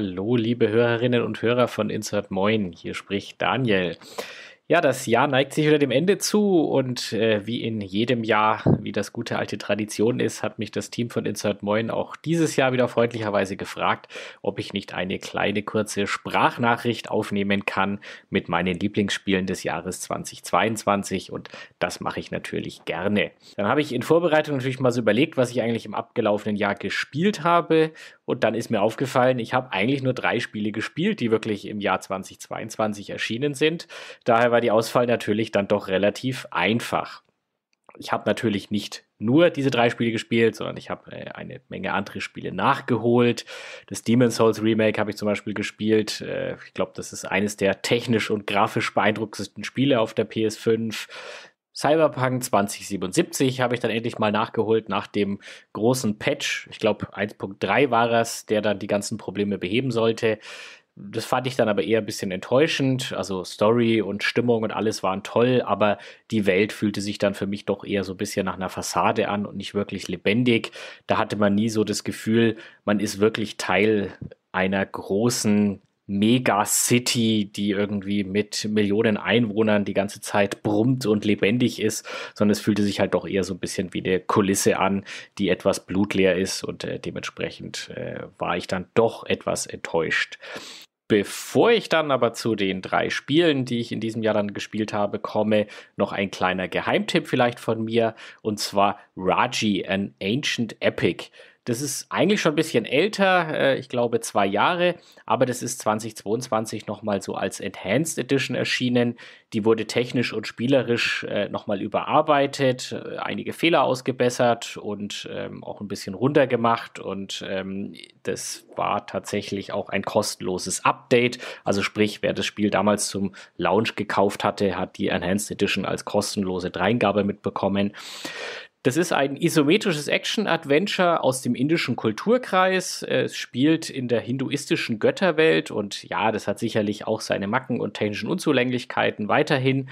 Hallo, liebe Hörerinnen und Hörer von Insert Moin. Hier spricht Daniel. Ja, das Jahr neigt sich wieder dem Ende zu und äh, wie in jedem Jahr, wie das gute alte Tradition ist, hat mich das Team von Insert Moin auch dieses Jahr wieder freundlicherweise gefragt, ob ich nicht eine kleine kurze Sprachnachricht aufnehmen kann mit meinen Lieblingsspielen des Jahres 2022 und das mache ich natürlich gerne. Dann habe ich in Vorbereitung natürlich mal so überlegt, was ich eigentlich im abgelaufenen Jahr gespielt habe und dann ist mir aufgefallen, ich habe eigentlich nur drei Spiele gespielt, die wirklich im Jahr 2022 erschienen sind. Daher war war die Auswahl natürlich dann doch relativ einfach. Ich habe natürlich nicht nur diese drei Spiele gespielt, sondern ich habe äh, eine Menge andere Spiele nachgeholt. Das Demon's Souls Remake habe ich zum Beispiel gespielt. Äh, ich glaube, das ist eines der technisch und grafisch beeindruckendsten Spiele auf der PS5. Cyberpunk 2077 habe ich dann endlich mal nachgeholt nach dem großen Patch. Ich glaube, 1.3 war es, der dann die ganzen Probleme beheben sollte. Das fand ich dann aber eher ein bisschen enttäuschend. Also Story und Stimmung und alles waren toll, aber die Welt fühlte sich dann für mich doch eher so ein bisschen nach einer Fassade an und nicht wirklich lebendig. Da hatte man nie so das Gefühl, man ist wirklich Teil einer großen Megacity, die irgendwie mit Millionen Einwohnern die ganze Zeit brummt und lebendig ist, sondern es fühlte sich halt doch eher so ein bisschen wie eine Kulisse an, die etwas blutleer ist und äh, dementsprechend äh, war ich dann doch etwas enttäuscht. Bevor ich dann aber zu den drei Spielen, die ich in diesem Jahr dann gespielt habe, komme, noch ein kleiner Geheimtipp vielleicht von mir, und zwar Raji, an Ancient Epic. Das ist eigentlich schon ein bisschen älter, äh, ich glaube zwei Jahre, aber das ist 2022 nochmal so als Enhanced Edition erschienen. Die wurde technisch und spielerisch äh, nochmal überarbeitet, äh, einige Fehler ausgebessert und ähm, auch ein bisschen runtergemacht. Und ähm, das war tatsächlich auch ein kostenloses Update. Also sprich, wer das Spiel damals zum Launch gekauft hatte, hat die Enhanced Edition als kostenlose Dreingabe mitbekommen. Das ist ein isometrisches Action-Adventure aus dem indischen Kulturkreis. Es spielt in der hinduistischen Götterwelt und ja, das hat sicherlich auch seine Macken und technischen Unzulänglichkeiten weiterhin.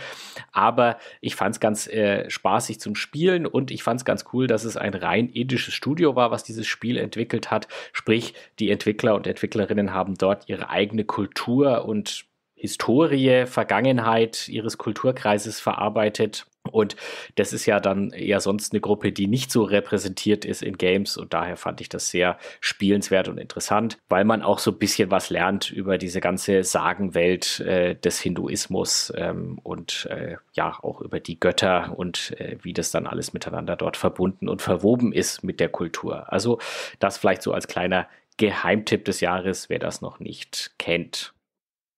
Aber ich fand es ganz äh, spaßig zum Spielen und ich fand es ganz cool, dass es ein rein indisches Studio war, was dieses Spiel entwickelt hat. Sprich, die Entwickler und Entwicklerinnen haben dort ihre eigene Kultur und Historie, Vergangenheit ihres Kulturkreises verarbeitet. Und das ist ja dann eher sonst eine Gruppe, die nicht so repräsentiert ist in Games. Und daher fand ich das sehr spielenswert und interessant, weil man auch so ein bisschen was lernt über diese ganze Sagenwelt äh, des Hinduismus ähm, und äh, ja auch über die Götter und äh, wie das dann alles miteinander dort verbunden und verwoben ist mit der Kultur. Also das vielleicht so als kleiner Geheimtipp des Jahres, wer das noch nicht kennt.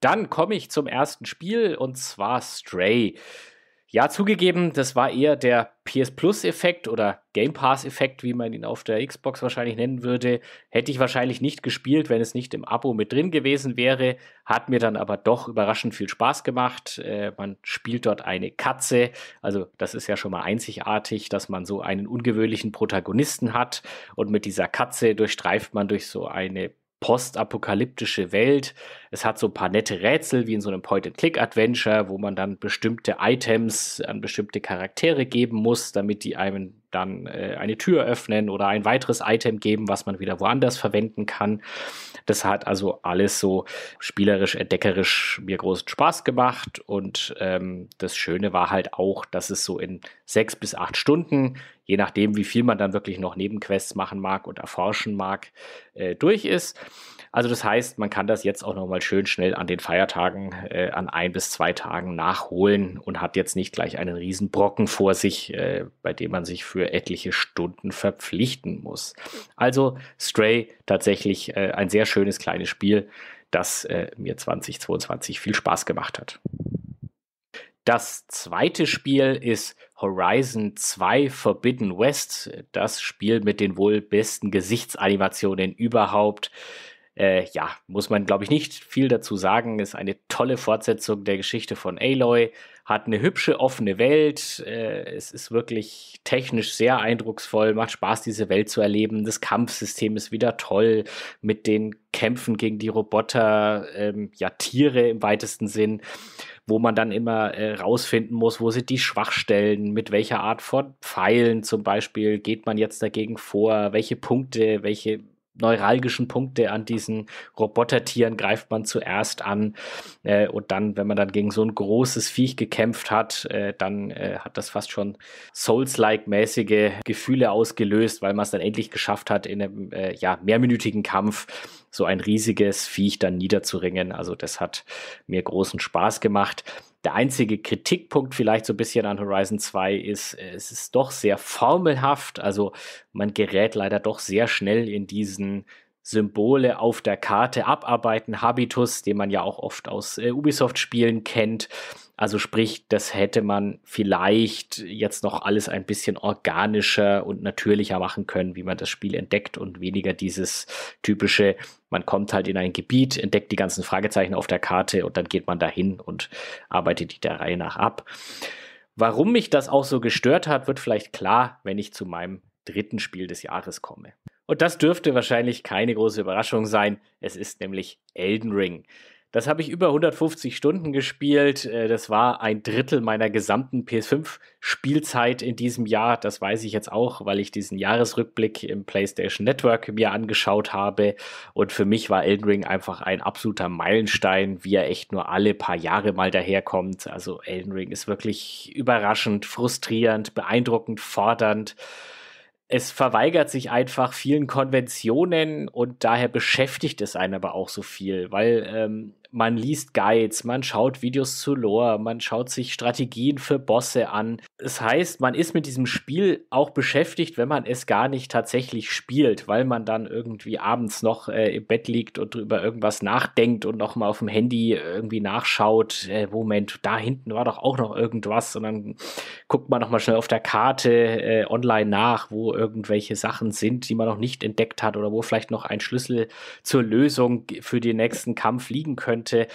Dann komme ich zum ersten Spiel und zwar Stray. Ja, zugegeben, das war eher der PS Plus-Effekt oder Game Pass-Effekt, wie man ihn auf der Xbox wahrscheinlich nennen würde. Hätte ich wahrscheinlich nicht gespielt, wenn es nicht im Abo mit drin gewesen wäre. Hat mir dann aber doch überraschend viel Spaß gemacht. Äh, man spielt dort eine Katze. Also, das ist ja schon mal einzigartig, dass man so einen ungewöhnlichen Protagonisten hat. Und mit dieser Katze durchstreift man durch so eine postapokalyptische Welt. Es hat so ein paar nette Rätsel, wie in so einem Point-and-Click-Adventure, wo man dann bestimmte Items an bestimmte Charaktere geben muss, damit die einem dann äh, eine Tür öffnen oder ein weiteres Item geben, was man wieder woanders verwenden kann. Das hat also alles so spielerisch, entdeckerisch mir großen Spaß gemacht. Und ähm, das Schöne war halt auch, dass es so in sechs bis acht Stunden, je nachdem, wie viel man dann wirklich noch Nebenquests machen mag und erforschen mag, äh, durch ist. Also das heißt, man kann das jetzt auch nochmal schön schnell an den Feiertagen, äh, an ein bis zwei Tagen nachholen und hat jetzt nicht gleich einen riesen Brocken vor sich, äh, bei dem man sich für etliche Stunden verpflichten muss. Also Stray tatsächlich äh, ein sehr schönes kleines Spiel, das äh, mir 2022 viel Spaß gemacht hat. Das zweite Spiel ist Horizon 2 Forbidden West, das Spiel mit den wohl besten Gesichtsanimationen überhaupt. Äh, ja, muss man, glaube ich, nicht viel dazu sagen. Ist eine tolle Fortsetzung der Geschichte von Aloy. Hat eine hübsche, offene Welt. Äh, es ist wirklich technisch sehr eindrucksvoll. Macht Spaß, diese Welt zu erleben. Das Kampfsystem ist wieder toll. Mit den Kämpfen gegen die Roboter, ähm, ja, Tiere im weitesten Sinn wo man dann immer äh, rausfinden muss, wo sind die Schwachstellen, mit welcher Art von Pfeilen zum Beispiel geht man jetzt dagegen vor, welche Punkte, welche neuralgischen Punkte an diesen Robotertieren greift man zuerst an äh, und dann, wenn man dann gegen so ein großes Viech gekämpft hat, äh, dann äh, hat das fast schon Souls-like-mäßige Gefühle ausgelöst, weil man es dann endlich geschafft hat, in einem äh, ja, mehrminütigen Kampf so ein riesiges Viech dann niederzuringen. Also das hat mir großen Spaß gemacht. Der einzige Kritikpunkt vielleicht so ein bisschen an Horizon 2 ist, äh, es ist doch sehr formelhaft. Also man gerät leider doch sehr schnell in diesen Symbole auf der Karte abarbeiten, Habitus, den man ja auch oft aus äh, Ubisoft-Spielen kennt also sprich, das hätte man vielleicht jetzt noch alles ein bisschen organischer und natürlicher machen können, wie man das Spiel entdeckt und weniger dieses typische, man kommt halt in ein Gebiet, entdeckt die ganzen Fragezeichen auf der Karte und dann geht man dahin und arbeitet die der Reihe nach ab. Warum mich das auch so gestört hat, wird vielleicht klar, wenn ich zu meinem dritten Spiel des Jahres komme. Und das dürfte wahrscheinlich keine große Überraschung sein. Es ist nämlich Elden Ring. Das habe ich über 150 Stunden gespielt. Äh, das war ein Drittel meiner gesamten PS5-Spielzeit in diesem Jahr. Das weiß ich jetzt auch, weil ich diesen Jahresrückblick im PlayStation Network mir angeschaut habe. Und für mich war Elden Ring einfach ein absoluter Meilenstein, wie er echt nur alle paar Jahre mal daherkommt. Also Elden Ring ist wirklich überraschend, frustrierend, beeindruckend, fordernd es verweigert sich einfach vielen Konventionen und daher beschäftigt es einen aber auch so viel, weil ähm, man liest Guides, man schaut Videos zu Lore, man schaut sich Strategien für Bosse an. Das heißt, man ist mit diesem Spiel auch beschäftigt, wenn man es gar nicht tatsächlich spielt, weil man dann irgendwie abends noch äh, im Bett liegt und über irgendwas nachdenkt und noch mal auf dem Handy äh, irgendwie nachschaut. Äh, Moment, da hinten war doch auch noch irgendwas. Und dann guckt man noch mal schnell auf der Karte äh, online nach, wo irgendwelche Sachen sind, die man noch nicht entdeckt hat oder wo vielleicht noch ein Schlüssel zur Lösung für den nächsten Kampf liegen könnte könnte.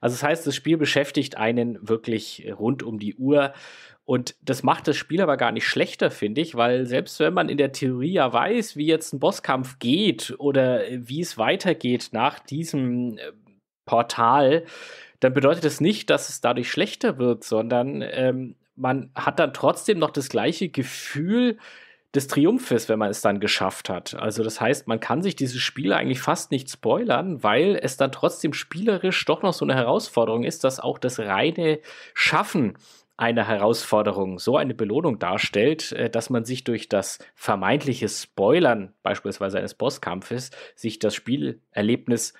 Also das heißt, das Spiel beschäftigt einen wirklich rund um die Uhr. Und das macht das Spiel aber gar nicht schlechter, finde ich, weil selbst wenn man in der Theorie ja weiß, wie jetzt ein Bosskampf geht oder äh, wie es weitergeht nach diesem äh, Portal, dann bedeutet das nicht, dass es dadurch schlechter wird, sondern ähm, man hat dann trotzdem noch das gleiche Gefühl, des Triumphes, wenn man es dann geschafft hat. Also das heißt, man kann sich dieses Spiel eigentlich fast nicht spoilern, weil es dann trotzdem spielerisch doch noch so eine Herausforderung ist, dass auch das reine Schaffen einer Herausforderung so eine Belohnung darstellt, äh, dass man sich durch das vermeintliche Spoilern beispielsweise eines Bosskampfes sich das Spielerlebnis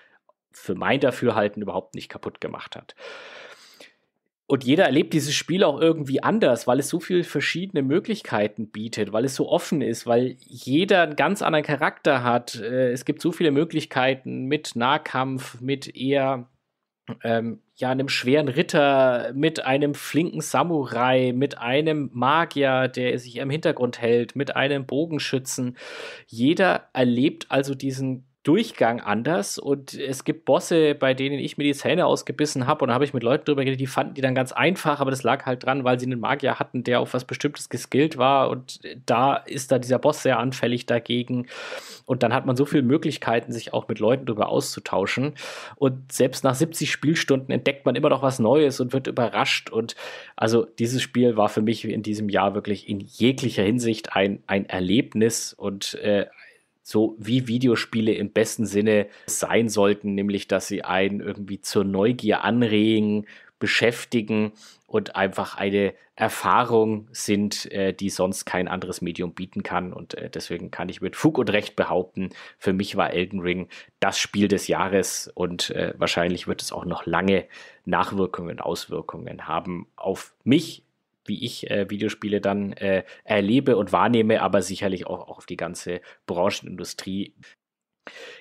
für mein Dafürhalten überhaupt nicht kaputt gemacht hat. Und jeder erlebt dieses Spiel auch irgendwie anders, weil es so viele verschiedene Möglichkeiten bietet, weil es so offen ist, weil jeder einen ganz anderen Charakter hat. Äh, es gibt so viele Möglichkeiten mit Nahkampf, mit eher ähm, ja, einem schweren Ritter, mit einem flinken Samurai, mit einem Magier, der sich im Hintergrund hält, mit einem Bogenschützen. Jeder erlebt also diesen Durchgang anders und es gibt Bosse, bei denen ich mir die Zähne ausgebissen habe und da habe ich mit Leuten drüber geredet, die fanden die dann ganz einfach, aber das lag halt dran, weil sie einen Magier hatten, der auf was Bestimmtes geskillt war und da ist da dieser Boss sehr anfällig dagegen und dann hat man so viele Möglichkeiten, sich auch mit Leuten drüber auszutauschen und selbst nach 70 Spielstunden entdeckt man immer noch was Neues und wird überrascht und also dieses Spiel war für mich in diesem Jahr wirklich in jeglicher Hinsicht ein, ein Erlebnis und äh, so wie Videospiele im besten Sinne sein sollten, nämlich dass sie einen irgendwie zur Neugier anregen, beschäftigen und einfach eine Erfahrung sind, äh, die sonst kein anderes Medium bieten kann. Und äh, deswegen kann ich mit Fug und Recht behaupten, für mich war Elden Ring das Spiel des Jahres und äh, wahrscheinlich wird es auch noch lange Nachwirkungen und Auswirkungen haben auf mich, wie ich äh, Videospiele dann äh, erlebe und wahrnehme, aber sicherlich auch, auch auf die ganze Branchenindustrie.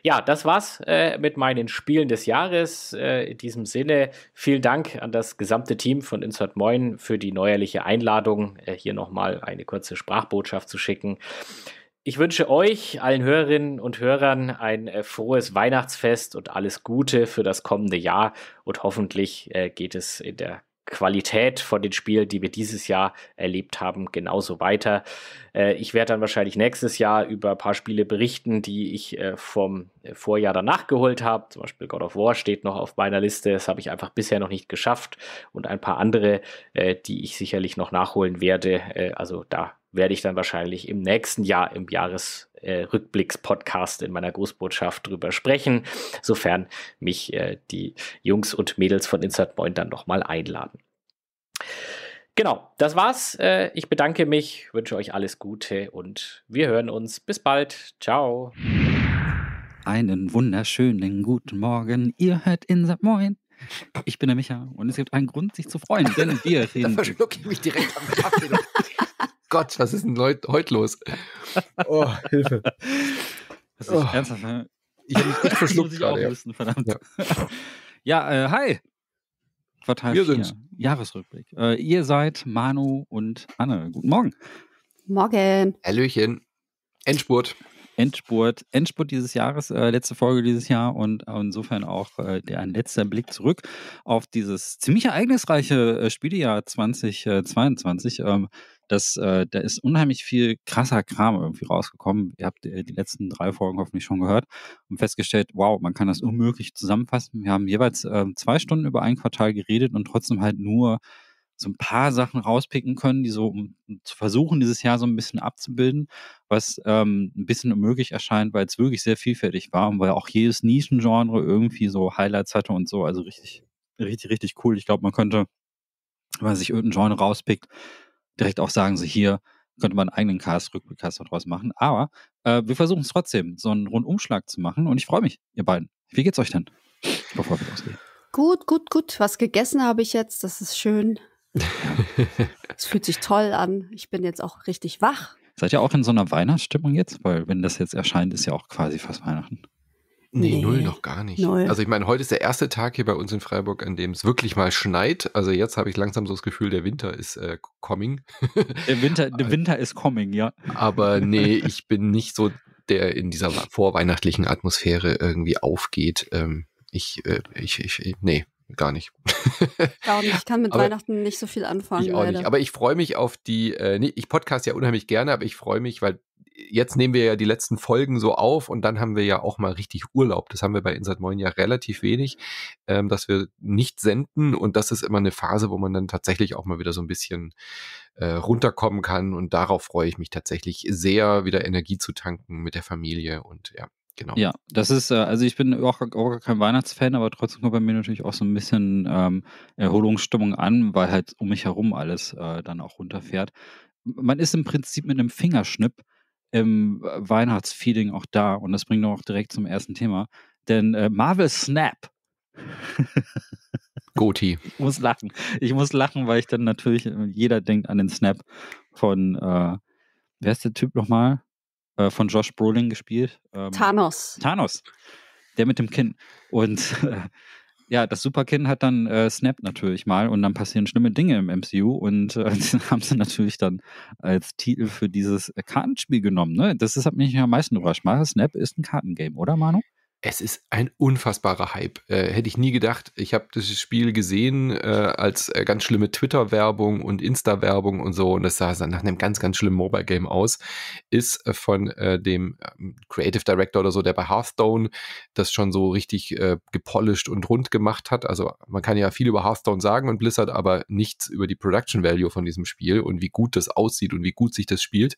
Ja, das war's äh, mit meinen Spielen des Jahres. Äh, in diesem Sinne vielen Dank an das gesamte Team von Insert Moin für die neuerliche Einladung, äh, hier nochmal eine kurze Sprachbotschaft zu schicken. Ich wünsche euch, allen Hörerinnen und Hörern, ein äh, frohes Weihnachtsfest und alles Gute für das kommende Jahr. Und hoffentlich äh, geht es in der Qualität von den Spielen, die wir dieses Jahr erlebt haben, genauso weiter. Äh, ich werde dann wahrscheinlich nächstes Jahr über ein paar Spiele berichten, die ich äh, vom äh, Vorjahr danach geholt habe. Zum Beispiel God of War steht noch auf meiner Liste. Das habe ich einfach bisher noch nicht geschafft. Und ein paar andere, äh, die ich sicherlich noch nachholen werde. Äh, also da werde ich dann wahrscheinlich im nächsten Jahr im Jahresrückblicks-Podcast äh, in meiner Großbotschaft drüber sprechen, sofern mich äh, die Jungs und Mädels von Insert Point dann nochmal einladen. Genau, das war's. Äh, ich bedanke mich, wünsche euch alles Gute und wir hören uns. Bis bald. Ciao. Einen wunderschönen guten Morgen. Ihr hört Insert Moin. Ich bin der Micha und es gibt einen Grund, sich zu freuen, denn wir reden. da verschlucke ich mich direkt am Kaffee. Gott, was ist denn heute los? Oh, Hilfe. Das ist oh. ernsthaft, ne? Ich habe mich echt verschluckt ich gerade. Ja. Wissen, verdammt. Ja, ja äh, hi. Quartal Wir sind Jahresrückblick. Äh, ihr seid Manu und Anne. Guten Morgen. Morgen. Hallöchen. Endspurt. Endspurt, Endspurt dieses Jahres, äh, letzte Folge dieses Jahr und insofern auch äh, der, ein letzter Blick zurück auf dieses ziemlich ereignisreiche äh, Spielejahr 2022. Ähm, dass äh, da ist unheimlich viel krasser Kram irgendwie rausgekommen. Ihr habt äh, die letzten drei Folgen hoffentlich schon gehört und festgestellt, wow, man kann das unmöglich zusammenfassen. Wir haben jeweils äh, zwei Stunden über ein Quartal geredet und trotzdem halt nur so ein paar Sachen rauspicken können, die so um, zu versuchen, dieses Jahr so ein bisschen abzubilden, was ähm, ein bisschen unmöglich erscheint, weil es wirklich sehr vielfältig war und weil auch jedes Nischengenre irgendwie so Highlights hatte und so. Also richtig, richtig, richtig cool. Ich glaube, man könnte, wenn man sich irgendein Genre rauspickt, direkt auch sagen, so hier könnte man einen eigenen Cast, rückblick Rückblickcast draus machen. Aber äh, wir versuchen es trotzdem, so einen Rundumschlag zu machen. Und ich freue mich, ihr beiden. Wie geht's euch denn? Bevor wir losgehen. Gut, gut, gut. Was gegessen habe ich jetzt? Das ist schön. Es fühlt sich toll an. Ich bin jetzt auch richtig wach. Seid ihr auch in so einer Weihnachtsstimmung jetzt? Weil wenn das jetzt erscheint, ist ja auch quasi fast Weihnachten. Nee, nee, null noch gar nicht. Null. Also ich meine, heute ist der erste Tag hier bei uns in Freiburg, an dem es wirklich mal schneit. Also jetzt habe ich langsam so das Gefühl, der Winter ist äh, coming. Der Winter, der Winter ist coming, ja. Aber nee, ich bin nicht so, der in dieser vorweihnachtlichen Atmosphäre irgendwie aufgeht. Ähm, ich, äh, ich, ich, nee, gar nicht. Gar nicht. Ich kann mit aber Weihnachten nicht so viel anfangen. Ich auch nicht. Aber ich freue mich auf die, äh, nee, ich podcast ja unheimlich gerne, aber ich freue mich, weil jetzt nehmen wir ja die letzten Folgen so auf und dann haben wir ja auch mal richtig Urlaub. Das haben wir bei Inside Moin ja relativ wenig, ähm, dass wir nicht senden und das ist immer eine Phase, wo man dann tatsächlich auch mal wieder so ein bisschen äh, runterkommen kann und darauf freue ich mich tatsächlich sehr, wieder Energie zu tanken mit der Familie und ja. Genau. Ja, das ist, äh, also ich bin auch, auch kein Weihnachtsfan, aber trotzdem kommt bei mir natürlich auch so ein bisschen ähm, Erholungsstimmung an, weil halt um mich herum alles äh, dann auch runterfährt. Man ist im Prinzip mit einem Fingerschnipp im Weihnachtsfeeling auch da. Und das bringt auch direkt zum ersten Thema. Denn äh, Marvel Snap. Goti. ich muss lachen. Ich muss lachen, weil ich dann natürlich, äh, jeder denkt an den Snap von, äh, wer ist der Typ nochmal? Äh, von Josh Brolin gespielt. Ähm, Thanos. Thanos. Der mit dem Kinn. Und Äh, ja, das Superkind hat dann äh, Snap natürlich mal und dann passieren schlimme Dinge im MCU und äh, den haben sie natürlich dann als Titel für dieses äh, Kartenspiel genommen. Ne? Das ist, hat mich am meisten überrascht. Mal, Snap ist ein Kartengame, oder Manu? es ist ein unfassbarer Hype. Äh, hätte ich nie gedacht. Ich habe das Spiel gesehen äh, als äh, ganz schlimme Twitter-Werbung und Insta-Werbung und so. Und das sah dann nach einem ganz, ganz schlimmen Mobile-Game aus. Ist äh, von äh, dem ähm, Creative Director oder so, der bei Hearthstone das schon so richtig äh, gepolished und rund gemacht hat. Also man kann ja viel über Hearthstone sagen und Blizzard, aber nichts über die Production Value von diesem Spiel und wie gut das aussieht und wie gut sich das spielt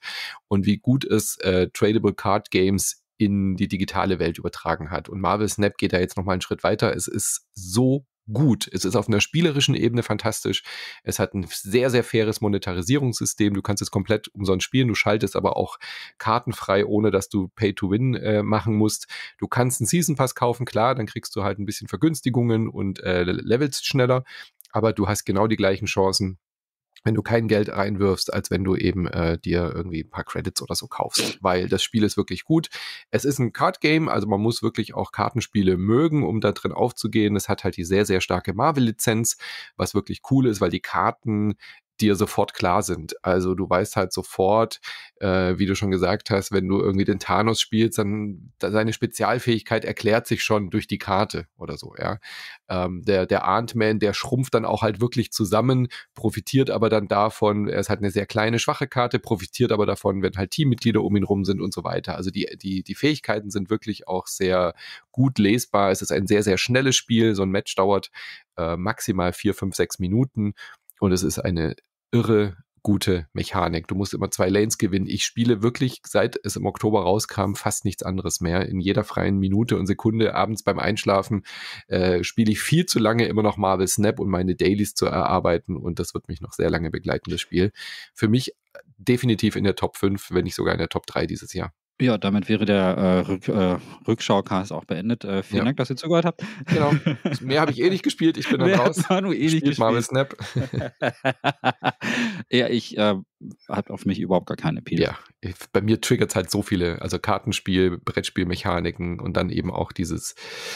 und wie gut es Tradable Card Games in die digitale Welt übertragen hat. Und Marvel Snap geht da jetzt nochmal einen Schritt weiter. Es ist so gut. Es ist auf einer spielerischen Ebene fantastisch. Es hat ein sehr, sehr faires Monetarisierungssystem. Du kannst es komplett umsonst spielen. Du schaltest aber auch kartenfrei, ohne dass du Pay-to-Win äh, machen musst. Du kannst einen Season Pass kaufen, klar, dann kriegst du halt ein bisschen Vergünstigungen und äh, levelst schneller. Aber du hast genau die gleichen Chancen, wenn du kein Geld reinwirfst, als wenn du eben äh, dir irgendwie ein paar Credits oder so kaufst, weil das Spiel ist wirklich gut. Es ist ein Card Game, also man muss wirklich auch Kartenspiele mögen, um da drin aufzugehen. Es hat halt die sehr sehr starke Marvel Lizenz, was wirklich cool ist, weil die Karten dir sofort klar sind. Also du weißt halt sofort, äh, wie du schon gesagt hast, wenn du irgendwie den Thanos spielst, dann seine Spezialfähigkeit erklärt sich schon durch die Karte oder so, ja. Ähm, der der Ant-Man, der schrumpft dann auch halt wirklich zusammen, profitiert aber dann davon, er ist halt eine sehr kleine, schwache Karte, profitiert aber davon, wenn halt Teammitglieder um ihn rum sind und so weiter. Also die, die, die Fähigkeiten sind wirklich auch sehr gut lesbar. Es ist ein sehr, sehr schnelles Spiel. So ein Match dauert äh, maximal vier, fünf, sechs Minuten und es ist eine irre gute Mechanik. Du musst immer zwei Lanes gewinnen. Ich spiele wirklich, seit es im Oktober rauskam, fast nichts anderes mehr. In jeder freien Minute und Sekunde abends beim Einschlafen äh, spiele ich viel zu lange immer noch Marvel Snap und um meine Dailies zu erarbeiten. Und das wird mich noch sehr lange begleiten, das Spiel. Für mich definitiv in der Top 5, wenn nicht sogar in der Top 3 dieses Jahr. Ja, damit wäre der äh, Rück, äh, Rückschaucast auch beendet. Äh, vielen ja. Dank, dass ihr zugehört habt. Genau. Mehr habe ich eh nicht gespielt. Ich bin dann Mehr raus. Manu eh nicht gespielt. Marvel Snap. ja, ich Äh, hat auf mich überhaupt gar keine Appeal. Ja, bei mir triggert es halt so viele, also Kartenspiel, Brettspielmechaniken und dann eben auch dieses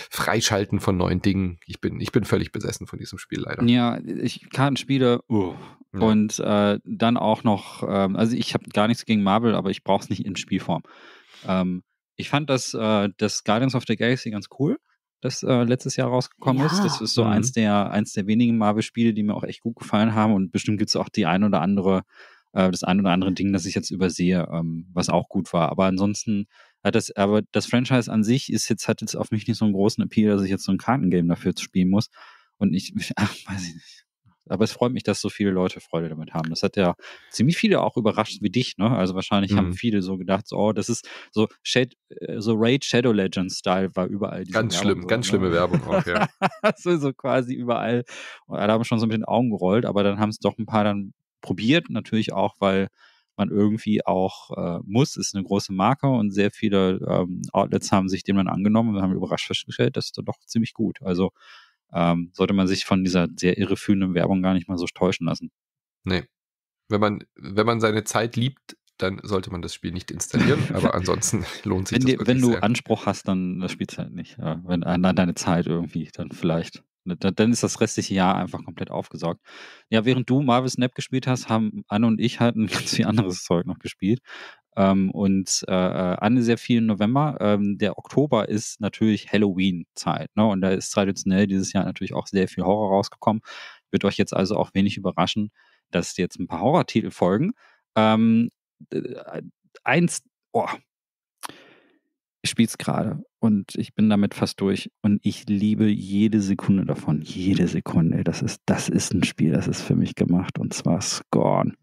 Freischalten von neuen Dingen. Ich bin, ich bin völlig besessen von diesem Spiel leider. Ja, ich Kartenspiele uh, ja. und äh, dann auch noch, ähm, also ich habe gar nichts gegen Marvel, aber ich brauche es nicht in Spielform. Ähm, ich fand das, äh, das Guardians of the Galaxy ganz cool das äh, letztes Jahr rausgekommen ja. ist. Das ist so mhm. eins der eins der wenigen Marvel-Spiele, die mir auch echt gut gefallen haben. Und bestimmt gibt es auch die ein oder andere äh, das ein oder andere Ding, das ich jetzt übersehe, ähm, was auch gut war. Aber ansonsten hat das, aber das Franchise an sich ist jetzt, hat jetzt auf mich nicht so einen großen Appeal, dass ich jetzt so ein Kartengame dafür spielen muss. Und ich, ach, weiß ich nicht. Aber es freut mich, dass so viele Leute Freude damit haben. Das hat ja ziemlich viele auch überrascht wie dich, ne? Also wahrscheinlich mhm. haben viele so gedacht, so, oh, das ist so, Shad äh, so Raid Shadow Legends Style war überall. ganz Werbung schlimm, so, ganz ne? schlimme Werbung auch, ja. so, so quasi überall. Und alle haben schon so mit den Augen gerollt, aber dann haben es doch ein paar dann probiert, natürlich auch, weil man irgendwie auch äh, muss, ist eine große Marke und sehr viele ähm, Outlets haben sich dem dann angenommen und haben überrascht festgestellt, das ist doch ziemlich gut. Also ähm, sollte man sich von dieser sehr irreführenden Werbung gar nicht mal so täuschen lassen. Nee. Wenn man, wenn man seine Zeit liebt, dann sollte man das Spiel nicht installieren, aber ansonsten lohnt sich wenn das. Dir, wenn du Anspruch hast, dann das äh, Spielzeit halt nicht. Ja, wenn an deine Zeit irgendwie, dann vielleicht. Ne, dann ist das restliche Jahr einfach komplett aufgesaugt. Ja, während du Marvel Snap gespielt hast, haben Anne und ich halt ein ganz viel anderes Zeug noch gespielt. Ähm, und äh, äh, Anne sehr viel im November. Ähm, der Oktober ist natürlich Halloween-Zeit. Ne? Und da ist traditionell dieses Jahr natürlich auch sehr viel Horror rausgekommen. Wird euch jetzt also auch wenig überraschen, dass jetzt ein paar Horror-Titel folgen. Ähm, äh, eins, oh, ich spiele es gerade und ich bin damit fast durch und ich liebe jede Sekunde davon. Jede Sekunde. Das ist, das ist ein Spiel, das ist für mich gemacht und zwar Scorn.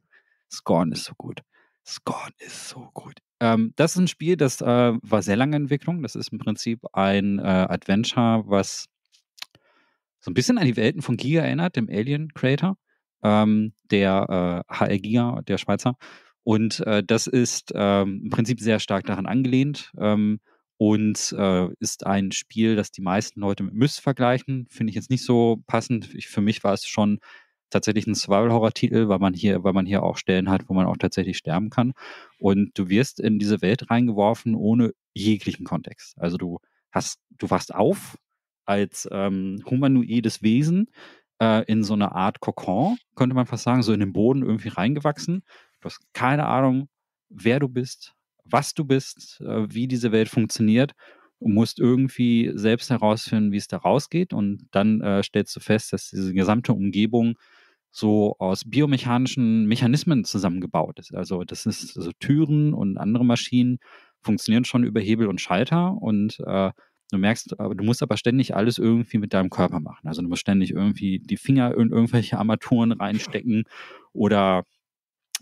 Scorn ist so gut. Scorn ist so gut. Ähm, das ist ein Spiel, das äh, war sehr lange Entwicklung. Das ist im Prinzip ein äh, Adventure, was so ein bisschen an die Welten von Giga erinnert, dem Alien Creator, ähm, der äh, HR Giga, der Schweizer. Und äh, das ist ähm, im Prinzip sehr stark daran angelehnt ähm, und äh, ist ein Spiel, das die meisten Leute mit Myst vergleichen. Finde ich jetzt nicht so passend. Ich, für mich war es schon tatsächlich ein Survival-Horror-Titel, weil man hier, weil man hier auch Stellen hat, wo man auch tatsächlich sterben kann. Und du wirst in diese Welt reingeworfen ohne jeglichen Kontext. Also du hast, du wachst auf als ähm, humanoides Wesen äh, in so eine Art Kokon, könnte man fast sagen, so in den Boden irgendwie reingewachsen Du hast keine Ahnung, wer du bist, was du bist, äh, wie diese Welt funktioniert. und musst irgendwie selbst herausfinden, wie es da rausgeht. Und dann äh, stellst du fest, dass diese gesamte Umgebung so aus biomechanischen Mechanismen zusammengebaut ist. Also das ist also Türen und andere Maschinen funktionieren schon über Hebel und Schalter und äh, du merkst, du musst aber ständig alles irgendwie mit deinem Körper machen. Also du musst ständig irgendwie die Finger in irgendwelche Armaturen reinstecken oder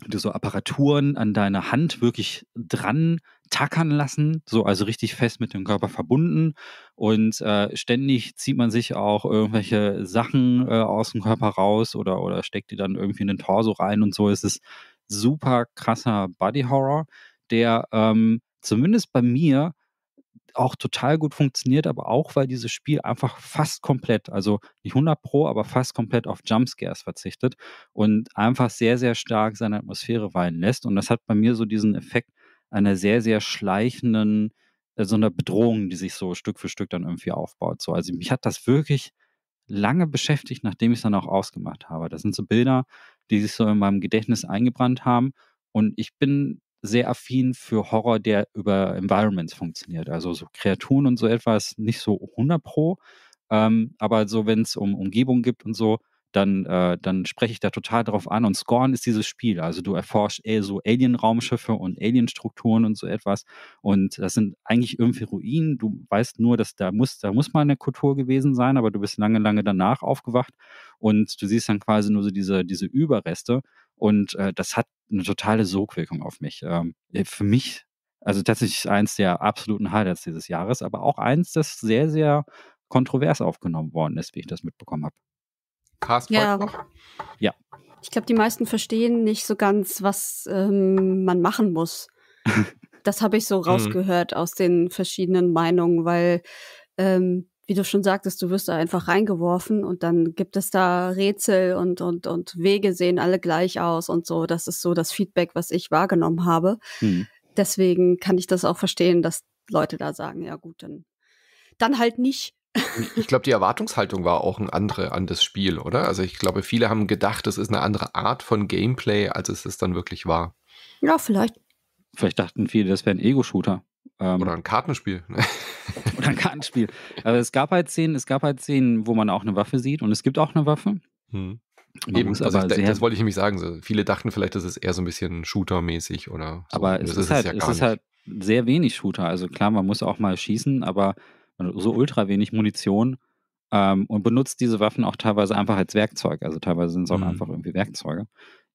du so Apparaturen an deine Hand wirklich dran tackern lassen, so also richtig fest mit dem Körper verbunden und äh, ständig zieht man sich auch irgendwelche Sachen äh, aus dem Körper raus oder, oder steckt die dann irgendwie in den Torso rein und so. Es ist super krasser Body Horror, der ähm, zumindest bei mir auch total gut funktioniert, aber auch, weil dieses Spiel einfach fast komplett, also nicht 100 Pro, aber fast komplett auf Jumpscares verzichtet und einfach sehr, sehr stark seine Atmosphäre weinen lässt. Und das hat bei mir so diesen Effekt einer sehr, sehr schleichenden, äh, so also einer Bedrohung, die sich so Stück für Stück dann irgendwie aufbaut. So, also mich hat das wirklich lange beschäftigt, nachdem ich es dann auch ausgemacht habe. Das sind so Bilder, die sich so in meinem Gedächtnis eingebrannt haben. Und ich bin sehr affin für Horror, der über Environments funktioniert. Also so Kreaturen und so etwas nicht so 100 pro. Ähm, aber so, wenn es um Umgebung gibt und so, dann, äh, dann spreche ich da total drauf an. Und Scorn ist dieses Spiel. Also du erforschst eher so Alien-Raumschiffe und Alien-Strukturen und so etwas. Und das sind eigentlich irgendwie Ruinen. Du weißt nur, dass da muss, da muss mal eine Kultur gewesen sein, aber du bist lange, lange danach aufgewacht und du siehst dann quasi nur so diese, diese Überreste. Und äh, das hat eine totale Sogwirkung auf mich. Ähm, äh, für mich, also tatsächlich eins der absoluten Highlights dieses Jahres, aber auch eins, das sehr, sehr kontrovers aufgenommen worden ist, wie ich das mitbekommen habe. Cast ja. ja. Ich glaube, die meisten verstehen nicht so ganz, was ähm, man machen muss. das habe ich so mhm. rausgehört aus den verschiedenen Meinungen, weil ähm, wie du schon sagtest, du wirst da einfach reingeworfen und dann gibt es da Rätsel und, und, und Wege sehen alle gleich aus und so. Das ist so das Feedback, was ich wahrgenommen habe. Hm. Deswegen kann ich das auch verstehen, dass Leute da sagen, ja gut, dann, dann halt nicht. Ich glaube, die Erwartungshaltung war auch eine andere an das Spiel, oder? Also ich glaube, viele haben gedacht, es ist eine andere Art von Gameplay, als es es dann wirklich war. Ja, vielleicht. Vielleicht dachten viele, das wäre ein Ego-Shooter. Ähm, oder ein Kartenspiel. oder ein Kartenspiel. Aber es gab halt Szenen, es gab halt Szenen, wo man auch eine Waffe sieht und es gibt auch eine Waffe. Hm. Eben, also ich, das wollte ich nämlich sagen. So, viele dachten vielleicht, das ist eher so ein bisschen Shooter-mäßig oder so. Aber es ist, ist, halt, es, ja es ist halt sehr wenig Shooter. Also klar, man muss auch mal schießen, aber so ultra wenig Munition ähm, und benutzt diese Waffen auch teilweise einfach als Werkzeug. Also teilweise sind es auch mhm. einfach irgendwie Werkzeuge,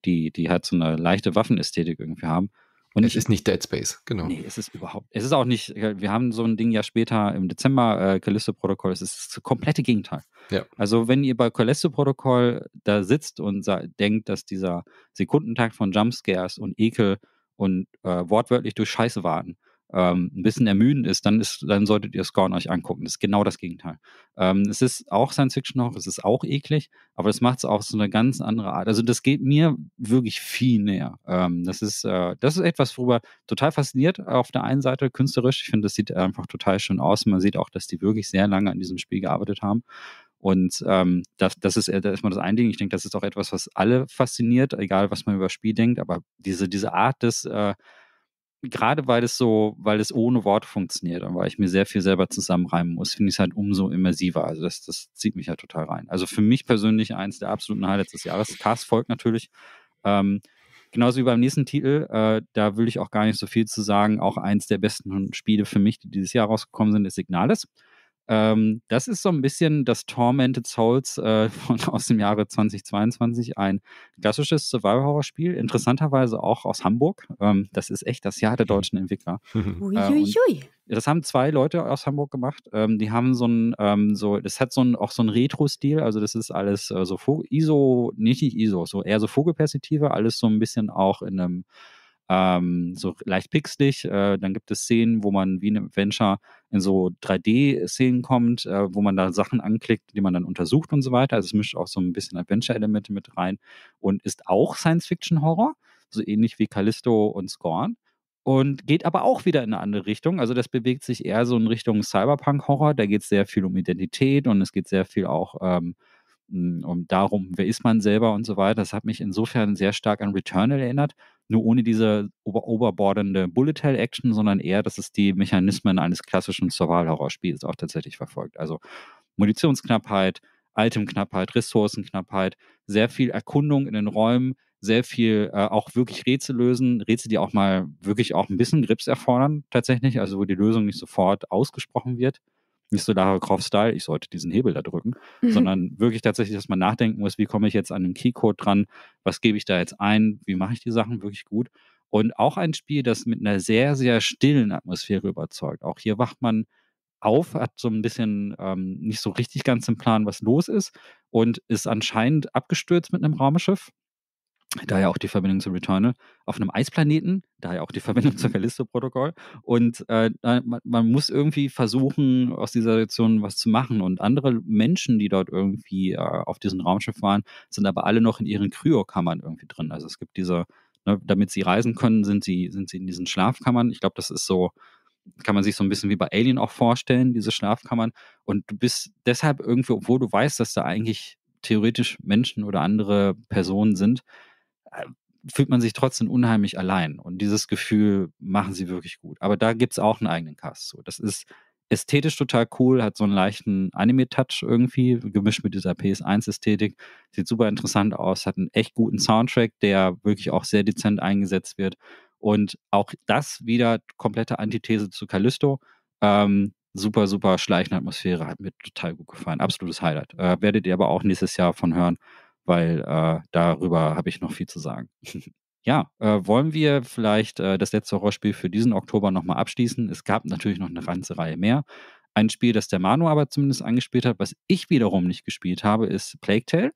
die, die halt so eine leichte Waffenästhetik irgendwie haben. Und es ist nicht Dead Space, genau. Nee, es ist überhaupt. Es ist auch nicht, äh, wir haben so ein Ding ja später im Dezember, äh, Callisto-Protokoll, es ist das komplette Gegenteil. Ja. Also, wenn ihr bei Callisto-Protokoll da sitzt und denkt, dass dieser Sekundentakt von Jumpscares und Ekel und äh, wortwörtlich durch Scheiße warten ähm, ein bisschen ermüdend ist, dann, ist, dann solltet ihr Scorn euch angucken. Das ist genau das Gegenteil. Ähm, es ist auch Science-Fiction-Horror, es ist auch eklig, aber das macht es auch so eine ganz andere Art. Also das geht mir wirklich viel näher. Ähm, das, ist, äh, das ist etwas, worüber total fasziniert auf der einen Seite künstlerisch. Ich finde, das sieht einfach total schön aus. Man sieht auch, dass die wirklich sehr lange an diesem Spiel gearbeitet haben. Und ähm, das, das ist erstmal äh, das eine Ding. Ich denke, das ist auch etwas, was alle fasziniert, egal was man über das Spiel denkt. Aber diese, diese Art des äh, gerade weil es so, weil es ohne Worte funktioniert und weil ich mir sehr viel selber zusammenreimen muss, finde ich es halt umso immersiver. Also das, das zieht mich ja halt total rein. Also für mich persönlich eins der absoluten Highlights des Jahres. Cast folgt natürlich. Ähm, genauso wie beim nächsten Titel, äh, da will ich auch gar nicht so viel zu sagen. Auch eins der besten Spiele für mich, die dieses Jahr rausgekommen sind, ist Signales. Ähm, das ist so ein bisschen das Tormented Souls äh, von, aus dem Jahre 2022, ein klassisches Survival-Horror-Spiel, interessanterweise auch aus Hamburg. Ähm, das ist echt das Jahr der mhm. deutschen Entwickler. Uiuiui. Mhm. Äh, das haben zwei Leute aus Hamburg gemacht. Ähm, die haben so ein, ähm, so, das hat so ein, auch so einen Retro-Stil, also das ist alles äh, so ISO, nicht, nicht ISO, so eher so Vogelperspektive, alles so ein bisschen auch in einem ähm, so leicht pixelig. Äh, dann gibt es Szenen, wo man wie ein ne Adventure in so 3D-Szenen kommt, äh, wo man da Sachen anklickt, die man dann untersucht und so weiter. Also es mischt auch so ein bisschen Adventure-Elemente mit rein und ist auch Science-Fiction-Horror, so ähnlich wie Callisto und Scorn und geht aber auch wieder in eine andere Richtung. Also das bewegt sich eher so in Richtung Cyberpunk-Horror. Da geht es sehr viel um Identität und es geht sehr viel auch ähm, um darum, wer ist man selber und so weiter. Das hat mich insofern sehr stark an Returnal erinnert, nur ohne diese ober oberbordende Bullet Hell Action, sondern eher, dass es die Mechanismen eines klassischen Survival Horror Spiels auch tatsächlich verfolgt. Also Munitionsknappheit, Itemknappheit, Ressourcenknappheit, sehr viel Erkundung in den Räumen, sehr viel äh, auch wirklich Rätsel lösen, Rätsel, die auch mal wirklich auch ein bisschen Grips erfordern tatsächlich, also wo die Lösung nicht sofort ausgesprochen wird nicht so Lara Croft Style, ich sollte diesen Hebel da drücken, mhm. sondern wirklich tatsächlich, dass man nachdenken muss, wie komme ich jetzt an den Keycode dran, was gebe ich da jetzt ein, wie mache ich die Sachen wirklich gut. Und auch ein Spiel, das mit einer sehr, sehr stillen Atmosphäre überzeugt. Auch hier wacht man auf, hat so ein bisschen ähm, nicht so richtig ganz im Plan, was los ist und ist anscheinend abgestürzt mit einem Raumschiff daher auch die Verbindung zu Returnal, auf einem Eisplaneten, daher auch die Verbindung zum Callisto-Protokoll. Und äh, man, man, muss irgendwie versuchen, aus dieser Situation was zu machen. Und andere Menschen, die dort irgendwie äh, auf diesem Raumschiff waren, sind aber alle noch in ihren Kryokammern irgendwie drin. Also es gibt diese, ne, damit sie reisen können, sind sie, sind sie in diesen Schlafkammern. Ich glaube, das ist so, kann man sich so ein bisschen wie bei Alien auch vorstellen, diese Schlafkammern. Und du bist deshalb irgendwie, obwohl du weißt, dass da eigentlich theoretisch Menschen oder andere Personen sind, fühlt man sich trotzdem unheimlich allein. Und dieses Gefühl machen sie wirklich gut. Aber da gibt es auch einen eigenen Cast zu. Das ist ästhetisch total cool, hat so einen leichten Anime-Touch irgendwie, gemischt mit dieser PS1-Ästhetik. Sieht super interessant aus, hat einen echt guten Soundtrack, der wirklich auch sehr dezent eingesetzt wird. Und auch das wieder komplette Antithese zu Callisto. Ähm, super, super schleichende Atmosphäre, hat mir total gut gefallen. Absolutes Highlight. Äh, werdet ihr aber auch nächstes Jahr von hören weil äh, darüber habe ich noch viel zu sagen. ja, äh, wollen wir vielleicht äh, das letzte Horrorspiel für diesen Oktober nochmal abschließen? Es gab natürlich noch eine ganze Reihe mehr. Ein Spiel, das der Manu aber zumindest angespielt hat, was ich wiederum nicht gespielt habe, ist Plague Tale.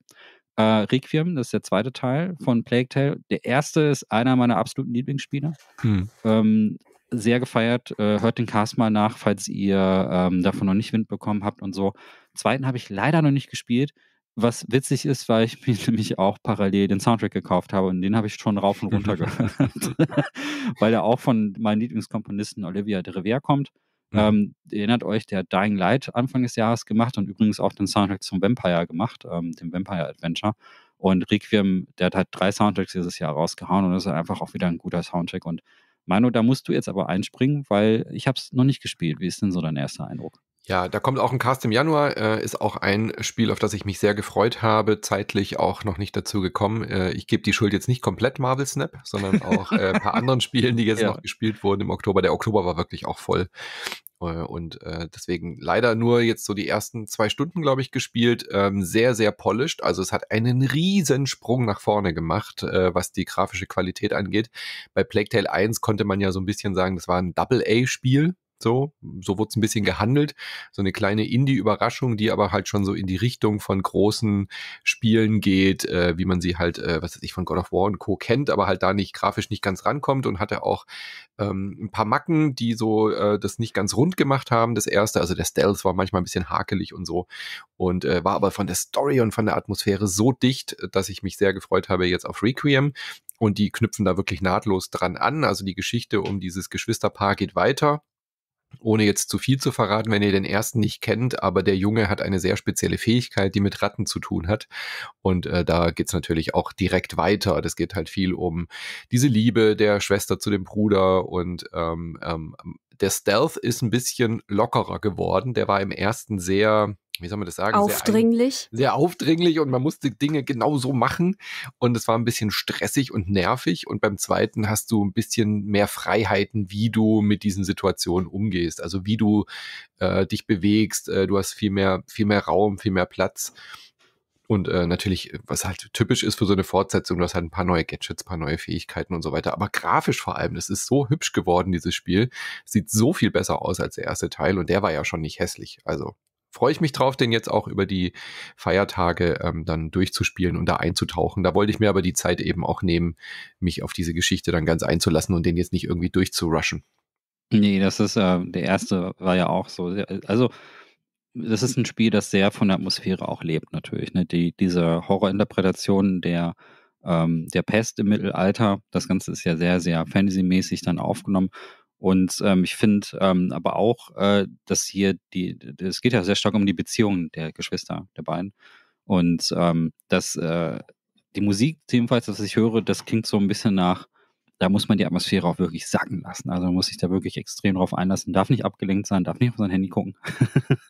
Äh, Requiem, das ist der zweite Teil von Plague Tale. Der erste ist einer meiner absoluten Lieblingsspiele. Hm. Ähm, sehr gefeiert. Äh, hört den Cast mal nach, falls ihr ähm, davon noch nicht Wind bekommen habt und so. Zweiten habe ich leider noch nicht gespielt. Was witzig ist, weil ich mir nämlich auch parallel den Soundtrack gekauft habe und den habe ich schon rauf und runter mhm. gehört, weil der auch von meinen Lieblingskomponisten Olivia de Rivière kommt. Mhm. Ähm, erinnert euch, der hat Dying Light Anfang des Jahres gemacht und übrigens auch den Soundtrack zum Vampire gemacht, ähm, dem Vampire Adventure. Und Requiem, der hat halt drei Soundtracks dieses Jahr rausgehauen und das ist einfach auch wieder ein guter Soundtrack. Und Manu, da musst du jetzt aber einspringen, weil ich habe es noch nicht gespielt. Wie ist denn so dein erster Eindruck? Ja, da kommt auch ein Cast im Januar, äh, ist auch ein Spiel, auf das ich mich sehr gefreut habe, zeitlich auch noch nicht dazu gekommen. Äh, ich gebe die Schuld jetzt nicht komplett Marvel Snap, sondern auch äh, ein paar anderen Spielen, die jetzt ja. noch gespielt wurden im Oktober. Der Oktober war wirklich auch voll. Äh, und äh, deswegen leider nur jetzt so die ersten zwei Stunden, glaube ich, gespielt. Ähm, sehr, sehr polished. Also es hat einen riesen Sprung nach vorne gemacht, äh, was die grafische Qualität angeht. Bei Plague Tale 1 konnte man ja so ein bisschen sagen, das war ein Double-A-Spiel so. So wurde es ein bisschen gehandelt. So eine kleine Indie-Überraschung, die aber halt schon so in die Richtung von großen Spielen geht, äh, wie man sie halt, äh, was weiß ich, von God of War und Co. kennt, aber halt da nicht grafisch nicht ganz rankommt und hatte auch ähm, ein paar Macken, die so äh, das nicht ganz rund gemacht haben. Das erste, also der Stealth war manchmal ein bisschen hakelig und so und äh, war aber von der Story und von der Atmosphäre so dicht, dass ich mich sehr gefreut habe jetzt auf Requiem und die knüpfen da wirklich nahtlos dran an. Also die Geschichte um dieses Geschwisterpaar geht weiter ohne jetzt zu viel zu verraten, wenn ihr den ersten nicht kennt, aber der Junge hat eine sehr spezielle Fähigkeit, die mit Ratten zu tun hat. Und äh, da geht's natürlich auch direkt weiter. Das geht halt viel um diese Liebe der Schwester zu dem Bruder und ähm, ähm, der Stealth ist ein bisschen lockerer geworden. Der war im ersten sehr wie soll man das sagen? Aufdringlich. Sehr, sehr aufdringlich und man musste Dinge genau so machen und es war ein bisschen stressig und nervig und beim zweiten hast du ein bisschen mehr Freiheiten, wie du mit diesen Situationen umgehst, also wie du äh, dich bewegst, äh, du hast viel mehr, viel mehr Raum, viel mehr Platz und äh, natürlich, was halt typisch ist für so eine Fortsetzung, du hast halt ein paar neue Gadgets, ein paar neue Fähigkeiten und so weiter. Aber grafisch vor allem, das ist so hübsch geworden, dieses Spiel. Sieht so viel besser aus als der erste Teil und der war ja schon nicht hässlich. Also freue ich mich drauf, den jetzt auch über die Feiertage ähm, dann durchzuspielen und da einzutauchen. Da wollte ich mir aber die Zeit eben auch nehmen, mich auf diese Geschichte dann ganz einzulassen und den jetzt nicht irgendwie durchzurushen. Nee, das ist, äh, der erste war ja auch so. Also, das ist ein Spiel, das sehr von der Atmosphäre auch lebt, natürlich. Ne? Die, diese Horrorinterpretation der, ähm, der Pest im Mittelalter, das Ganze ist ja sehr, sehr fantasymäßig dann aufgenommen. Und ähm, ich finde ähm, aber auch, äh, dass hier die, es geht ja sehr stark um die Beziehungen der Geschwister, der beiden. Und ähm, dass äh, die Musik, jedenfalls, was ich höre, das klingt so ein bisschen nach, da muss man die Atmosphäre auch wirklich sacken lassen. Also man muss sich da wirklich extrem drauf einlassen, darf nicht abgelenkt sein, darf nicht auf sein Handy gucken,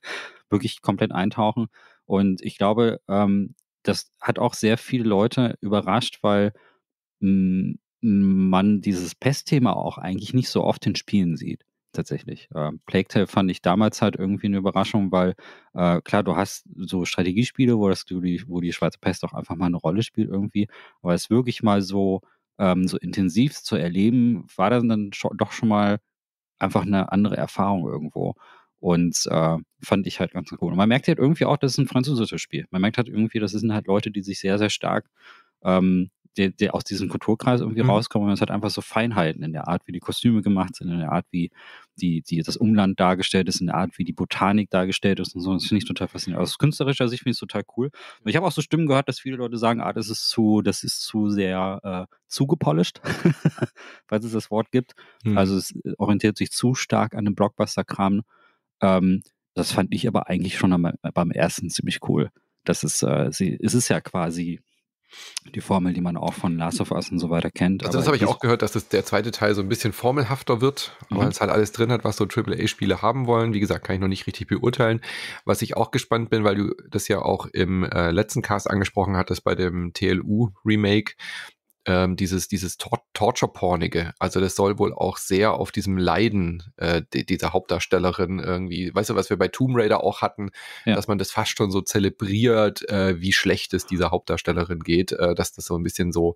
wirklich komplett eintauchen. Und ich glaube, ähm, das hat auch sehr viele Leute überrascht, weil mh, hm, man dieses Pest-Thema auch eigentlich nicht so oft in Spielen sieht tatsächlich. Äh, Plague Tale fand ich damals halt irgendwie eine Überraschung, weil äh, klar, du hast so Strategiespiele, wo, das, wo die, wo die schwarze Pest auch einfach mal eine Rolle spielt irgendwie, aber es wirklich mal so, ähm, so intensiv zu erleben, war dann, dann schon, doch schon mal einfach eine andere Erfahrung irgendwo. Und äh, fand ich halt ganz cool. Und man merkt halt irgendwie auch, das ist ein französisches Spiel. Man merkt halt irgendwie, das sind halt Leute, die sich sehr, sehr stark ähm, die, die aus diesem Kulturkreis irgendwie mhm. rauskommen. Und es hat einfach so Feinheiten in der Art, wie die Kostüme gemacht sind, in der Art, wie die, die, das Umland dargestellt ist, in der Art, wie die Botanik dargestellt ist und so. Das finde ich total faszinierend. Aus künstlerischer Sicht finde ich es total cool. Und ich habe auch so Stimmen gehört, dass viele Leute sagen, ah, das ist zu, das ist zu sehr äh, zugepolished, falls es das Wort gibt. Mhm. Also es orientiert sich zu stark an dem Blockbuster-Kram. Ähm, das fand ich aber eigentlich schon am, beim ersten ziemlich cool. Das ist, äh, sie, es ist ja quasi die Formel, die man auch von Last of Us und so weiter kennt. Also das habe ich auch gehört, dass das der zweite Teil so ein bisschen formelhafter wird, mhm. weil es halt alles drin hat, was so AAA-Spiele haben wollen. Wie gesagt, kann ich noch nicht richtig beurteilen. Was ich auch gespannt bin, weil du das ja auch im äh, letzten Cast angesprochen hattest bei dem TLU-Remake, ähm, dieses, dieses Tor Torture-Pornige. Also das soll wohl auch sehr auf diesem Leiden äh, dieser Hauptdarstellerin irgendwie, weißt du, was wir bei Tomb Raider auch hatten, ja. dass man das fast schon so zelebriert, äh, wie schlecht es dieser Hauptdarstellerin geht, äh, dass das so ein bisschen so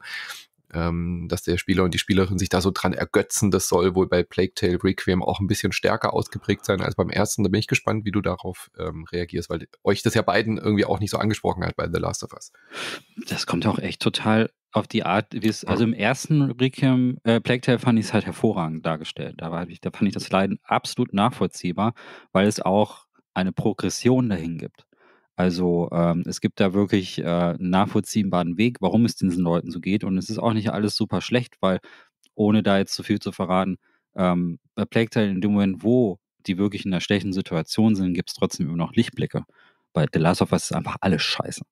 ähm, dass der Spieler und die Spielerin sich da so dran ergötzen. Das soll wohl bei Plague Tale Requiem auch ein bisschen stärker ausgeprägt sein als beim ersten. Da bin ich gespannt, wie du darauf ähm, reagierst, weil euch das ja beiden irgendwie auch nicht so angesprochen hat bei The Last of Us. Das kommt auch echt total auf die Art, wie es, also im ersten Requiem, äh, Plague Tale fand ich es halt hervorragend dargestellt. Da, war ich, da fand ich das Leiden absolut nachvollziehbar, weil es auch eine Progression dahin gibt. Also ähm, es gibt da wirklich äh, einen nachvollziehbaren Weg, warum es diesen Leuten so geht. Und es ist auch nicht alles super schlecht, weil ohne da jetzt zu so viel zu verraten, ähm, bei Plague Tale in dem Moment, wo die wirklich in einer schlechten Situation sind, gibt es trotzdem immer noch Lichtblicke. Bei The Last of Us ist einfach alles scheiße.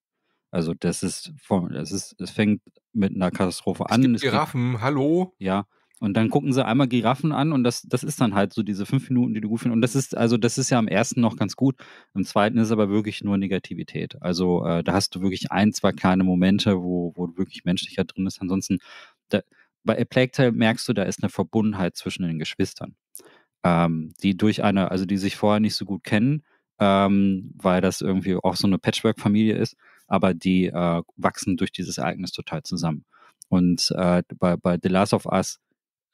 Also das ist, das ist, es fängt mit einer Katastrophe es an. Giraffen, gibt, hallo? Ja. Und dann gucken sie einmal Giraffen an und das, das ist dann halt so diese fünf Minuten, die du gut findest. Und das ist, also das ist ja am ersten noch ganz gut. Im zweiten ist aber wirklich nur Negativität. Also äh, da hast du wirklich ein, zwei kleine Momente, wo, wo wirklich menschlicher drin ist. Ansonsten, da, bei A Plague Tale merkst du, da ist eine Verbundenheit zwischen den Geschwistern. Ähm, die durch eine, also die sich vorher nicht so gut kennen, ähm, weil das irgendwie auch so eine Patchwork-Familie ist aber die äh, wachsen durch dieses Ereignis total zusammen. Und äh, bei, bei The Last of Us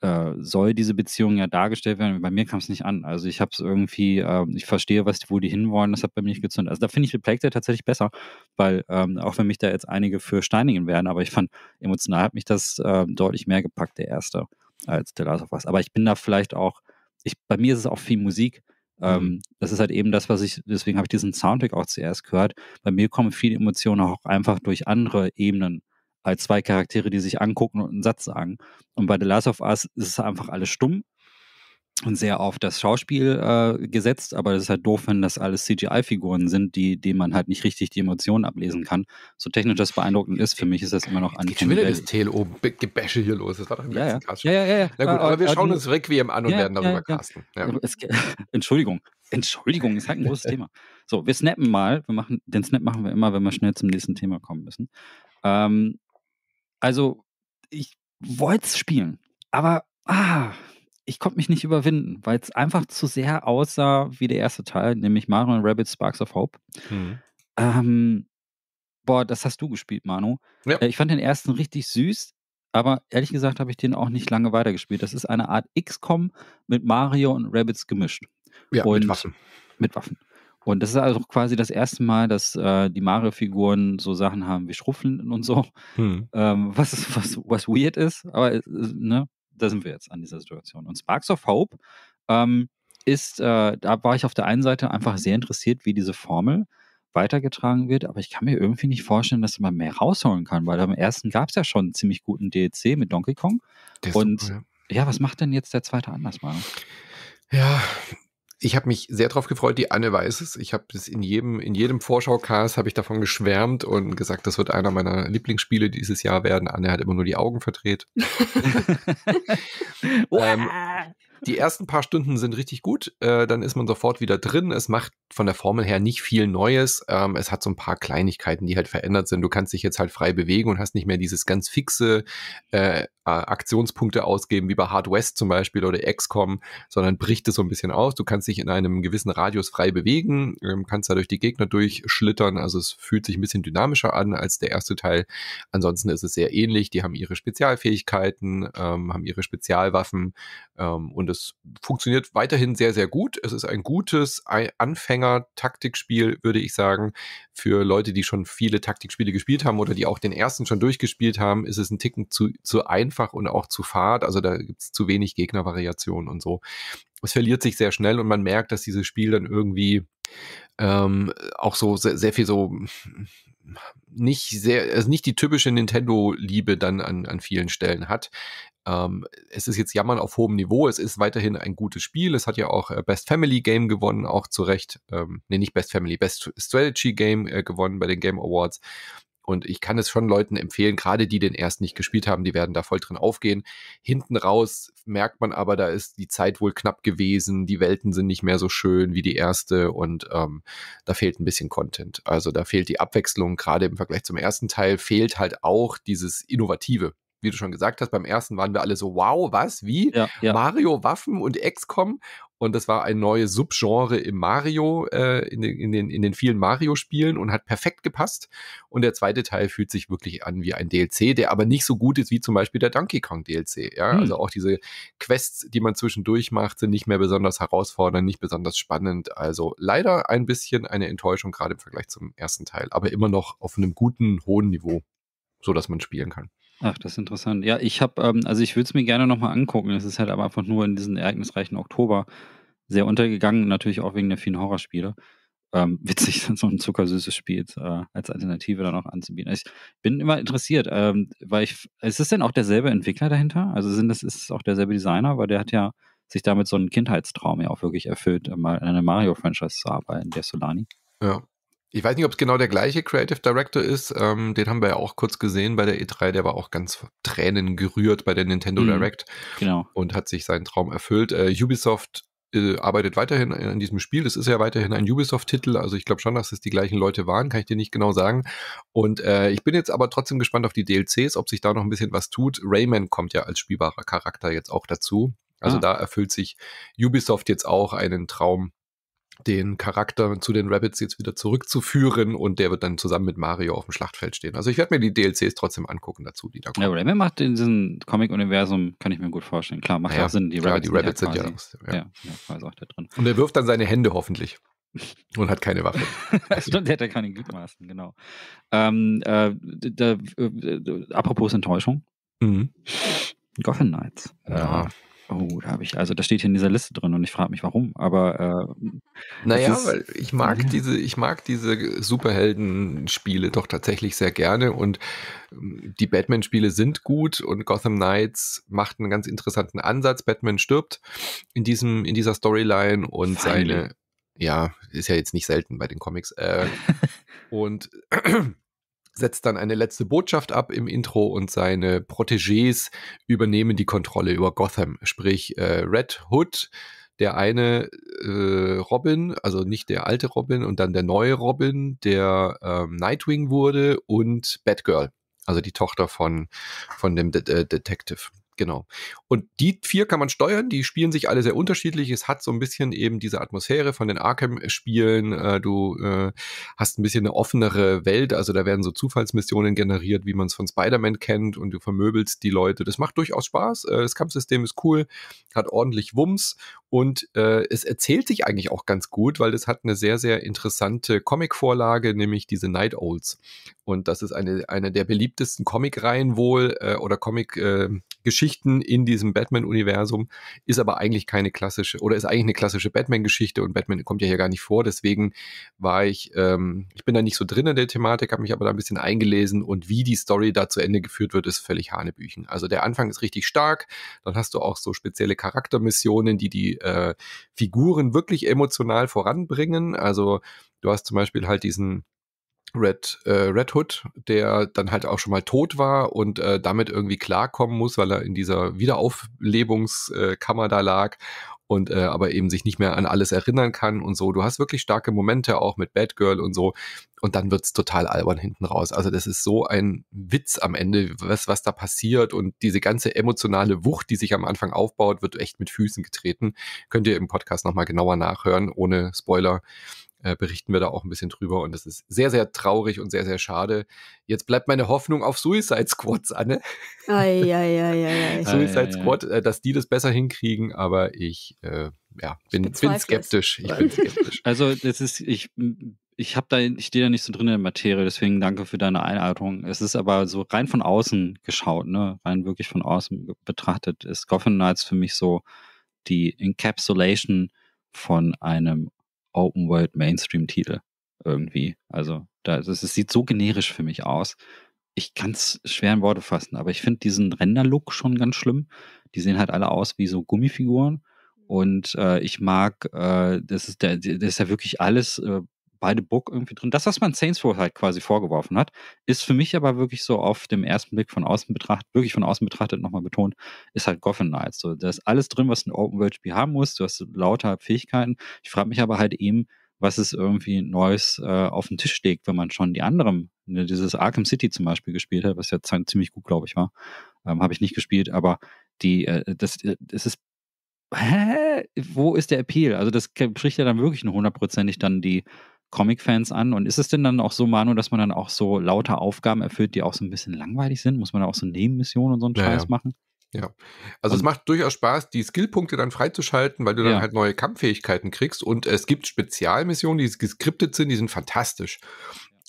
äh, soll diese Beziehung ja dargestellt werden. Bei mir kam es nicht an. Also ich habe es irgendwie, äh, ich verstehe, was wo die hinwollen, das hat bei mir nicht gezündet. Also da finde ich The Plague Day tatsächlich besser, weil ähm, auch wenn mich da jetzt einige für steinigen werden, aber ich fand, emotional hat mich das äh, deutlich mehr gepackt, der erste, als The Last of Us. Aber ich bin da vielleicht auch, ich, bei mir ist es auch viel Musik, Mhm. Ähm, das ist halt eben das, was ich, deswegen habe ich diesen Soundtrack auch zuerst gehört. Bei mir kommen viele Emotionen auch einfach durch andere Ebenen als zwei Charaktere, die sich angucken und einen Satz sagen. Und bei The Last of Us ist es einfach alles stumm, und sehr auf das Schauspiel äh, gesetzt, aber das ist halt doof, wenn das alles CGI-Figuren sind, die, denen man halt nicht richtig die Emotionen ablesen kann. So technisch das beeindruckend ist, für mich ist das immer noch an. Geht schon wieder das TLO-Gebäsche hier los. Das war doch im ja, letzten ja. Ja, ja, ja. Na gut, aber wir also schauen uns Requiem an und werden darüber casten. Also Entschuldigung. Entschuldigung, ist halt ein großes Thema. So, wir snappen mal. Wir machen, den Snap machen wir immer, wenn wir schnell zum nächsten Thema kommen müssen. Ähm, also, ich wollte es spielen, aber ah, ich konnte mich nicht überwinden, weil es einfach zu sehr aussah wie der erste Teil, nämlich Mario und Rabbit Sparks of Hope. Mhm. Ähm, boah, das hast du gespielt, Manu. Ja. Äh, ich fand den ersten richtig süß, aber ehrlich gesagt habe ich den auch nicht lange weitergespielt. Das ist eine Art XCOM mit Mario und Rabbits gemischt. Ja, und mit Waffen. Mit Waffen. Und das ist also quasi das erste Mal, dass äh, die Mario-Figuren so Sachen haben wie Schruffeln und so, hm. ähm, was, was, was weird ist, aber äh, ne, da sind wir jetzt an dieser Situation. Und Sparks of Hope ähm, ist, äh, da war ich auf der einen Seite einfach sehr interessiert, wie diese Formel weitergetragen wird, aber ich kann mir irgendwie nicht vorstellen, dass man mehr rausholen kann, weil am ersten gab es ja schon einen ziemlich guten DLC mit Donkey Kong. und super, ja. ja. was macht denn jetzt der zweite anders, mal? Ja, ich habe mich sehr darauf gefreut, die Anne weiß es. Ich habe das in jedem, in jedem Vorschau-Cast habe ich davon geschwärmt und gesagt, das wird einer meiner Lieblingsspiele dieses Jahr werden. Anne hat immer nur die Augen verdreht. ähm, die ersten paar Stunden sind richtig gut, äh, dann ist man sofort wieder drin. Es macht von der Formel her nicht viel Neues. Ähm, es hat so ein paar Kleinigkeiten, die halt verändert sind. Du kannst dich jetzt halt frei bewegen und hast nicht mehr dieses ganz fixe äh, äh, Aktionspunkte ausgeben, wie bei Hard West zum Beispiel oder XCOM, sondern bricht es so ein bisschen aus. Du kannst dich in einem gewissen Radius frei bewegen, ähm, kannst dadurch die Gegner durchschlittern. Also es fühlt sich ein bisschen dynamischer an als der erste Teil. Ansonsten ist es sehr ähnlich. Die haben ihre Spezialfähigkeiten, ähm, haben ihre Spezialwaffen ähm, und es funktioniert weiterhin sehr, sehr gut. Es ist ein gutes Anfänger-Taktikspiel, würde ich sagen. Für Leute, die schon viele Taktikspiele gespielt haben oder die auch den ersten schon durchgespielt haben, ist es ein Ticken zu, zu einfach einfach und auch zu fad. Also da gibt es zu wenig Gegnervariationen und so. Es verliert sich sehr schnell und man merkt, dass dieses Spiel dann irgendwie ähm, auch so sehr, sehr viel so hm, nicht sehr, also nicht die typische Nintendo-Liebe dann an, an vielen Stellen hat. Ähm, es ist jetzt jammern auf hohem Niveau, es ist weiterhin ein gutes Spiel. Es hat ja auch äh, Best Family Game gewonnen, auch zu Recht. Ähm, nee, nicht Best Family, Best Strategy Game äh, gewonnen bei den Game Awards. Und ich kann es schon Leuten empfehlen, gerade die den ersten nicht gespielt haben, die werden da voll drin aufgehen. Hinten raus merkt man aber, da ist die Zeit wohl knapp gewesen, die Welten sind nicht mehr so schön wie die erste und ähm, da fehlt ein bisschen Content. Also da fehlt die Abwechslung, gerade im Vergleich zum ersten Teil fehlt halt auch dieses Innovative wie du schon gesagt hast, beim ersten waren wir alle so, wow, was, wie? Ja, ja. Mario, Waffen und XCOM. Und das war ein neues Subgenre im Mario, äh, in, den, in, den, in den vielen Mario-Spielen und hat perfekt gepasst. Und der zweite Teil fühlt sich wirklich an wie ein DLC, der aber nicht so gut ist wie zum Beispiel der Donkey Kong DLC. Ja? Hm. Also auch diese Quests, die man zwischendurch macht, sind nicht mehr besonders herausfordernd, nicht besonders spannend. Also leider ein bisschen eine Enttäuschung, gerade im Vergleich zum ersten Teil, aber immer noch auf einem guten, hohen Niveau, so dass man spielen kann. Ach, das ist interessant. Ja, ich habe, ähm, also ich würde es mir gerne nochmal angucken. Es ist halt aber einfach nur in diesem ereignisreichen Oktober sehr untergegangen, natürlich auch wegen der vielen Horrorspiele. Ähm, witzig, so ein zuckersüßes Spiel äh, als Alternative dann auch anzubieten. Also ich bin immer interessiert, ähm, weil ich, ist es denn auch derselbe Entwickler dahinter? Also sind das, ist es auch derselbe Designer? Weil der hat ja sich damit so einen Kindheitstraum ja auch wirklich erfüllt, äh, mal in einer Mario-Franchise zu arbeiten, der Solani. Ja, ich weiß nicht, ob es genau der gleiche Creative Director ist. Ähm, den haben wir ja auch kurz gesehen bei der E3. Der war auch ganz Tränen gerührt bei der Nintendo mhm, Direct. Genau. Und hat sich seinen Traum erfüllt. Äh, Ubisoft äh, arbeitet weiterhin an diesem Spiel. Das ist ja weiterhin ein Ubisoft-Titel. Also ich glaube schon, dass es die gleichen Leute waren. Kann ich dir nicht genau sagen. Und äh, ich bin jetzt aber trotzdem gespannt auf die DLCs, ob sich da noch ein bisschen was tut. Rayman kommt ja als spielbarer Charakter jetzt auch dazu. Also ah. da erfüllt sich Ubisoft jetzt auch einen Traum den Charakter zu den Rabbits jetzt wieder zurückzuführen und der wird dann zusammen mit Mario auf dem Schlachtfeld stehen. Also ich werde mir die DLCs trotzdem angucken dazu, die da kommen. Ja, Rayman macht in diesem Comic-Universum, kann ich mir gut vorstellen. Klar, macht ja, auch Sinn. Die klar, Rabbits, die Rabbits sind, ja, quasi, sind ja, ja. ja, quasi auch da drin. Und er wirft dann seine Hände hoffentlich. Und hat keine Waffe. Stimmt, der hat ja keine Gliedmaßen, genau. Ähm, äh, da, äh, äh apropos Enttäuschung. Mhm. Gotham Knights. Ja. Oh, da habe ich, also das steht hier in dieser Liste drin und ich frage mich warum, aber äh, Naja, ist, weil ich mag ja. diese, ich mag diese Superhelden-Spiele doch tatsächlich sehr gerne und ähm, die Batman-Spiele sind gut und Gotham Knights macht einen ganz interessanten Ansatz. Batman stirbt in diesem, in dieser Storyline und Feine. seine, ja, ist ja jetzt nicht selten bei den Comics. Äh, und setzt dann eine letzte Botschaft ab im Intro und seine Protégés übernehmen die Kontrolle über Gotham. Sprich, äh, Red Hood, der eine äh, Robin, also nicht der alte Robin und dann der neue Robin, der ähm, Nightwing wurde und Batgirl, also die Tochter von, von dem De De äh, Detective. Genau. Und die vier kann man steuern, die spielen sich alle sehr unterschiedlich. Es hat so ein bisschen eben diese Atmosphäre von den Arkham-Spielen. Äh, du äh, hast ein bisschen eine offenere Welt, also da werden so Zufallsmissionen generiert, wie man es von Spider-Man kennt und du vermöbelst die Leute. Das macht durchaus Spaß. Äh, das Kampfsystem ist cool, hat ordentlich Wumms und äh, es erzählt sich eigentlich auch ganz gut, weil es hat eine sehr, sehr interessante Comic-Vorlage, nämlich diese Night Owls. Und das ist eine, eine der beliebtesten Comic-Reihen wohl äh, oder Comic-Geschichten ähm, äh, in diesem Batman-Universum, ist aber eigentlich keine klassische oder ist eigentlich eine klassische Batman-Geschichte und Batman kommt ja hier gar nicht vor. Deswegen war ich, ähm, ich bin da nicht so drin in der Thematik, habe mich aber da ein bisschen eingelesen und wie die Story da zu Ende geführt wird, ist völlig Hanebüchen. Also der Anfang ist richtig stark, dann hast du auch so spezielle Charaktermissionen, die die äh, Figuren wirklich emotional voranbringen. Also du hast zum Beispiel halt diesen Red, äh, Red Hood, der dann halt auch schon mal tot war und äh, damit irgendwie klarkommen muss, weil er in dieser Wiederauflebungskammer äh, da lag und äh, aber eben sich nicht mehr an alles erinnern kann und so. Du hast wirklich starke Momente auch mit Bad Girl und so und dann wird's total albern hinten raus. Also das ist so ein Witz am Ende, was, was da passiert und diese ganze emotionale Wucht, die sich am Anfang aufbaut, wird echt mit Füßen getreten. Könnt ihr im Podcast nochmal genauer nachhören, ohne Spoiler äh, berichten wir da auch ein bisschen drüber. Und das ist sehr, sehr traurig und sehr, sehr schade. Jetzt bleibt meine Hoffnung auf Suicide Squads, Anne. Ei, ei, ei, ei, Suicide Squad, äh, dass die das besser hinkriegen, aber ich äh, ja, bin, ich bin skeptisch. Ich bin skeptisch. Also das ist, ich ich habe da, ich stehe da nicht so drin in der Materie, deswegen danke für deine Einordnung. Es ist aber so rein von außen geschaut, ne, rein wirklich von außen betrachtet, ist Gotham Knights für mich so die Encapsulation von einem Open World Mainstream-Titel irgendwie. Also da, das, das sieht so generisch für mich aus. Ich kann es schwer in Worte fassen, aber ich finde diesen Render-Look schon ganz schlimm. Die sehen halt alle aus wie so Gummifiguren. Und äh, ich mag, äh, das, ist der, das ist ja wirklich alles äh, beide Book irgendwie drin. Das, was man Saints Row halt quasi vorgeworfen hat, ist für mich aber wirklich so auf dem ersten Blick von außen betrachtet, wirklich von außen betrachtet nochmal betont, ist halt Goffin Knights. So, da ist alles drin, was ein Open World Spiel haben muss. Du hast lauter Fähigkeiten. Ich frage mich aber halt eben, was es irgendwie Neues äh, auf den Tisch legt, wenn man schon die anderen, ne, dieses Arkham City zum Beispiel gespielt hat, was ja ziemlich gut, glaube ich, war. Ähm, Habe ich nicht gespielt, aber die, äh, das, das äh, ist hä? Wo ist der Appeal? Also das äh, spricht ja dann wirklich nur hundertprozentig dann die Comic-Fans an. Und ist es denn dann auch so, Manu, dass man dann auch so lauter Aufgaben erfüllt, die auch so ein bisschen langweilig sind? Muss man da auch so Nebenmissionen und so einen naja. Scheiß machen? Ja, also und es macht durchaus Spaß, die Skillpunkte dann freizuschalten, weil du dann ja. halt neue Kampffähigkeiten kriegst. Und es gibt Spezialmissionen, die geskriptet sind, die sind fantastisch.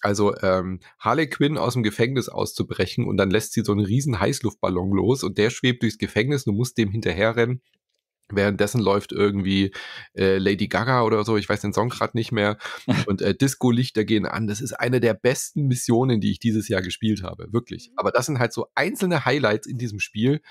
Also ähm, Harley Quinn aus dem Gefängnis auszubrechen und dann lässt sie so einen riesen Heißluftballon los und der schwebt durchs Gefängnis, du musst dem hinterherrennen. Währenddessen läuft irgendwie äh, Lady Gaga oder so, ich weiß den Song gerade nicht mehr. Und äh, Disco-Lichter gehen an. Das ist eine der besten Missionen, die ich dieses Jahr gespielt habe, wirklich. Mhm. Aber das sind halt so einzelne Highlights in diesem Spiel,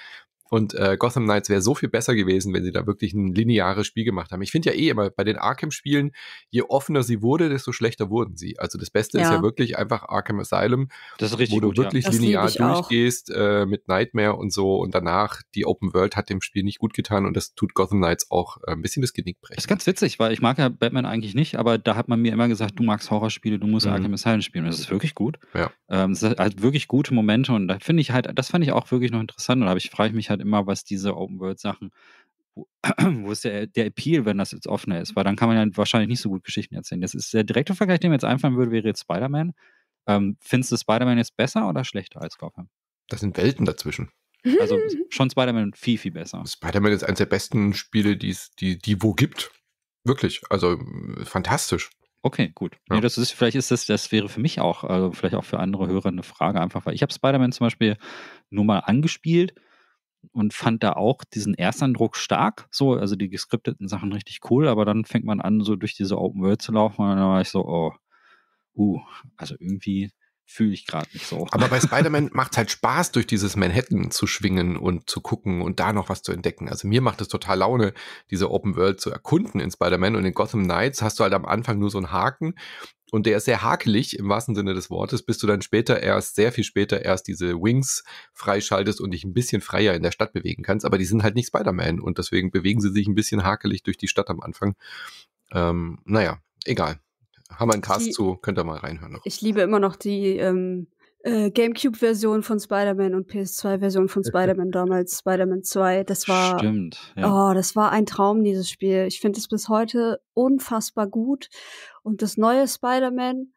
und äh, Gotham Knights wäre so viel besser gewesen, wenn sie da wirklich ein lineares Spiel gemacht haben. Ich finde ja eh immer, bei den Arkham-Spielen, je offener sie wurde, desto schlechter wurden sie. Also das Beste ja. ist ja wirklich einfach Arkham Asylum, wo du gut, wirklich ja. linear durchgehst äh, mit Nightmare und so. Und danach, die Open World hat dem Spiel nicht gut getan und das tut Gotham Knights auch äh, ein bisschen das Genick brechen. Das ist ganz witzig, weil ich mag ja Batman eigentlich nicht, aber da hat man mir immer gesagt, du magst Horrorspiele, du musst mhm. Arkham Asylum spielen. Und das ist wirklich gut. Ja. Ähm, das hat halt wirklich gute Momente und da finde ich halt, das fand ich auch wirklich noch interessant und da ich, frage ich mich halt, hat immer was diese Open-World-Sachen, wo, wo, ist der, der Appeal, wenn das jetzt offener ist? Weil dann kann man ja wahrscheinlich nicht so gut Geschichten erzählen. Das ist der direkte Vergleich, den mir jetzt einfallen würde, wäre jetzt Spider-Man. Ähm, findest du Spider-Man jetzt besser oder schlechter als Gotham? Das sind Welten dazwischen. Also schon Spider-Man viel, viel besser. Spider-Man ist eines der besten Spiele, die es, die wo gibt. Wirklich. Also fantastisch. Okay, gut. Ja. Nee, das ist, vielleicht ist das, das wäre für mich auch, also vielleicht auch für andere Hörer eine Frage einfach, weil ich habe Spider-Man zum Beispiel nur mal angespielt und fand da auch diesen Ersteindruck stark, so, also die geskripteten Sachen richtig cool, aber dann fängt man an, so durch diese Open World zu laufen und dann war ich so, oh, uh, also irgendwie fühle ich gerade nicht so. Aber bei Spider-Man macht es halt Spaß, durch dieses Manhattan zu schwingen und zu gucken und da noch was zu entdecken. Also mir macht es total Laune, diese Open World zu erkunden in Spider-Man und in Gotham Knights hast du halt am Anfang nur so einen Haken und der ist sehr hakelig im wahrsten Sinne des Wortes, bis du dann später erst, sehr viel später erst diese Wings freischaltest und dich ein bisschen freier in der Stadt bewegen kannst. Aber die sind halt nicht Spider-Man und deswegen bewegen sie sich ein bisschen hakelig durch die Stadt am Anfang. Ähm, naja, egal. Haben wir einen Cast die, zu, könnt ihr mal reinhören. Noch. Ich liebe immer noch die ähm, äh, Gamecube-Version von Spider-Man und PS2-Version von Spider-Man damals, Spider-Man 2. Das war. Stimmt. Ja. Oh, das war ein Traum, dieses Spiel. Ich finde es bis heute unfassbar gut. Und das neue Spider-Man,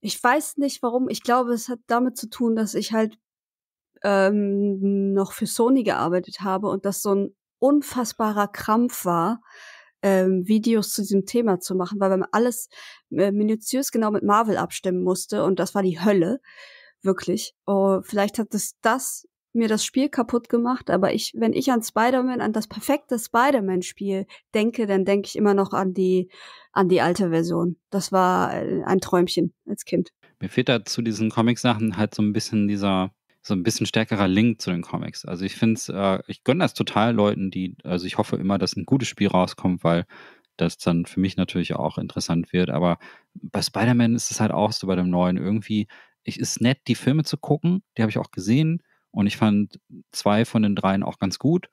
ich weiß nicht warum. Ich glaube, es hat damit zu tun, dass ich halt ähm, noch für Sony gearbeitet habe und das so ein unfassbarer Krampf war, ähm, Videos zu diesem Thema zu machen, weil man alles äh, minutiös genau mit Marvel abstimmen musste und das war die Hölle. Wirklich. Oh, vielleicht hat es das mir das Spiel kaputt gemacht, aber ich, wenn ich an Spider-Man, an das perfekte Spider-Man-Spiel denke, dann denke ich immer noch an die, an die alte Version. Das war äh, ein Träumchen als Kind. Mir fehlt da zu diesen Comic-Sachen halt so ein bisschen dieser, so ein bisschen stärkerer Link zu den Comics. Also ich finde es, äh, ich gönne das total Leuten, die, also ich hoffe immer, dass ein gutes Spiel rauskommt, weil das dann für mich natürlich auch interessant wird. Aber bei Spider-Man ist es halt auch so bei dem Neuen. Irgendwie ich, ist nett, die Filme zu gucken. Die habe ich auch gesehen. Und ich fand zwei von den dreien auch ganz gut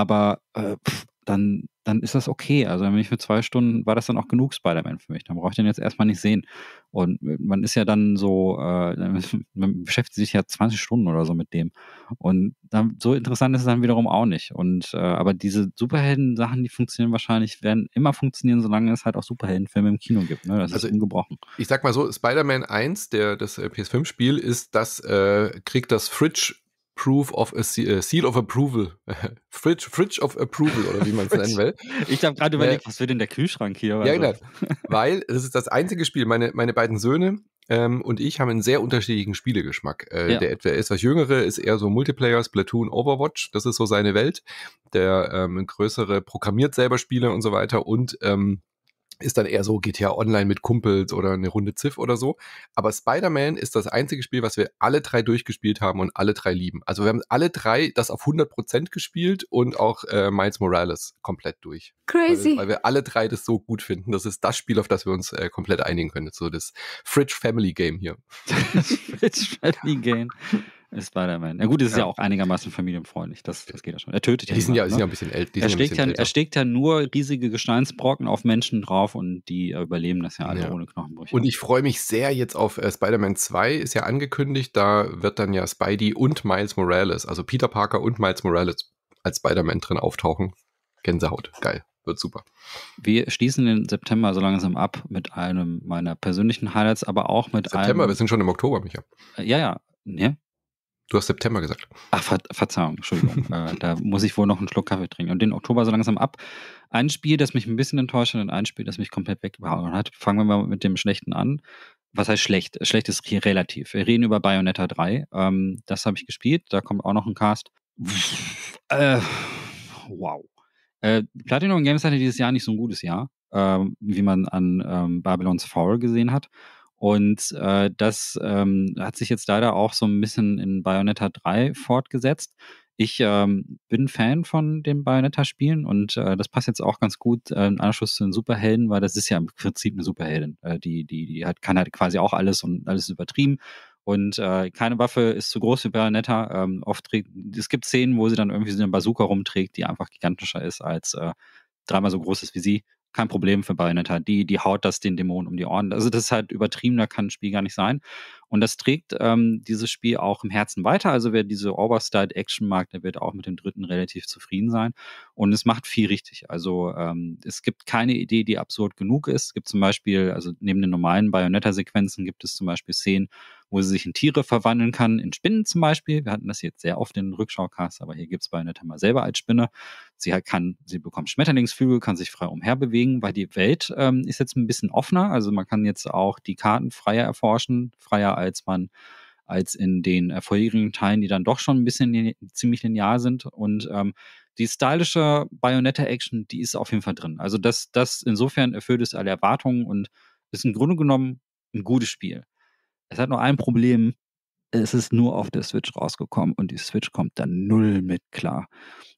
aber äh, pff, dann, dann ist das okay. Also wenn ich für zwei Stunden, war das dann auch genug Spider-Man für mich. Dann brauche ich den jetzt erstmal nicht sehen. Und äh, man ist ja dann so, äh, man beschäftigt sich ja 20 Stunden oder so mit dem. Und dann, so interessant ist es dann wiederum auch nicht. Und äh, aber diese Superhelden-Sachen, die funktionieren wahrscheinlich, werden immer funktionieren, solange es halt auch Superheldenfilme im Kino gibt. Ne? Das also, ist ungebrochen. Ich sag mal so, Spider-Man 1, der, das äh, PS5-Spiel, ist das, äh, kriegt das Fridge Proof of a Seal, äh, Seal of Approval. Fridge, Fridge of Approval oder wie man es nennen will. Ich habe gerade überlegt, äh, was wird denn der Kühlschrank hier? Also. Ja, genau. Weil das ist das einzige Spiel. Meine, meine beiden Söhne ähm, und ich haben einen sehr unterschiedlichen Spielegeschmack. Äh, ja. Der etwas jüngere ist eher so Multiplayer, Splatoon, Overwatch. Das ist so seine Welt. Der ähm, größere programmiert selber Spiele und so weiter und ähm, ist dann eher so GTA Online mit Kumpels oder eine Runde Ziff oder so. Aber Spider-Man ist das einzige Spiel, was wir alle drei durchgespielt haben und alle drei lieben. Also wir haben alle drei das auf 100% gespielt und auch äh, Miles Morales komplett durch. Crazy. Weil, weil, wir alle drei das so gut finden. Das ist das Spiel, auf das wir uns äh, komplett einigen können. So das Fridge Family Game hier. Das Fridge Family Game. Spider-Man. Na gut, es ist ja. ja. auch einigermaßen familienfreundlich. Das, das geht ja schon. Er tötet ja. Die sind, jemand, ja, ne? sind ja ein bisschen, er steckt ja, älter. Er steckt ja nur riesige Gesteinsbrocken auf Menschen drauf und die überleben das ja alle ja. ohne Knochenbrüche. Und ich freue mich sehr jetzt auf äh, Spider-Man 2. Ist ja angekündigt, da wird dann ja Spidey und Miles Morales, also Peter Parker und Miles Morales als Spider-Man drin auftauchen. Gänsehaut. Geil. Wird super. Wir schließen den September so langsam ab mit einem meiner persönlichen Highlights, aber auch mit September, einem. September, wir sind schon im Oktober, Micha. Ja, ja. Nee, Du hast September gesagt. Ach, Ver Verzeihung, Entschuldigung. äh, da muss ich wohl noch einen Schluck Kaffee trinken. Und den Oktober so langsam ab. Ein Spiel, das mich ein bisschen enttäuscht hat und ein Spiel, das mich komplett weggehauen hat. Fangen wir mal mit dem Schlechten an. Was heißt schlecht? Schlecht ist hier relativ. Wir reden über Bayonetta 3. Ähm, das habe ich gespielt. Da kommt auch noch ein Cast. äh, wow. Äh, Platinum Games hatte dieses Jahr nicht so ein gutes Jahr, ähm, wie man an ähm, Babylon's Fall gesehen hat. Und äh, das ähm, hat sich jetzt leider auch so ein bisschen in Bayonetta 3 fortgesetzt. Ich ähm, bin Fan von den Bayonetta-Spielen und äh, das passt jetzt auch ganz gut äh, im Anschluss zu den Superhelden, weil das ist ja im Prinzip eine Superheldin. Äh, die die, die hat, kann halt quasi auch alles und alles ist übertrieben. Und äh, keine Waffe ist zu groß wie Bayonetta. Ähm, oft trägt, es gibt Szenen, wo sie dann irgendwie so eine Bazooka rumträgt, die einfach gigantischer ist als äh, dreimal so groß ist wie sie kein Problem für Bayonetta. Die, die haut das den Dämonen um die Ohren. Also das ist halt übertrieben, da kann ein Spiel gar nicht sein. Und das trägt ähm, dieses Spiel auch im Herzen weiter. Also wer diese Oberstyle Action mag, der wird auch mit dem dritten relativ zufrieden sein. Und es macht viel richtig. Also ähm, es gibt keine Idee, die absurd genug ist. Es gibt zum Beispiel, also neben den normalen Bayonetta-Sequenzen gibt es zum Beispiel Szenen, wo sie sich in Tiere verwandeln kann, in Spinnen zum Beispiel. Wir hatten das jetzt sehr oft in Rückschaucasts, aber hier gibt es Bayonetta mal selber als Spinne. Sie kann, sie bekommt Schmetterlingsflügel, kann sich frei umherbewegen, weil die Welt ähm, ist jetzt ein bisschen offener. Also man kann jetzt auch die Karten freier erforschen, freier als man als in den vorherigen Teilen, die dann doch schon ein bisschen ziemlich linear sind. Und ähm, die stylische Bayonetta-Action, die ist auf jeden Fall drin. Also das, das insofern erfüllt es alle Erwartungen und ist im Grunde genommen ein gutes Spiel. Es hat nur ein Problem. Es ist nur auf der Switch rausgekommen und die Switch kommt dann null mit klar.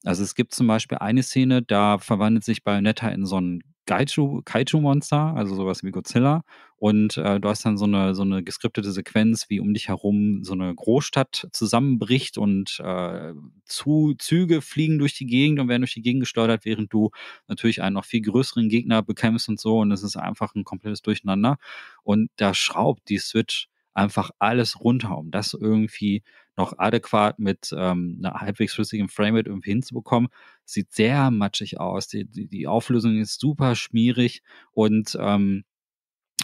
Also es gibt zum Beispiel eine Szene, da verwandelt sich Bayonetta in so einen Kaiju-Monster, also sowas wie Godzilla. Und äh, du hast dann so eine, so eine geskriptete Sequenz, wie um dich herum so eine Großstadt zusammenbricht und äh, zu, Züge fliegen durch die Gegend und werden durch die Gegend gesteuert, während du natürlich einen noch viel größeren Gegner bekämpfst und so. Und es ist einfach ein komplettes Durcheinander. Und da schraubt die Switch einfach alles runter, um das irgendwie noch adäquat mit ähm, einer halbwegs flüssigen Frame Rate irgendwie hinzubekommen. Sieht sehr matschig aus. Die, die, die Auflösung ist super schmierig und ähm,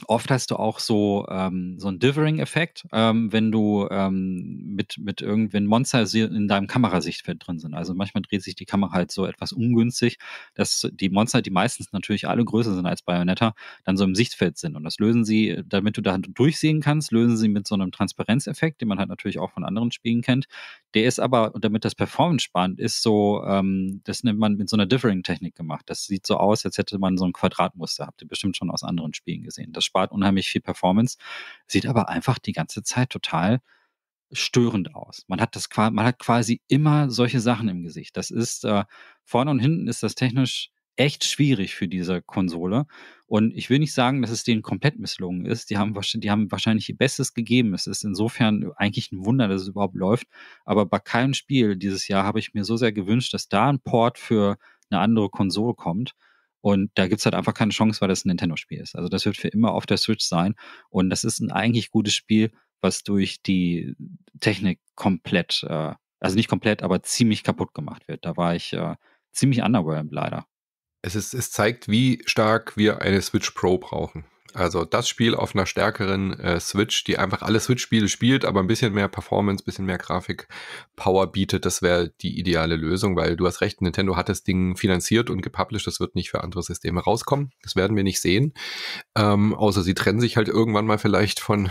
oft hast du auch so, ähm, so einen Dithering-Effekt, ähm, wenn du ähm, mit, mit irgendwen Monster in deinem Kamerasichtfeld drin sind. Also manchmal dreht sich die Kamera halt so etwas ungünstig, dass die Monster, die meistens natürlich alle größer sind als Bayonetta, dann so im Sichtfeld sind. Und das lösen sie, damit du da halt durchsehen kannst, lösen sie mit so einem Transparenzeffekt, den man halt natürlich auch von anderen Spielen kennt, der ist aber, damit das Performance spannend ist, so, ähm, das nennt man mit so einer Differing-Technik gemacht. Das sieht so aus, als hätte man so ein Quadratmuster, habt ihr bestimmt schon aus anderen Spielen gesehen. Das spart unheimlich viel Performance, sieht aber einfach die ganze Zeit total störend aus. Man hat das, man hat quasi immer solche Sachen im Gesicht. Das ist äh, vorne und hinten ist das technisch echt schwierig für diese Konsole. Und ich will nicht sagen, dass es denen komplett misslungen ist. Die haben, die haben wahrscheinlich ihr Bestes gegeben. Es ist insofern eigentlich ein Wunder, dass es überhaupt läuft. Aber bei keinem Spiel dieses Jahr habe ich mir so sehr gewünscht, dass da ein Port für eine andere Konsole kommt. Und da gibt es halt einfach keine Chance, weil das ein Nintendo-Spiel ist. Also das wird für immer auf der Switch sein. Und das ist ein eigentlich gutes Spiel, was durch die Technik komplett, äh, also nicht komplett, aber ziemlich kaputt gemacht wird. Da war ich äh, ziemlich underwhelmed leider es, ist, es zeigt, wie stark wir eine Switch Pro brauchen. Also das Spiel auf einer stärkeren äh, Switch, die einfach alle Switch-Spiele spielt, aber ein bisschen mehr Performance, bisschen mehr Grafik-Power bietet, das wäre die ideale Lösung, weil du hast recht, Nintendo hat das Ding finanziert und gepublished, das wird nicht für andere Systeme rauskommen. Das werden wir nicht sehen. Ähm, außer sie trennen sich halt irgendwann mal vielleicht von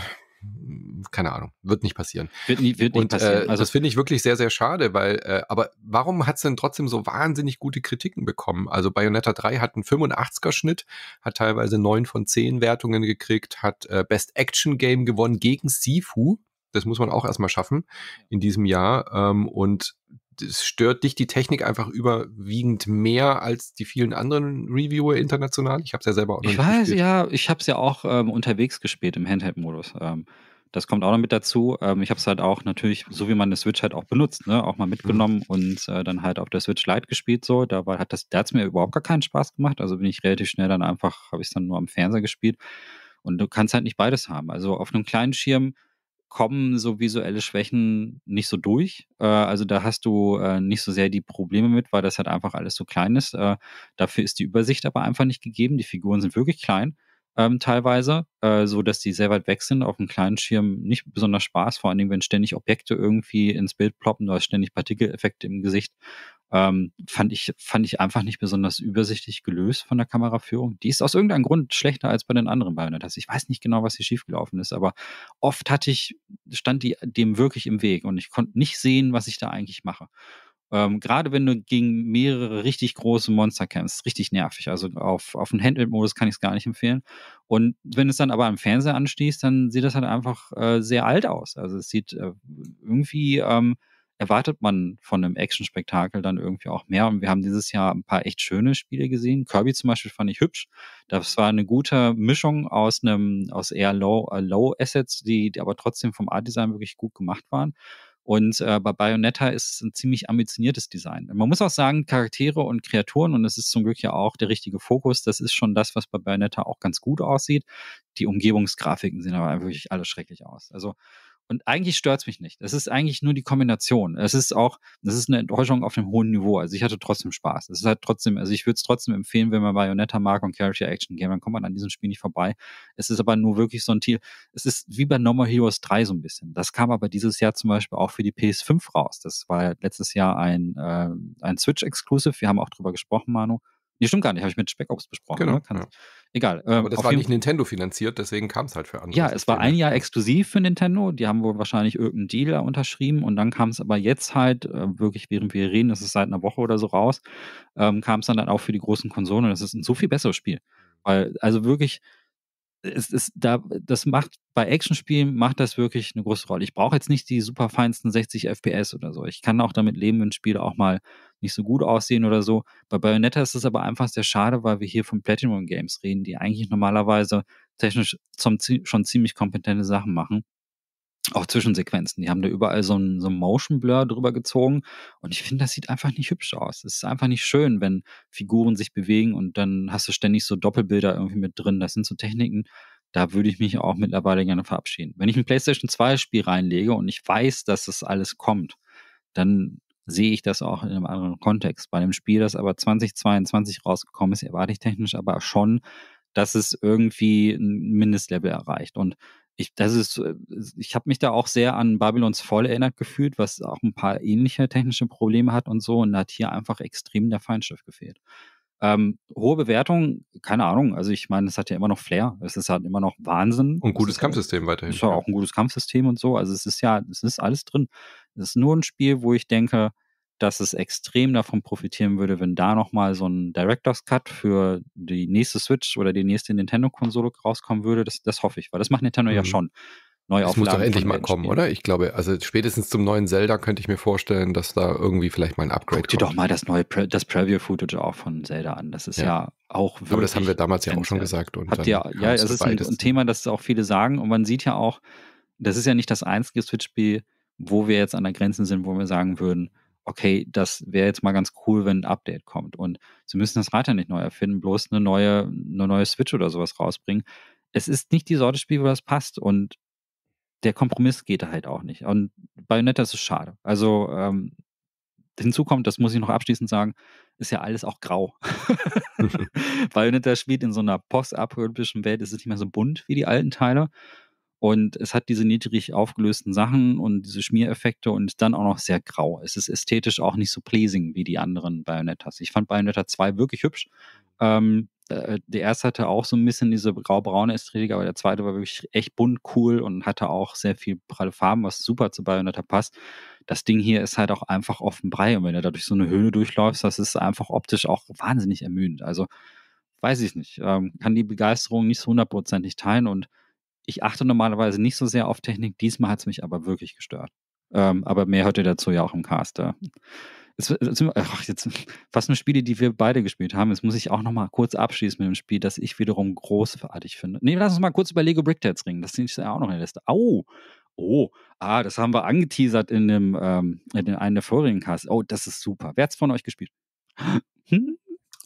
keine Ahnung, wird nicht passieren. Wird, nie, wird nicht und, äh, passieren. Äh, also das finde ich wirklich sehr, sehr schade, weil, äh, aber warum hat es denn trotzdem so wahnsinnig gute Kritiken bekommen? Also Bayonetta 3 hat einen 85er Schnitt, hat teilweise 9 von 10 Wertungen gekriegt, hat äh, Best Action Game gewonnen gegen Sifu. Das muss man auch erstmal schaffen in diesem Jahr. Ähm, und es stört dich die Technik einfach überwiegend mehr als die vielen anderen Reviewer international? Ich habe es ja selber auch noch Ich weiß, gespielt. ja, ich habe es ja auch ähm, unterwegs gespielt im Handheld-Modus. Ähm, das kommt auch noch mit dazu. Ähm, ich habe es halt auch natürlich, so wie man eine Switch halt auch benutzt, ne, auch mal mitgenommen mhm. und äh, dann halt auf der Switch Lite gespielt. So, da hat das, da es mir überhaupt gar keinen Spaß gemacht. Also bin ich relativ schnell dann einfach, habe ich es dann nur am Fernseher gespielt. Und du kannst halt nicht beides haben. Also auf einem kleinen Schirm kommen so visuelle Schwächen nicht so durch. Äh, also da hast du äh, nicht so sehr die Probleme mit, weil das halt einfach alles so klein ist. Äh, dafür ist die Übersicht aber einfach nicht gegeben. Die Figuren sind wirklich klein ähm, teilweise, äh, so dass die sehr weit weg sind, auf einem kleinen Schirm nicht besonders Spaß, vor allen Dingen, wenn ständig Objekte irgendwie ins Bild ploppen, du hast ständig Partikeleffekte im Gesicht. Ähm, fand ich, fand ich einfach nicht besonders übersichtlich gelöst von der Kameraführung. Die ist aus irgendeinem Grund schlechter als bei den anderen Bayonettas. Ich weiß nicht genau, was hier schiefgelaufen ist, aber oft hatte ich, stand die dem wirklich im Weg und ich konnte nicht sehen, was ich da eigentlich mache. Ähm, gerade wenn du gegen mehrere richtig große Monster kämpfst, richtig nervig. Also auf, auf den Handheld-Modus kann ich es gar nicht empfehlen. Und wenn es dann aber am Fernseher anschließt, dann sieht das halt einfach äh, sehr alt aus. Also es sieht äh, irgendwie, ähm, erwartet man von einem Action-Spektakel dann irgendwie auch mehr. Und wir haben dieses Jahr ein paar echt schöne Spiele gesehen. Kirby zum Beispiel fand ich hübsch. Das war eine gute Mischung aus einem, aus eher Low, äh, Low Assets, die, die aber trotzdem vom Art-Design wirklich gut gemacht waren. Und äh, bei Bayonetta ist es ein ziemlich ambitioniertes Design. Man muss auch sagen, Charaktere und Kreaturen, und das ist zum Glück ja auch der richtige Fokus, das ist schon das, was bei Bayonetta auch ganz gut aussieht. Die Umgebungsgrafiken sehen aber wirklich alle schrecklich aus. Also und eigentlich stört es mich nicht. Es ist eigentlich nur die Kombination. Es ist auch, das ist eine Enttäuschung auf einem hohen Niveau. Also ich hatte trotzdem Spaß. Es ist halt trotzdem, also ich würde es trotzdem empfehlen, wenn man Bayonetta mag und Character Action Game, dann kommt man an diesem Spiel nicht vorbei. Es ist aber nur wirklich so ein Titel. Es ist wie bei No More Heroes 3 so ein bisschen. Das kam aber dieses Jahr zum Beispiel auch für die PS5 raus. Das war letztes Jahr ein, äh, ein Switch-Exclusive. Wir haben auch drüber gesprochen, Manu. Nee, stimmt gar nicht, habe ich mit Ops besprochen. Genau, ne? Egal. Ähm, Aber das war nicht Nintendo finanziert, deswegen kam es halt für andere. Ja, Systeme. es war ein Jahr exklusiv für Nintendo. Die haben wohl wahrscheinlich irgendeinen Deal unterschrieben und dann kam es aber jetzt halt, äh, wirklich während wir reden, das ist seit einer Woche oder so raus, ähm, kam es dann, dann halt auch für die großen Konsolen. das ist ein so viel besseres Spiel. Mhm. Weil, also wirklich, es ist da, das macht bei Actionspielen macht das wirklich eine große Rolle. Ich brauche jetzt nicht die super feinsten 60 FPS oder so. Ich kann auch damit leben, wenn Spiele auch mal nicht so gut aussehen oder so. Bei Bayonetta ist es aber einfach sehr schade, weil wir hier von Platinum Games reden, die eigentlich normalerweise technisch zum, schon ziemlich kompetente Sachen machen. Auch Zwischensequenzen. Die haben da überall so ein, so ein Motion Blur drüber gezogen. Und ich finde, das sieht einfach nicht hübsch aus. Es ist einfach nicht schön, wenn Figuren sich bewegen und dann hast du ständig so Doppelbilder irgendwie mit drin. Das sind so Techniken, da würde ich mich auch mittlerweile gerne verabschieden. Wenn ich ein PlayStation 2 Spiel reinlege und ich weiß, dass das alles kommt, dann sehe ich das auch in einem anderen Kontext. Bei einem Spiel, das aber 2022 rausgekommen ist, erwarte ich technisch aber schon, dass es irgendwie ein Mindestlevel erreicht. Und ich, das ist, äh, ich habe mich da auch sehr an Babylons Fall erinnert gefühlt, was auch ein paar ähnliche technische Probleme hat und so. Und da hat hier einfach extrem der Feinstift gefehlt. Ähm, hohe Bewertung, keine Ahnung. Also ich meine, es hat ja immer noch Flair. Es ist halt immer noch Wahnsinn. Und gutes Kampfsystem weiterhin. ist ja auch ein gutes Kampfsystem und so. Also es ist ja, es ist alles drin ist nur ein Spiel, wo ich denke, dass es extrem davon profitieren würde, wenn da nochmal so ein Director's Cut für die nächste Switch oder die nächste Nintendo-Konsole rauskommen würde. Das, das hoffe ich, weil das macht Nintendo mhm. ja schon. Neu Das muss doch endlich mal kommen, Spielen. oder? Ich glaube, also spätestens zum neuen Zelda könnte ich mir vorstellen, dass da irgendwie vielleicht mal ein Upgrade Guck dir doch mal das neue Pre das Preview-Footage auch von Zelda an. Das ist ja, ja auch wirklich. Aber das haben wir damals ja auch schon gesagt. Und Habt ihr, ja, es ist ein, ein Thema, das auch viele sagen. Und man sieht ja auch, das ist ja nicht das einzige Switch-Spiel, wo wir jetzt an der Grenze sind, wo wir sagen würden, okay, das wäre jetzt mal ganz cool, wenn ein Update kommt. Und sie müssen das Rad ja nicht neu erfinden, bloß eine neue, eine neue Switch oder sowas rausbringen. Es ist nicht die Sorte Spiel, wo das passt. Und der Kompromiss geht da halt auch nicht. Und Bayonetta ist es schade. Also ähm, hinzu kommt, das muss ich noch abschließend sagen, ist ja alles auch grau. Bayonetta spielt in so einer post postapokalyptischen Welt, es ist nicht mehr so bunt wie die alten Teile. Und es hat diese niedrig aufgelösten Sachen und diese Schmiereffekte und dann auch noch sehr grau. Es ist ästhetisch auch nicht so pleasing wie die anderen Bayonettas. Ich fand Bayonetta 2 wirklich hübsch. Ähm, äh, der erste hatte auch so ein bisschen diese grau-braune Ästhetik, aber der zweite war wirklich echt bunt, cool und hatte auch sehr viel pralle Farben, was super zu Bayonetta passt. Das Ding hier ist halt auch einfach offen Brei und wenn du da durch so eine Höhle durchläufst, das ist einfach optisch auch wahnsinnig ermüdend. Also weiß ich nicht, ähm, kann die Begeisterung nicht so hundertprozentig teilen und ich achte normalerweise nicht so sehr auf Technik, diesmal hat es mich aber wirklich gestört. Ähm, aber mehr hört ihr dazu ja auch im Caster. Es, es, äh, ach, jetzt, was nur Spiele, die wir beide gespielt haben. Jetzt muss ich auch noch mal kurz abschließen mit dem Spiel, das ich wiederum großartig finde. Nee, lass uns mal kurz über Lego Brickheads ringen. Das ist ja auch noch in der Liste. Au! Oh, ah, das haben wir angeteasert in dem ähm, in einem der vorigen Casts. Oh, das ist super. Wer hat es von euch gespielt? Hm?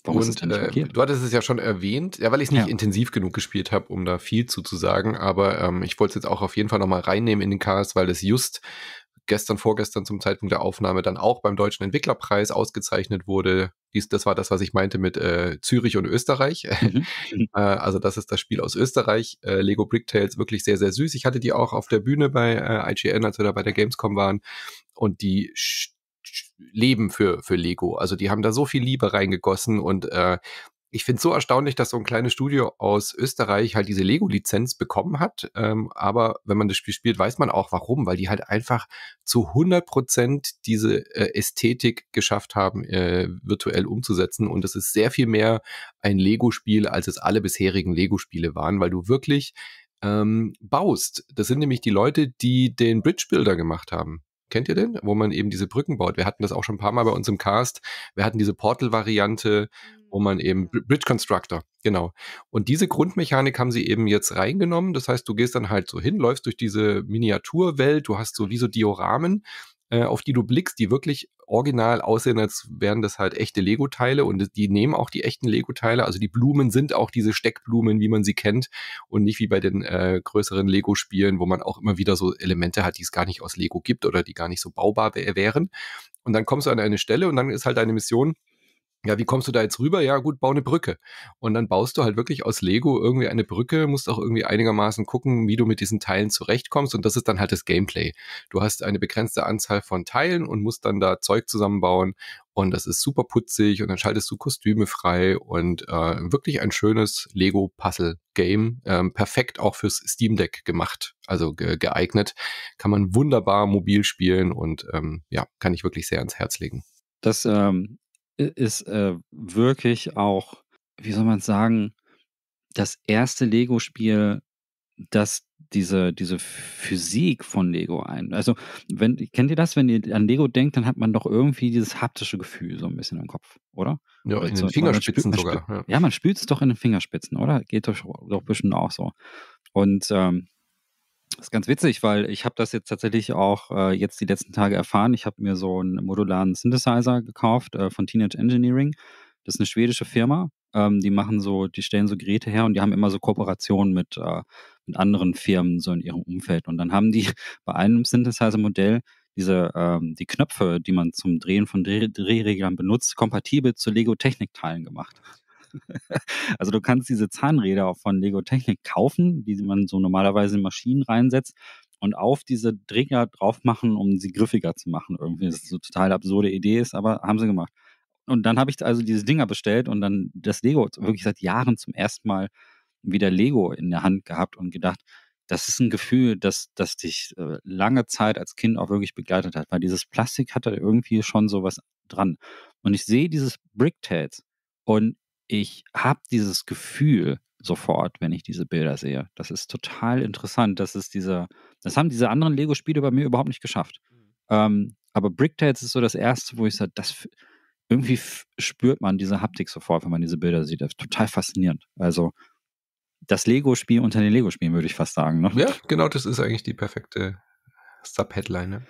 Warum und, ist denn nicht äh, du hattest es ja schon erwähnt, ja, weil ich es nicht ja. intensiv genug gespielt habe, um da viel zu, zu sagen, aber ähm, ich wollte es jetzt auch auf jeden Fall nochmal reinnehmen in den Cast, weil es just gestern, vorgestern zum Zeitpunkt der Aufnahme dann auch beim Deutschen Entwicklerpreis ausgezeichnet wurde. Dies, das war das, was ich meinte mit äh, Zürich und Österreich. Mhm. mhm. äh, also das ist das Spiel aus Österreich. Äh, Lego Brick Tales, wirklich sehr, sehr süß. Ich hatte die auch auf der Bühne bei äh, IGN, als wir da bei der Gamescom waren. Und die Leben für, für Lego. Also die haben da so viel Liebe reingegossen und äh, ich finde es so erstaunlich, dass so ein kleines Studio aus Österreich halt diese Lego-Lizenz bekommen hat. Ähm, aber wenn man das Spiel spielt, weiß man auch warum, weil die halt einfach zu 100 Prozent diese äh, Ästhetik geschafft haben, äh, virtuell umzusetzen. Und es ist sehr viel mehr ein Lego-Spiel, als es alle bisherigen Lego-Spiele waren, weil du wirklich ähm, baust. Das sind nämlich die Leute, die den Bridge-Builder gemacht haben. Kennt ihr den? Wo man eben diese Brücken baut. Wir hatten das auch schon ein paar Mal bei uns im Cast. Wir hatten diese Portal-Variante, wo man eben mhm. Bridge Constructor, genau. Und diese Grundmechanik haben sie eben jetzt reingenommen. Das heißt, du gehst dann halt so hin, läufst durch diese Miniaturwelt, du hast so wie so Dioramen äh, auf die du blickst, die wirklich original aussehen, als wären das halt echte Lego-Teile und die nehmen auch die echten Lego-Teile. Also die Blumen sind auch diese Steckblumen, wie man sie kennt und nicht wie bei den äh, größeren Lego-Spielen, wo man auch immer wieder so Elemente hat, die es gar nicht aus Lego gibt oder die gar nicht so baubar wären. Und dann kommst du an eine Stelle und dann ist halt deine Mission, ja, wie kommst du da jetzt rüber? Ja, gut, bau eine Brücke. Und dann baust du halt wirklich aus Lego irgendwie eine Brücke, musst auch irgendwie einigermaßen gucken, wie du mit diesen Teilen zurechtkommst. Und das ist dann halt das Gameplay. Du hast eine begrenzte Anzahl von Teilen und musst dann da Zeug zusammenbauen. Und das ist super putzig und dann schaltest du Kostüme frei und äh, wirklich ein schönes Lego-Puzzle-Game. Ähm, perfekt auch fürs Steam Deck gemacht, also ge geeignet. Kann man wunderbar mobil spielen und ähm, ja, kann ich wirklich sehr ans Herz legen. Das ähm, ist äh, wirklich auch, wie soll man sagen, das erste Lego-Spiel, das diese, diese Physik von Lego ein. Also, wenn, kennt ihr das? Wenn ihr an Lego denkt, dann hat man doch irgendwie dieses haptische Gefühl so ein bisschen im Kopf, oder? Ja, oder in so, den Fingerspitzen spürt, sogar. ja. ja, man spürt es doch in den Fingerspitzen, oder? Geht doch, doch bestimmt auch so. Und ähm, das ist ganz witzig, weil ich habe das jetzt tatsächlich auch äh, jetzt die letzten Tage erfahren. Ich habe mir so einen modularen Synthesizer gekauft äh, von Teenage Engineering. Das ist eine schwedische Firma. Ähm, die machen so, die stellen so Geräte her und die haben immer so Kooperationen mit, äh, mit anderen Firmen so in ihrem Umfeld. Und dann haben die bei einem Synthesizer-Modell diese ähm, die Knöpfe, die man zum Drehen von Dreh Drehreglern benutzt, kompatibel zu lego technik teilen gemacht. also du kannst diese Zahnräder auch von Lego Technik kaufen, die man so normalerweise in Maschinen reinsetzt und auf diese Dreher drauf machen, um sie griffiger zu machen. Irgendwie das ist so total absurde Idee ist, aber haben sie gemacht. Und dann habe ich also diese Dinger bestellt und dann das Lego wirklich seit Jahren zum ersten Mal wieder Lego in der Hand gehabt und gedacht, das ist ein Gefühl, das, das dich äh, lange Zeit als Kind auch wirklich begleitet hat, weil dieses Plastik hat da irgendwie schon sowas dran. Und ich sehe dieses Bricktails und ich habe dieses Gefühl sofort, wenn ich diese Bilder sehe. Das ist total interessant. Das ist dieser, das haben diese anderen Lego-Spiele bei mir überhaupt nicht geschafft. Mhm. Ähm, aber Bricktales ist so das erste, wo ich sage, das irgendwie spürt man diese Haptik sofort, wenn man diese Bilder sieht. Das ist total faszinierend. Also das Lego-Spiel unter den Lego-Spielen, würde ich fast sagen. Ne? Ja, genau, das ist eigentlich die perfekte Sub-Headline. Ne?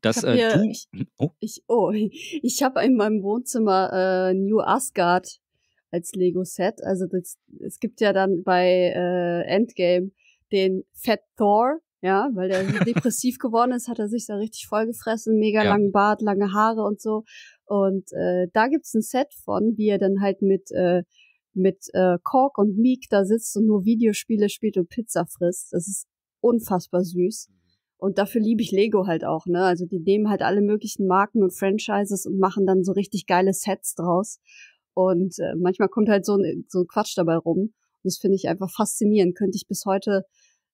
Das, ich habe äh, hm, oh. ich, oh, ich hab in meinem Wohnzimmer äh, New Asgard als Lego-Set. Also das, es gibt ja dann bei äh, Endgame den Fat Thor, ja, weil der depressiv geworden ist, hat er sich da richtig vollgefressen, mega ja. langen Bart, lange Haare und so. Und äh, da gibt's ein Set von, wie er dann halt mit äh, mit äh, Kork und Meek da sitzt und nur Videospiele spielt und Pizza frisst. Das ist unfassbar süß. Mhm. Und dafür liebe ich Lego halt auch, ne? Also die nehmen halt alle möglichen Marken und Franchises und machen dann so richtig geile Sets draus. Und äh, manchmal kommt halt so ein, so ein Quatsch dabei rum. Und das finde ich einfach faszinierend. Könnte ich bis heute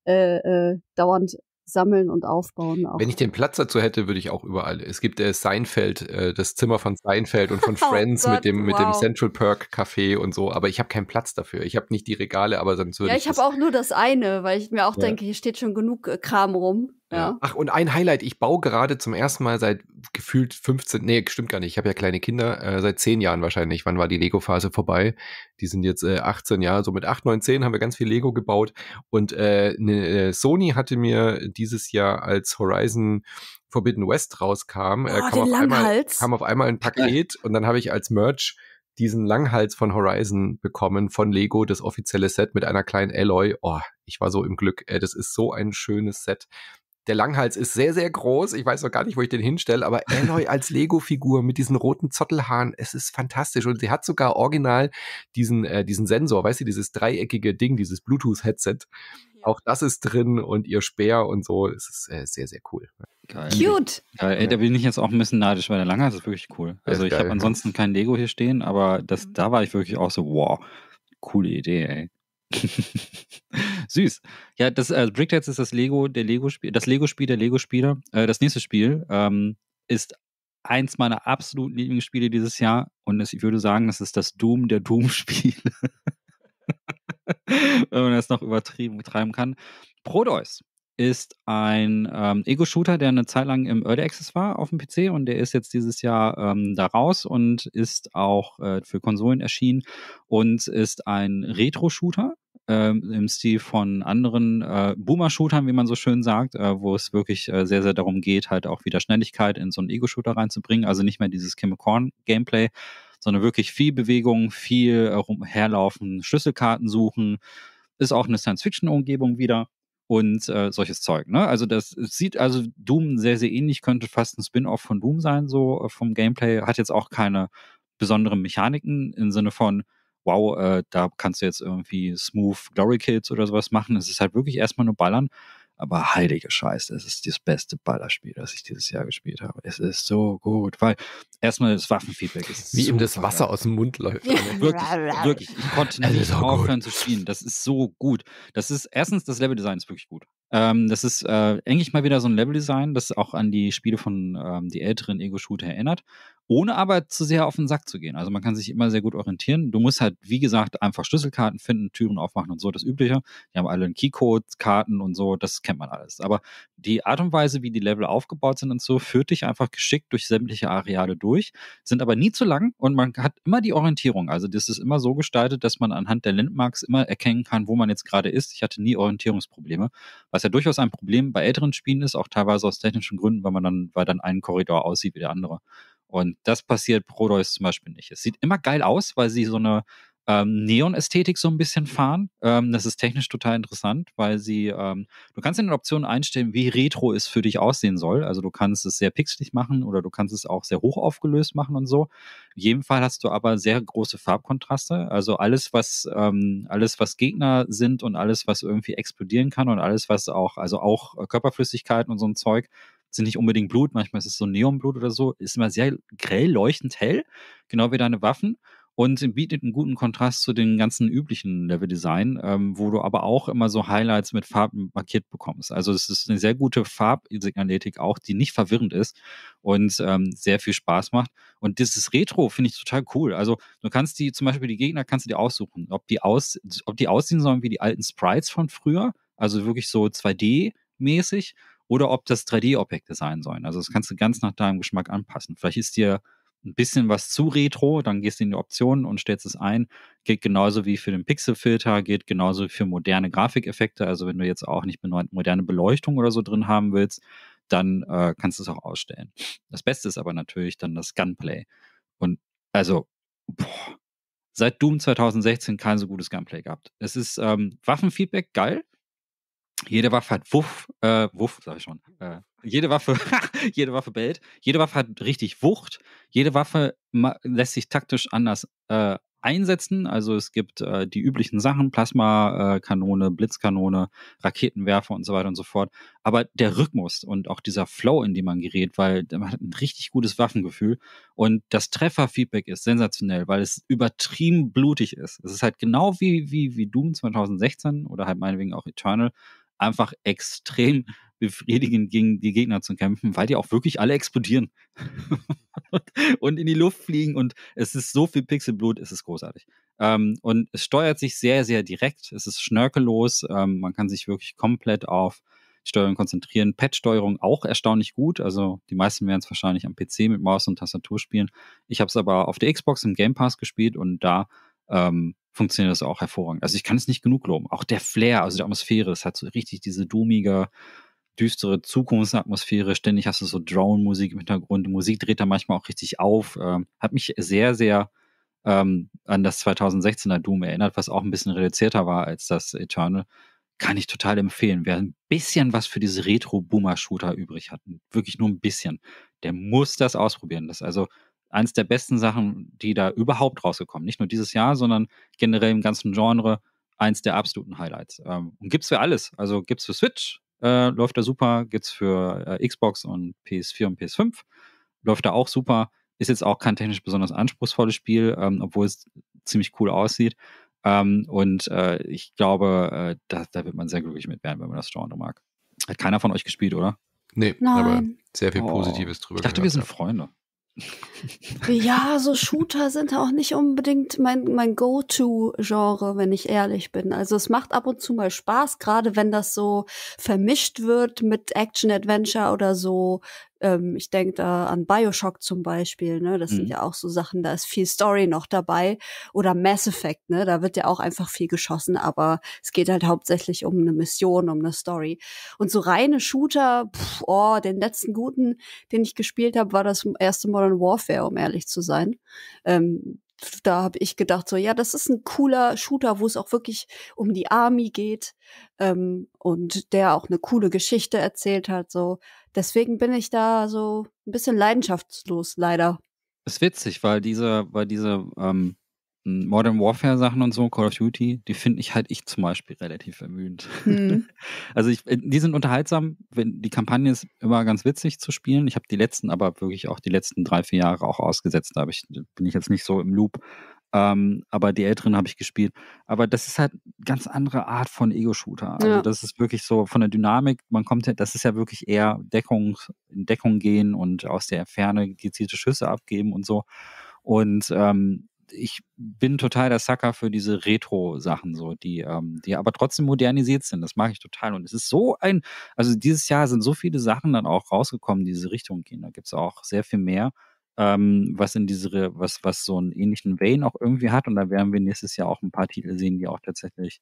äh, äh, dauernd sammeln und aufbauen. Auch. Wenn ich den Platz dazu hätte, würde ich auch überall. Es gibt äh, Seinfeld, äh, das Zimmer von Seinfeld und von oh Friends oh Gott, mit dem wow. dem Central Perk Café und so, aber ich habe keinen Platz dafür. Ich habe nicht die Regale, aber sonst würde ich. Ja, ich, habe auch nur das eine, weil ich mir auch ja. denke, hier steht schon genug äh, Kram rum. Ja. Ach, und ein Highlight, ich baue gerade zum ersten Mal seit gefühlt 15, nee, stimmt gar nicht, ich habe ja kleine Kinder, äh, seit 10 Jahren wahrscheinlich, wann war die Lego-Phase vorbei? Die sind jetzt äh, 18 Jahre, so mit 8, 9, 10 haben wir ganz viel Lego gebaut und äh, ne, äh, Sony hatte mir dieses Jahr als Horizon Forbidden West rauskam, äh, oh, äh, kam, auf einmal, kam auf einmal ein Paket und dann habe ich als Merch diesen Langhals von Horizon bekommen von Lego, das offizielle Set mit einer kleinen Alloy. Oh, ich war so im Glück. Das ist so ein schönes Set. Der Langhals ist sehr, sehr groß. Ich weiß noch gar nicht, wo ich den hinstelle, aber Aloy als Lego-Figur mit diesen roten Zottelhaaren, es ist fantastisch. Und sie hat sogar original diesen, äh, diesen Sensor, weißt du, dieses dreieckige Ding, dieses Bluetooth-Headset. Ja. Auch das ist drin und ihr Speer und so. Es ist äh, sehr, sehr cool. Geil. Cute. Geil. Ey, da bin ich jetzt auch ein bisschen neidisch, weil der Langhals ist wirklich cool. Also ich habe ne? ansonsten kein Lego hier stehen, aber das, mhm. da war ich wirklich auch so, wow, coole Idee, ey. Süß. Ja, das äh, Brickheads ist das Lego, der Lego-Spiel, das Lego-Spiel der Lego-Spieler. Äh, das nächste Spiel ähm, ist eins meiner absoluten Lieblingsspiele dieses Jahr und es, ich würde sagen, das ist das Doom der Doom-Spiele. Wenn man das noch übertrieben treiben kann. Prodeus ist ein ähm, Ego-Shooter, der eine Zeit lang im Early Access war auf dem PC und der ist jetzt dieses Jahr ähm, da raus und ist auch äh, für Konsolen erschienen und ist ein Retro-Shooter äh, im Stil von anderen äh, Boomer-Shootern, wie man so schön sagt, äh, wo es wirklich äh, sehr, sehr darum geht, halt auch wieder Schnelligkeit in so einen Ego-Shooter reinzubringen. Also nicht mehr dieses Kim Korn-Gameplay, sondern wirklich viel Bewegung, viel äh, herlaufen, Schlüsselkarten suchen. Ist auch eine Science-Fiction-Umgebung wieder und äh, solches Zeug. Ne? Also das sieht also Doom sehr, sehr ähnlich, könnte fast ein Spin-off von Doom sein, so äh, vom Gameplay. Hat jetzt auch keine besonderen Mechaniken im Sinne von, wow, äh, da kannst du jetzt irgendwie Smooth Glory Kills oder sowas machen. Es ist halt wirklich erstmal nur Ballern. Aber heilige Scheiße, es ist das beste Ballerspiel, das ich dieses Jahr gespielt habe. Es ist so gut, weil erstmal das Waffenfeedback ist. Wie ihm das Wasser geil. aus dem Mund läuft. Also. wirklich, wirklich. Ich konnte nicht aufhören zu spielen. Das ist so gut. Das ist erstens, das Leveldesign ist wirklich gut. Ähm, das ist äh, eigentlich mal wieder so ein Leveldesign, das auch an die Spiele von ähm, die älteren Ego-Shooter erinnert, ohne aber zu sehr auf den Sack zu gehen. Also man kann sich immer sehr gut orientieren. Du musst halt, wie gesagt, einfach Schlüsselkarten finden, Türen aufmachen und so, das Übliche. Die haben alle einen Keycode, Karten und so, das kennt man alles. Aber die Art und Weise, wie die Level aufgebaut sind und so, führt dich einfach geschickt durch sämtliche Areale durch, sind aber nie zu lang und man hat immer die Orientierung. Also das ist immer so gestaltet, dass man anhand der Landmarks immer erkennen kann, wo man jetzt gerade ist. Ich hatte nie Orientierungsprobleme, was ja durchaus ein Problem bei älteren Spielen ist, auch teilweise aus technischen Gründen, weil man dann, weil dann ein Korridor aussieht wie der andere. Und das passiert Prodeus zum Beispiel nicht. Es sieht immer geil aus, weil sie so eine ähm, Neon-Ästhetik so ein bisschen fahren. Ähm, das ist technisch total interessant, weil sie, ähm, du kannst in den Optionen einstellen, wie Retro es für dich aussehen soll. Also du kannst es sehr pixelig machen oder du kannst es auch sehr hoch aufgelöst machen und so. In jedem Fall hast du aber sehr große Farbkontraste. Also alles, was, ähm, alles, was Gegner sind und alles, was irgendwie explodieren kann und alles, was auch, also auch äh, Körperflüssigkeiten und so ein Zeug, sind nicht unbedingt Blut, manchmal ist es so Neonblut oder so, ist immer sehr grell leuchtend hell, genau wie deine Waffen und bietet einen guten Kontrast zu den ganzen üblichen Leveldesign, ähm, wo du aber auch immer so Highlights mit Farben markiert bekommst. Also es ist eine sehr gute Farbsignaletik auch, die nicht verwirrend ist und ähm, sehr viel Spaß macht. Und dieses Retro finde ich total cool. Also du kannst die, zum Beispiel die Gegner kannst du dir aussuchen, ob die, aus, ob die aussehen sollen wie die alten Sprites von früher, also wirklich so 2D-mäßig, oder ob das 3D-Objekte sein sollen. Also das kannst du ganz nach deinem Geschmack anpassen. Vielleicht ist dir ein bisschen was zu retro, dann gehst du in die Optionen und stellst es ein. Geht genauso wie für den Pixelfilter, geht genauso für moderne Grafikeffekte. Also wenn du jetzt auch nicht moderne Beleuchtung oder so drin haben willst, dann äh, kannst du es auch ausstellen. Das Beste ist aber natürlich dann das Gunplay. Und also, boah, seit Doom 2016 kein so gutes Gunplay gehabt. Es ist ähm, Waffenfeedback geil, jede Waffe hat Wuff, äh, Wuff, sag ich schon. Äh, jede Waffe, jede Waffe bellt, jede Waffe hat richtig Wucht, jede Waffe lässt sich taktisch anders äh, einsetzen. Also es gibt äh, die üblichen Sachen, Plasmakanone, äh, Blitzkanone, Raketenwerfer und so weiter und so fort. Aber der Rhythmus und auch dieser Flow, in dem man gerät, weil man hat ein richtig gutes Waffengefühl und das Trefferfeedback ist sensationell, weil es übertrieben blutig ist. Es ist halt genau wie, wie, wie Doom 2016 oder halt meinetwegen auch Eternal, einfach extrem befriedigend gegen die Gegner zu kämpfen, weil die auch wirklich alle explodieren und in die Luft fliegen und es ist so viel Pixelblut, es ist großartig. Ähm, und es steuert sich sehr, sehr direkt, es ist schnörkellos, ähm, man kann sich wirklich komplett auf Steuerung konzentrieren. Pad-Steuerung auch erstaunlich gut. Also die meisten werden es wahrscheinlich am PC mit Maus und Tastatur spielen. Ich habe es aber auf der Xbox im Game Pass gespielt und da ähm, funktioniert das auch hervorragend. Also ich kann es nicht genug loben. Auch der Flair, also die Atmosphäre, es hat so richtig diese dummige, düstere Zukunftsatmosphäre. Ständig hast du so Drone-Musik im Hintergrund. Musik dreht da manchmal auch richtig auf. Ähm, hat mich sehr, sehr ähm, an das 2016er Doom erinnert, was auch ein bisschen reduzierter war als das Eternal. Kann ich total empfehlen. Wer ein bisschen was für diese Retro-Boomer-Shooter übrig hat, wirklich nur ein bisschen, der muss das ausprobieren. Das also eins der besten Sachen, die da überhaupt rausgekommen. Nicht nur dieses Jahr, sondern generell im ganzen Genre eins der absoluten Highlights. Ähm, und gibt's für alles. Also gibt's für Switch, äh, läuft da super, gibt's für äh, Xbox und PS4 und PS5, läuft da auch super. Ist jetzt auch kein technisch besonders anspruchsvolles Spiel, ähm, obwohl es ziemlich cool aussieht. Ähm, und äh, ich glaube, äh, da, da wird man sehr glücklich mit werden, wenn man das Genre mag. Hat keiner von euch gespielt, oder? Nee, Nein. aber sehr viel oh. Positives oh. drüber. Ich dachte, wir sind Freunde. Ja, so Shooter sind auch nicht unbedingt mein, mein Go-To-Genre, wenn ich ehrlich bin. Also es macht ab und zu mal Spaß, gerade wenn das so vermischt wird mit Action-Adventure oder so ähm, ich denke da an Bioshock zum Beispiel, ne? Das mhm. sind ja auch so Sachen, da ist viel Story noch dabei. Oder Mass Effect, ne? Da wird ja auch einfach viel geschossen, aber es geht halt hauptsächlich um eine Mission, um eine Story. Und so reine Shooter, pff, oh, den letzten guten, den ich gespielt habe, war das erste Modern Warfare, um ehrlich zu sein. Ähm, da habe ich gedacht, so ja, das ist ein cooler Shooter, wo es auch wirklich um die Army geht ähm, und der auch eine coole Geschichte erzählt hat. So, Deswegen bin ich da so ein bisschen leidenschaftslos, leider. Ist witzig, weil diese, weil diese ähm, hm, Modern Warfare Sachen und so, Call of Duty, die finde ich halt ich zum Beispiel relativ ermüdend. Hm. Also ich, äh, die sind unterhaltsam, wenn die Kampagne ist immer ganz witzig zu spielen. Ich habe die letzten, aber wirklich auch die letzten drei, vier Jahre auch ausgesetzt. Da ich, bin ich jetzt nicht so im Loop. Ähm, aber die älteren habe ich gespielt. Aber das ist halt ganz andere Art von Ego-Shooter. Also ja. das ist wirklich so von der Dynamik, man kommt, das ist ja wirklich eher Deckung, in Deckung gehen und aus der Ferne gezielte Schüsse abgeben und so. Und ähm, ich bin total der Sucker für diese Retro-Sachen, so, die, ähm, die aber trotzdem modernisiert sind. Das mag ich total. Und es ist so ein, also dieses Jahr sind so viele Sachen dann auch rausgekommen, die diese Richtung gehen. Da gibt es auch sehr viel mehr ähm, was in diese, was, was so einen ähnlichen Vein auch irgendwie hat. Und da werden wir nächstes Jahr auch ein paar Titel sehen, die auch tatsächlich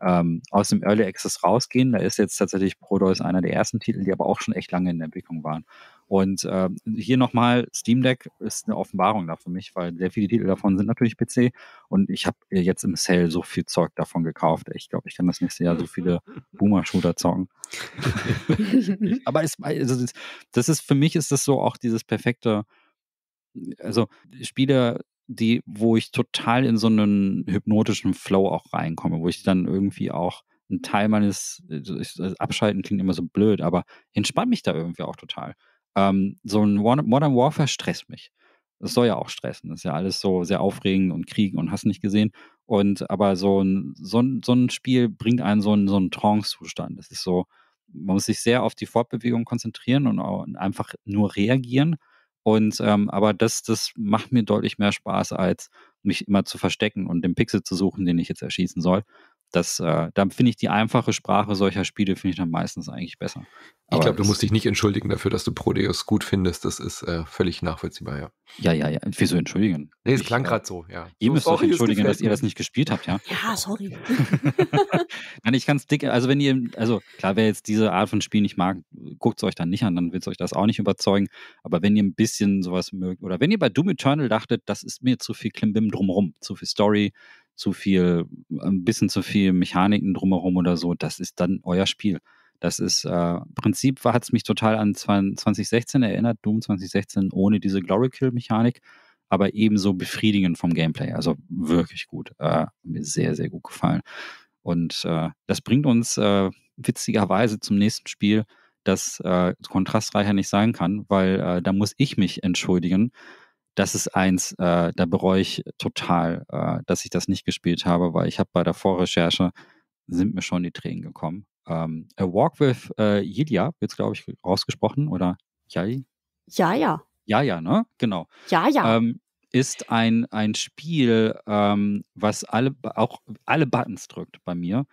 ähm, aus dem Early Access rausgehen. Da ist jetzt tatsächlich Prodeus einer der ersten Titel, die aber auch schon echt lange in der Entwicklung waren. Und ähm, hier nochmal, Steam Deck ist eine Offenbarung da für mich, weil sehr viele Titel davon sind natürlich PC und ich habe jetzt im Sale so viel Zeug davon gekauft. Ich glaube, ich kann das nächste Jahr so viele Boomer-Shooter zocken. Aber es, also das ist für mich ist das so auch dieses perfekte also Spiele, die, wo ich total in so einen hypnotischen Flow auch reinkomme, wo ich dann irgendwie auch ein Teil meines also also Abschalten klingt immer so blöd, aber entspannt mich da irgendwie auch total. Ähm, so ein Modern Warfare stresst mich. Das soll ja auch stressen. Das ist ja alles so sehr aufregend und Kriegen und hast nicht gesehen. Und aber so ein, so ein, so ein Spiel bringt einen so einen, so einen Trance-Zustand. Das ist so, man muss sich sehr auf die Fortbewegung konzentrieren und einfach nur reagieren und ähm, aber das, das macht mir deutlich mehr Spaß, als mich immer zu verstecken und den Pixel zu suchen, den ich jetzt erschießen soll das, äh, da finde ich die einfache Sprache solcher Spiele, finde ich dann meistens eigentlich besser. ich glaube, du musst dich nicht entschuldigen dafür, dass du Prodeus gut findest. Das ist äh, völlig nachvollziehbar, ja. Ja, ja, ja. Wieso entschuldigen? Nee, es klang äh, gerade so, ja. Ihr so, müsst euch entschuldigen, dass ihr das nicht gespielt habt, ja? Ja, sorry. Nein, ich ganz es dick, also wenn ihr, also klar, wer jetzt diese Art von Spiel nicht mag, guckt es euch dann nicht an, dann wird es euch das auch nicht überzeugen. Aber wenn ihr ein bisschen sowas mögt, oder wenn ihr bei Doom Eternal dachtet, das ist mir zu viel Klimbim drumrum, zu viel Story, zu viel, ein bisschen zu viel Mechaniken drumherum oder so, das ist dann euer Spiel. Das ist, äh, im Prinzip hat es mich total an 2016 erinnert, Doom 2016 ohne diese Glory Kill-Mechanik, aber ebenso befriedigend vom Gameplay. Also wirklich gut. Äh, mir sehr, sehr gut gefallen. Und äh, das bringt uns äh, witzigerweise zum nächsten Spiel, das äh, kontrastreicher nicht sein kann, weil äh, da muss ich mich entschuldigen das ist eins, äh, da bereue ich total, äh, dass ich das nicht gespielt habe, weil ich habe bei der Vorrecherche sind mir schon die Tränen gekommen. Ähm, A Walk with äh, Yilia wird es, glaube ich, ausgesprochen, oder Jai? Ja, ja. Ja, ja, ne? Genau. Ja, ja. Ähm, ist ein, ein Spiel, ähm, was alle, auch alle Buttons drückt bei mir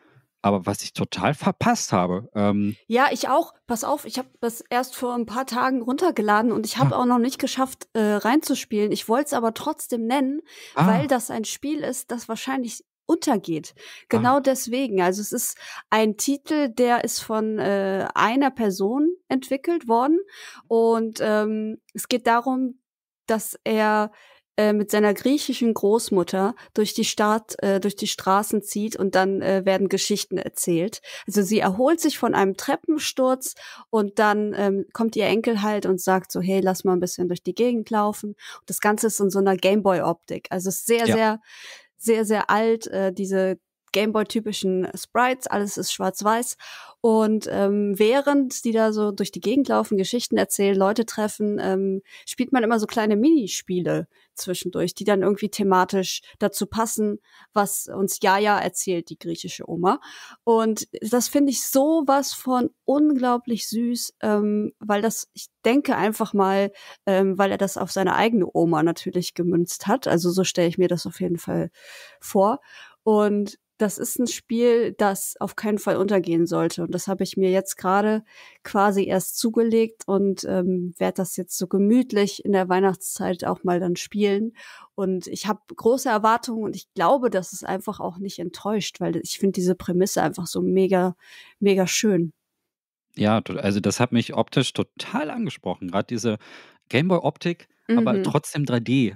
aber was ich total verpasst habe. Ähm ja, ich auch. Pass auf, ich habe das erst vor ein paar Tagen runtergeladen und ich habe ah. auch noch nicht geschafft, äh, reinzuspielen. Ich wollte es aber trotzdem nennen, ah. weil das ein Spiel ist, das wahrscheinlich untergeht. Ah. Genau ah. deswegen. Also es ist ein Titel, der ist von äh, einer Person entwickelt worden mhm. und ähm, es geht darum, dass er äh, mit seiner griechischen Großmutter durch die Stadt, äh, durch die Straßen zieht und dann äh, werden Geschichten erzählt. Also sie erholt sich von einem Treppensturz und dann ähm, kommt ihr Enkel halt und sagt so, hey, lass mal ein bisschen durch die Gegend laufen. Und das Ganze ist in so einer Gameboy-Optik. Also es ist sehr, ja. sehr, sehr, sehr alt, äh, diese Gameboy-typischen Sprites, alles ist schwarz-weiß. Und ähm, während die da so durch die Gegend laufen, Geschichten erzählen, Leute treffen, ähm, spielt man immer so kleine Minispiele, zwischendurch, die dann irgendwie thematisch dazu passen, was uns Jaja erzählt, die griechische Oma. Und das finde ich sowas von unglaublich süß, ähm, weil das, ich denke einfach mal, ähm, weil er das auf seine eigene Oma natürlich gemünzt hat. Also so stelle ich mir das auf jeden Fall vor. Und das ist ein Spiel, das auf keinen Fall untergehen sollte. Und das habe ich mir jetzt gerade quasi erst zugelegt und ähm, werde das jetzt so gemütlich in der Weihnachtszeit auch mal dann spielen. Und ich habe große Erwartungen und ich glaube, dass es einfach auch nicht enttäuscht, weil ich finde diese Prämisse einfach so mega, mega schön. Ja, also das hat mich optisch total angesprochen. Gerade diese Gameboy-Optik, mhm. aber trotzdem 3D.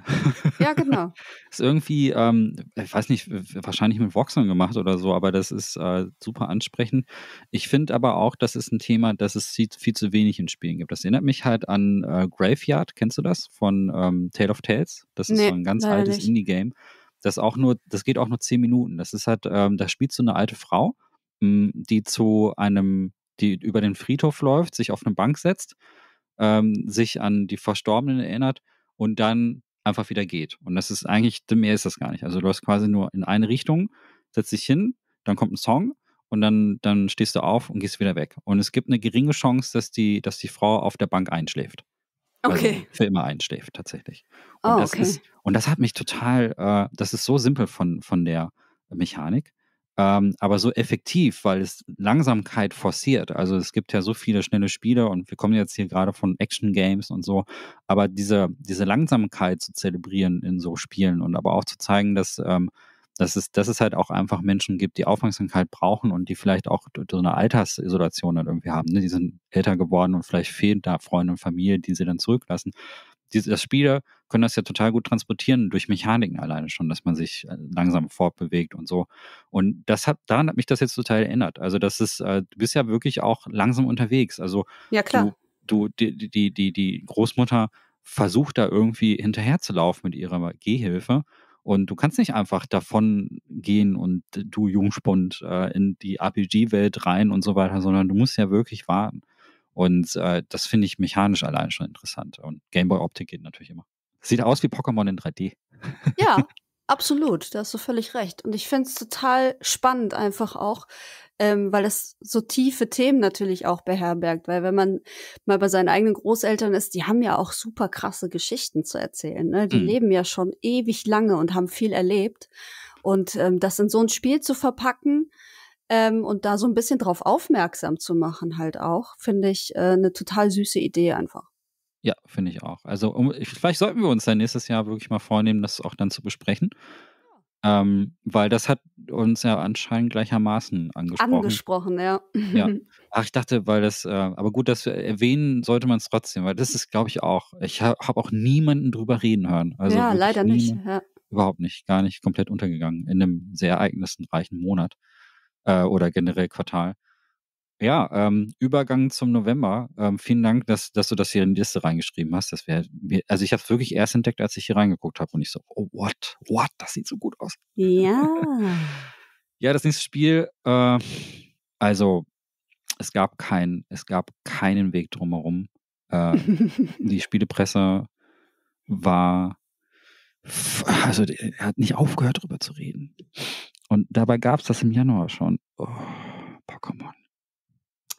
Ja, genau. ist irgendwie, ähm, ich weiß nicht, wahrscheinlich mit Voxeln gemacht oder so, aber das ist äh, super ansprechend. Ich finde aber auch, das ist ein Thema, das es viel, zu wenig in Spielen gibt. Das erinnert mich halt an äh, Graveyard, kennst du das? Von ähm, Tale of Tales. Das nee, ist ne, so ein ganz altes Indie-Game. Das auch nur, das geht auch nur zehn Minuten. Das ist halt, ähm, da spielt so eine alte Frau, mh, hm, die zu einem die über den Friedhof läuft, sich auf eine Bank setzt, ähm, sich an die Verstorbenen erinnert und dann einfach wieder geht. Und das ist eigentlich, mehr ist das gar nicht. Also du läufst quasi nur in eine Richtung, setzt dich hin, dann kommt ein Song und dann, dann stehst du auf und gehst wieder weg. Und es gibt eine geringe Chance, dass die, dass die Frau auf der Bank einschläft. Also okay. Also für immer einschläft, tatsächlich. Und, oh, das, okay. ist, und das hat mich total, äh, das ist so simpel von, von der Mechanik ähm, aber so effektiv, weil es Langsamkeit forciert. Also es gibt ja so viele schnelle Spiele und wir kommen jetzt hier gerade von Action Games und so, aber diese, diese Langsamkeit zu zelebrieren in so Spielen und aber auch zu zeigen, dass, ähm, dass, es, dass es halt auch einfach Menschen gibt, die Aufmerksamkeit brauchen und die vielleicht auch so eine Altersisolation dann irgendwie haben. Ne? Die sind älter geworden und vielleicht fehlen da Freunde und Familie, die sie dann zurücklassen die, Spieler können das ja total gut transportieren durch Mechaniken alleine schon, dass man sich äh, langsam fortbewegt und so. Und das hat, daran hat mich das jetzt total erinnert. Also das ist, äh, du bist ja wirklich auch langsam unterwegs. Also ja, klar. Du, du die, die, die, die Großmutter versucht da irgendwie hinterherzulaufen mit ihrer Gehhilfe. Und du kannst nicht einfach davon gehen und du Jungspund äh, in die RPG-Welt rein und so weiter, sondern du musst ja wirklich warten. Und äh, das finde ich mechanisch allein schon interessant. Und Gameboy-Optik geht natürlich immer. Sieht aus wie Pokémon in 3D. Ja, absolut. Da hast du völlig recht. Und ich finde es total spannend einfach auch, ähm, weil das so tiefe Themen natürlich auch beherbergt. Weil wenn man mal bei seinen eigenen Großeltern ist, die haben ja auch super krasse Geschichten zu erzählen. Ne? Die mhm. leben ja schon ewig lange und haben viel erlebt. Und ähm, das in so ein Spiel zu verpacken, ähm, und da so ein bisschen drauf aufmerksam zu machen, halt auch, finde ich äh, eine total süße Idee einfach. Ja, finde ich auch. Also um, vielleicht sollten wir uns dann nächstes Jahr wirklich mal vornehmen, das auch dann zu besprechen. Ähm, weil das hat uns ja anscheinend gleichermaßen angesprochen. Angesprochen, ja. ja. Ach, ich dachte, weil das, äh, aber gut, dass wir erwähnen sollte man es trotzdem, weil das ist, glaube ich, auch. Ich ha habe auch niemanden drüber reden hören. Also ja, leider niemand, nicht. Ja. Überhaupt nicht, gar nicht komplett untergegangen in einem sehr ereignisreichen Monat äh, oder generell Quartal. Ja, ähm, Übergang zum November. Ähm, vielen Dank, dass, dass du das hier in die Liste reingeschrieben hast. Das wäre, also ich habe es wirklich erst entdeckt, als ich hier reingeguckt habe und ich so, oh what, what, das sieht so gut aus. Ja. ja, das nächste Spiel, äh, also es gab keinen, es gab keinen Weg drumherum. Äh, die Spielepresse war, also er hat nicht aufgehört, darüber zu reden. Und dabei gab es das im Januar schon. Oh, Pokémon.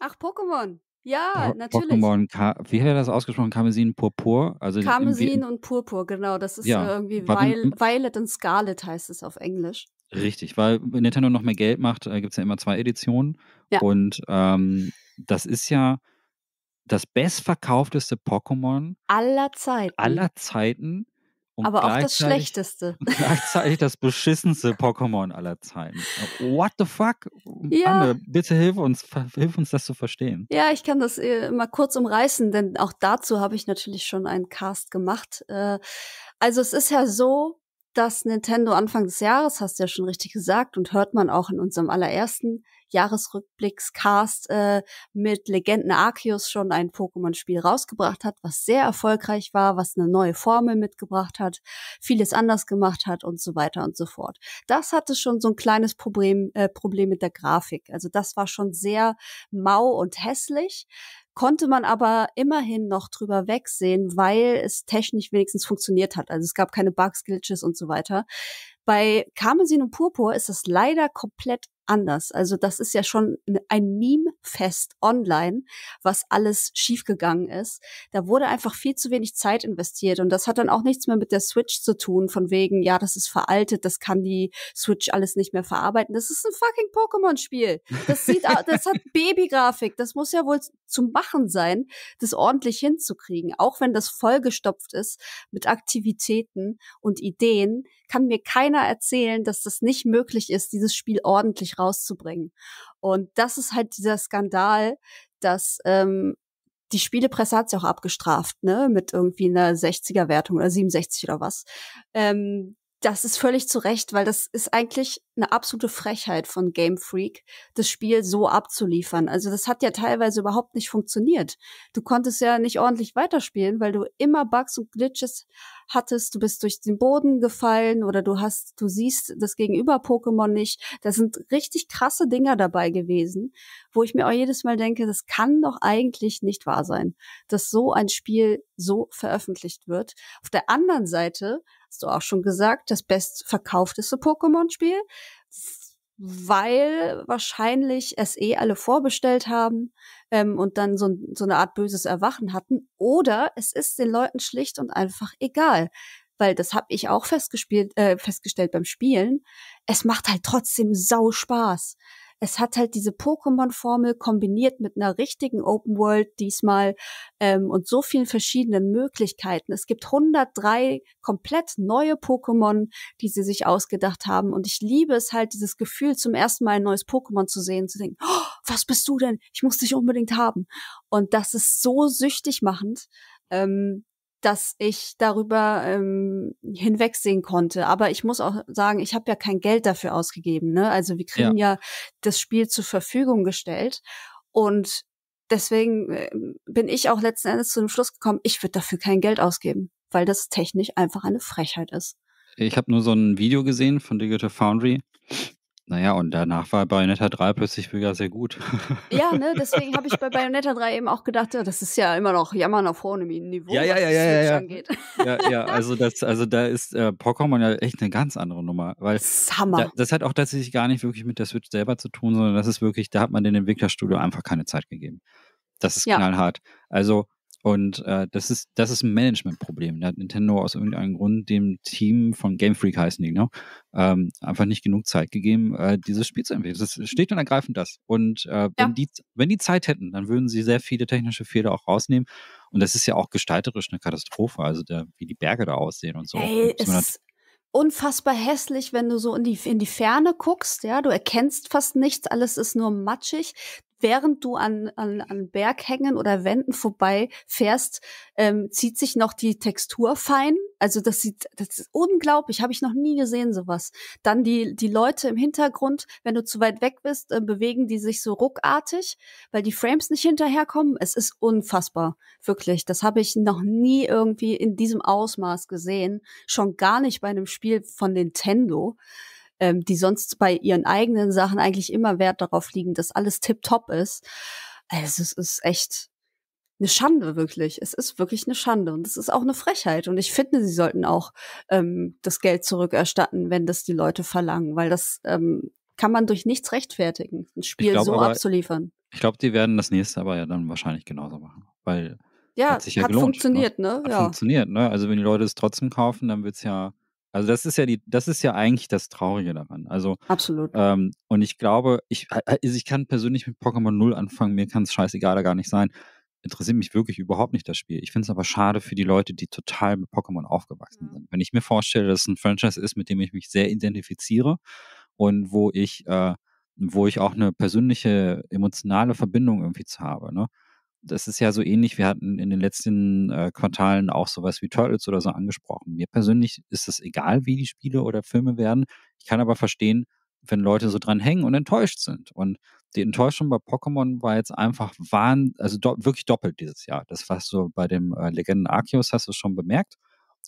Ach, Pokémon. Ja, po natürlich. Pokémon, wie hat er das ausgesprochen? Karmesin Purpur? Also Karmesin und Purpur, genau. Das ist ja, äh, irgendwie Viol Violet und Scarlet heißt es auf Englisch. Richtig, weil Nintendo noch mehr Geld macht, äh, gibt es ja immer zwei Editionen. Ja. Und ähm, das ist ja das bestverkaufteste Pokémon aller Zeiten. Aller Zeiten und Aber auch das schlechteste. Gleichzeitig das beschissenste Pokémon aller Zeiten. What the fuck? Ja. Anne, bitte hilf uns, hilf uns das zu verstehen. Ja, ich kann das äh, mal kurz umreißen, denn auch dazu habe ich natürlich schon einen Cast gemacht. Äh, also es ist ja so, dass Nintendo Anfang des Jahres, hast du ja schon richtig gesagt und hört man auch in unserem allerersten Jahresrückblicks-Cast äh, mit Legenden Arceus schon ein Pokémon-Spiel rausgebracht hat, was sehr erfolgreich war, was eine neue Formel mitgebracht hat, vieles anders gemacht hat und so weiter und so fort. Das hatte schon so ein kleines Problem, äh, Problem mit der Grafik. Also das war schon sehr mau und hässlich konnte man aber immerhin noch drüber wegsehen, weil es technisch wenigstens funktioniert hat. Also es gab keine Bugs, Glitches und so weiter. Bei Carmesin und Purpur ist das leider komplett anders. Also das ist ja schon ein Meme-Fest online, was alles schiefgegangen ist. Da wurde einfach viel zu wenig Zeit investiert und das hat dann auch nichts mehr mit der Switch zu tun, von wegen, ja, das ist veraltet, das kann die Switch alles nicht mehr verarbeiten. Das ist ein fucking Pokémon-Spiel. Das sieht, das hat Baby-Grafik. Das muss ja wohl zum Machen sein, das ordentlich hinzukriegen. Auch wenn das vollgestopft ist mit Aktivitäten und Ideen, kann mir keiner erzählen, dass das nicht möglich ist, dieses Spiel ordentlich wirklich rauszubringen. Und das ist halt dieser Skandal, dass ähm, die Spielepresse hat es auch abgestraft, ne, mit irgendwie einer 60er-Wertung oder 67 oder was. Ähm, das ist völlig zu Recht, weil das ist eigentlich eine absolute Frechheit von Game Freak, das Spiel so abzuliefern. Also das hat ja teilweise überhaupt nicht funktioniert. Du konntest ja nicht ordentlich weiterspielen, weil du immer Bugs und Glitches hattest, du bist durch den Boden gefallen oder du hast, du siehst das Gegenüber Pokémon nicht. Da sind richtig krasse Dinger dabei gewesen, wo ich mir auch jedes Mal denke, das kann doch eigentlich nicht wahr sein, dass so ein Spiel so veröffentlicht wird. Auf der anderen Seite hast du auch schon gesagt, das bestverkaufteste Pokémon-Spiel weil wahrscheinlich es eh alle vorbestellt haben ähm, und dann so, so eine Art böses Erwachen hatten. Oder es ist den Leuten schlicht und einfach egal. Weil das habe ich auch festgespielt, äh, festgestellt beim Spielen. Es macht halt trotzdem sau Spaß es hat halt diese Pokémon-Formel kombiniert mit einer richtigen Open World diesmal ähm, und so vielen verschiedenen Möglichkeiten. Es gibt 103 komplett neue Pokémon, die sie sich ausgedacht haben. Und ich liebe es halt, dieses Gefühl, zum ersten Mal ein neues Pokémon zu sehen, zu denken, oh, was bist du denn? Ich muss dich unbedingt haben. Und das ist so süchtig machend. Ähm, dass ich darüber ähm, hinwegsehen konnte. Aber ich muss auch sagen, ich habe ja kein Geld dafür ausgegeben. Ne? Also wir kriegen ja. ja das Spiel zur Verfügung gestellt. Und deswegen äh, bin ich auch letzten Endes zu dem Schluss gekommen, ich würde dafür kein Geld ausgeben, weil das technisch einfach eine Frechheit ist. Ich habe nur so ein Video gesehen von Digital Foundry, naja, und danach war Bayonetta 3 plötzlich wieder sehr gut. Ja, ne, deswegen habe ich bei Bayonetta 3 eben auch gedacht, das ist ja immer noch Jammern auf hohem Niveau, ja, ja, was ja, ja, ja, ja. angeht. Ja, ja, also, das, also da ist äh, Pokémon ja echt eine ganz andere Nummer. Weil Summer. Da, das hat auch tatsächlich gar nicht wirklich mit der Switch selber zu tun, sondern das ist wirklich, da hat man den Entwicklerstudio einfach keine Zeit gegeben. Das ist knallhart. Also und äh, das ist, das ist ein Managementproblem. Da hat Nintendo aus irgendeinem Grund dem Team von Game Freak heißen die, genau, ähm, einfach nicht genug Zeit gegeben, äh, dieses Spiel zu entwickeln. Das steht und ergreifend das. Und äh, wenn, ja. die, wenn die Zeit hätten, dann würden sie sehr viele technische Fehler auch rausnehmen. Und das ist ja auch gestalterisch eine Katastrophe, also der, wie die Berge da aussehen und so. Hey, halt ist unfassbar hässlich, wenn du so in die, in die Ferne guckst, ja, du erkennst fast nichts, alles ist nur matschig während du an, an, an Berghängen oder Wänden vorbei fährst, ähm, zieht sich noch die Textur fein. Also das sieht, das ist unglaublich, habe ich noch nie gesehen sowas. Dann die, die Leute im Hintergrund, wenn du zu weit weg bist, äh, bewegen die sich so ruckartig, weil die Frames nicht hinterherkommen. Es ist unfassbar, wirklich. Das habe ich noch nie irgendwie in diesem Ausmaß gesehen. Schon gar nicht bei einem Spiel von Nintendo ähm, die sonst bei ihren eigenen Sachen eigentlich immer Wert darauf liegen, dass alles tipptopp ist. Also es ist echt eine Schande, wirklich. Es ist wirklich eine Schande und es ist auch eine Frechheit. Und ich finde, sie sollten auch ähm, das Geld zurückerstatten, wenn das die Leute verlangen, weil das ähm, kann man durch nichts rechtfertigen, ein Spiel so aber, abzuliefern. Ich glaube, die werden das nächste aber ja dann wahrscheinlich genauso machen, weil ja, hat sich ja hat gelohnt, ne? funktioniert, ne? ne? Hat ja. funktioniert, ne? Also wenn die Leute es trotzdem kaufen, dann wird es ja also das ist ja die, das ist ja eigentlich das Traurige daran. Also absolut. Ähm, und ich glaube, ich, also ich kann persönlich mit Pokémon Null anfangen. Mir kann es scheißegal da gar nicht sein. Interessiert mich wirklich überhaupt nicht das Spiel. Ich finde es aber schade für die Leute, die total mit Pokémon aufgewachsen mhm. sind. Wenn ich mir vorstelle, dass es ein Franchise ist, mit dem ich mich sehr identifiziere und wo ich, äh, wo ich auch eine persönliche emotionale Verbindung irgendwie zu habe. Ne? das ist ja so ähnlich. Wir hatten in den letzten äh, Quartalen auch sowas wie Turtles oder so angesprochen. Mir persönlich ist es egal, wie die Spiele oder Filme werden. Ich kann aber verstehen, wenn Leute so dran hängen und enttäuscht sind. Und die Enttäuschung bei Pokémon war jetzt einfach wahn, also do wirklich doppelt dieses Jahr. Das, war so bei dem äh, Legenden Arceus hast du schon bemerkt.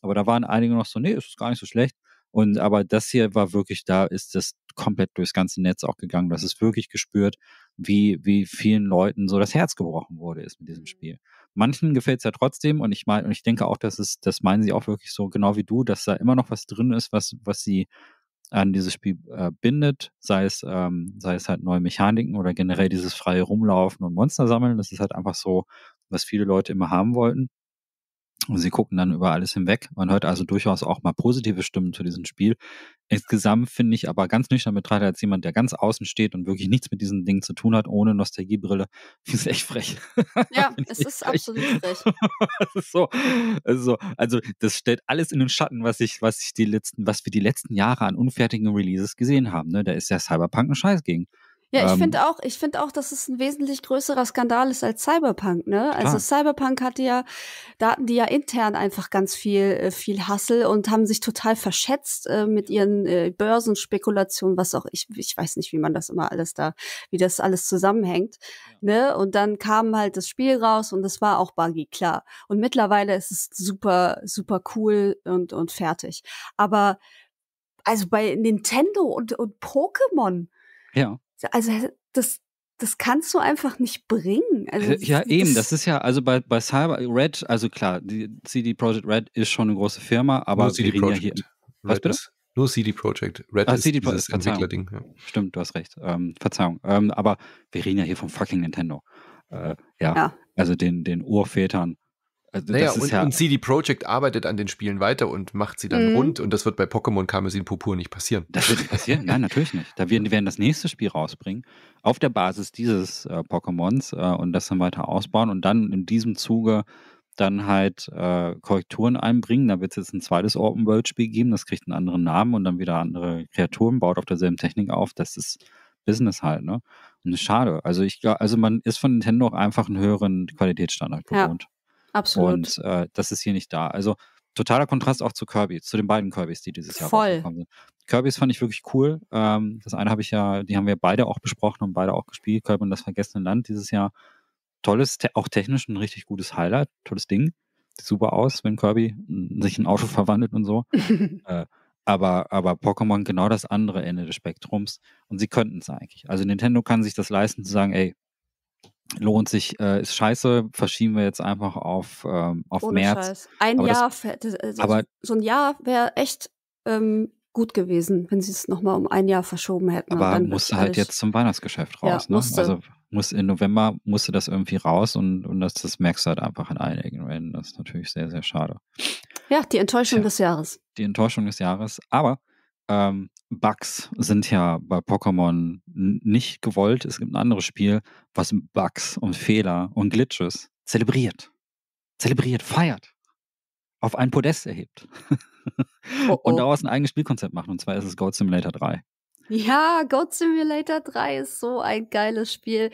Aber da waren einige noch so, nee, ist gar nicht so schlecht. Und aber das hier war wirklich, da ist das komplett durchs ganze Netz auch gegangen. Das ist wirklich gespürt, wie, wie vielen Leuten so das Herz gebrochen wurde ist mit diesem mhm. Spiel. Manchen gefällt es ja trotzdem und ich meine, und ich denke auch, dass es, das meinen sie auch wirklich so genau wie du, dass da immer noch was drin ist, was, was sie an dieses Spiel äh, bindet, sei es, ähm, sei es halt neue Mechaniken oder generell dieses freie Rumlaufen und Monster sammeln. Das ist halt einfach so, was viele Leute immer haben wollten. Sie gucken dann über alles hinweg. Man hört also durchaus auch mal positive Stimmen zu diesem Spiel. Insgesamt finde ich aber ganz nüchtern betrachtet als jemand, der ganz außen steht und wirklich nichts mit diesen Dingen zu tun hat, ohne Nostalgiebrille, finde ich echt frech. Ja, es ist frech. absolut frech. ist so, also, also, das stellt alles in den Schatten, was ich, was ich die letzten, was wir die letzten Jahre an unfertigen Releases gesehen haben. Ne? Da ist ja Cyberpunk ein Scheiß gegen. Ja, ich ähm, finde auch, ich finde auch, dass es ein wesentlich größerer Skandal ist als Cyberpunk, ne? Also klar. Also Cyberpunk hatte ja, da hatten die ja intern einfach ganz viel, äh, viel Hassel und haben sich total verschätzt äh, mit ihren äh, Börsenspekulationen, was auch ich, ich weiß nicht, wie man das immer alles da, wie das alles zusammenhängt, ja. ne? Und dann kam halt das Spiel raus und das war auch buggy, klar. Und mittlerweile ist es super, super cool und, und fertig. Aber, also bei Nintendo und, und Pokémon, ja also das, das kannst du einfach nicht bringen. Also, ja, das, eben, das ist ja, also bei, bei Cyber Red, also klar, die CD Projekt Red ist schon eine große Firma, aber nur CD Projekt. Ja hier, was bitte? nur CD Projekt. Red ah, ist CD dieses Entwicklerding. Ja. Stimmt, du hast recht. Ähm, Verzeihung. Ähm, aber wir reden ja hier vom fucking Nintendo. Äh, ja, ja, also den, den Urvätern also naja, und, ja und CD Projekt arbeitet an den Spielen weiter und macht sie dann mhm. rund und das wird bei Pokémon Kamezin Purpur nicht passieren. Das wird nicht passieren, nein, natürlich nicht. Da werden, werden das nächste Spiel rausbringen, auf der Basis dieses äh, Pokémons äh, und das dann weiter ausbauen und dann in diesem Zuge dann halt äh, Korrekturen einbringen. Da wird es jetzt ein zweites Open-World-Spiel geben, das kriegt einen anderen Namen und dann wieder andere Kreaturen, baut auf derselben Technik auf. Das ist Business halt, ne? Und schade. Also ich also man ist von Nintendo auch einfach einen höheren Qualitätsstandard gewohnt. Ja. Absolut. Und äh, das ist hier nicht da. Also totaler Kontrast auch zu Kirby, zu den beiden Kirbys, die dieses Jahr Voll. rausgekommen sind. Kirbys fand ich wirklich cool. Ähm, das eine habe ich ja, die haben wir beide auch besprochen und beide auch gespielt. Kirby und das vergessene Land dieses Jahr. Tolles, te auch technisch ein richtig gutes Highlight, tolles Ding. Sieht super aus, wenn Kirby sich in Auto verwandelt und so. äh, aber, aber Pokémon genau das andere Ende des Spektrums. Und sie könnten es eigentlich. Also Nintendo kann sich das leisten zu sagen, ey, lohnt sich, äh, ist scheiße, verschieben wir jetzt einfach auf, ähm, auf Ohne März. Scheiß. Ein aber Jahr, das, also aber so ein Jahr wäre echt ähm, gut gewesen, wenn sie es nochmal um ein Jahr verschoben hätten. Aber musste halt jetzt zum Weihnachtsgeschäft raus, ja, ne? Also muss im November musste das irgendwie raus und, und das, das merkst du halt einfach in einigen Rennen. Das ist natürlich sehr, sehr schade. Ja, die Enttäuschung ja, des Jahres. Die Enttäuschung des Jahres. Aber ähm, Bugs sind ja bei Pokémon nicht gewollt. Es gibt ein anderes Spiel, was Bugs und Fehler und Glitches zelebriert. Zelebriert, feiert. Auf ein Podest erhebt. oh, oh. Und oh. daraus ein eigenes Spielkonzept macht. Und zwar ist es Goat Simulator 3. Ja, Goat Simulator 3 ist so ein geiles Spiel.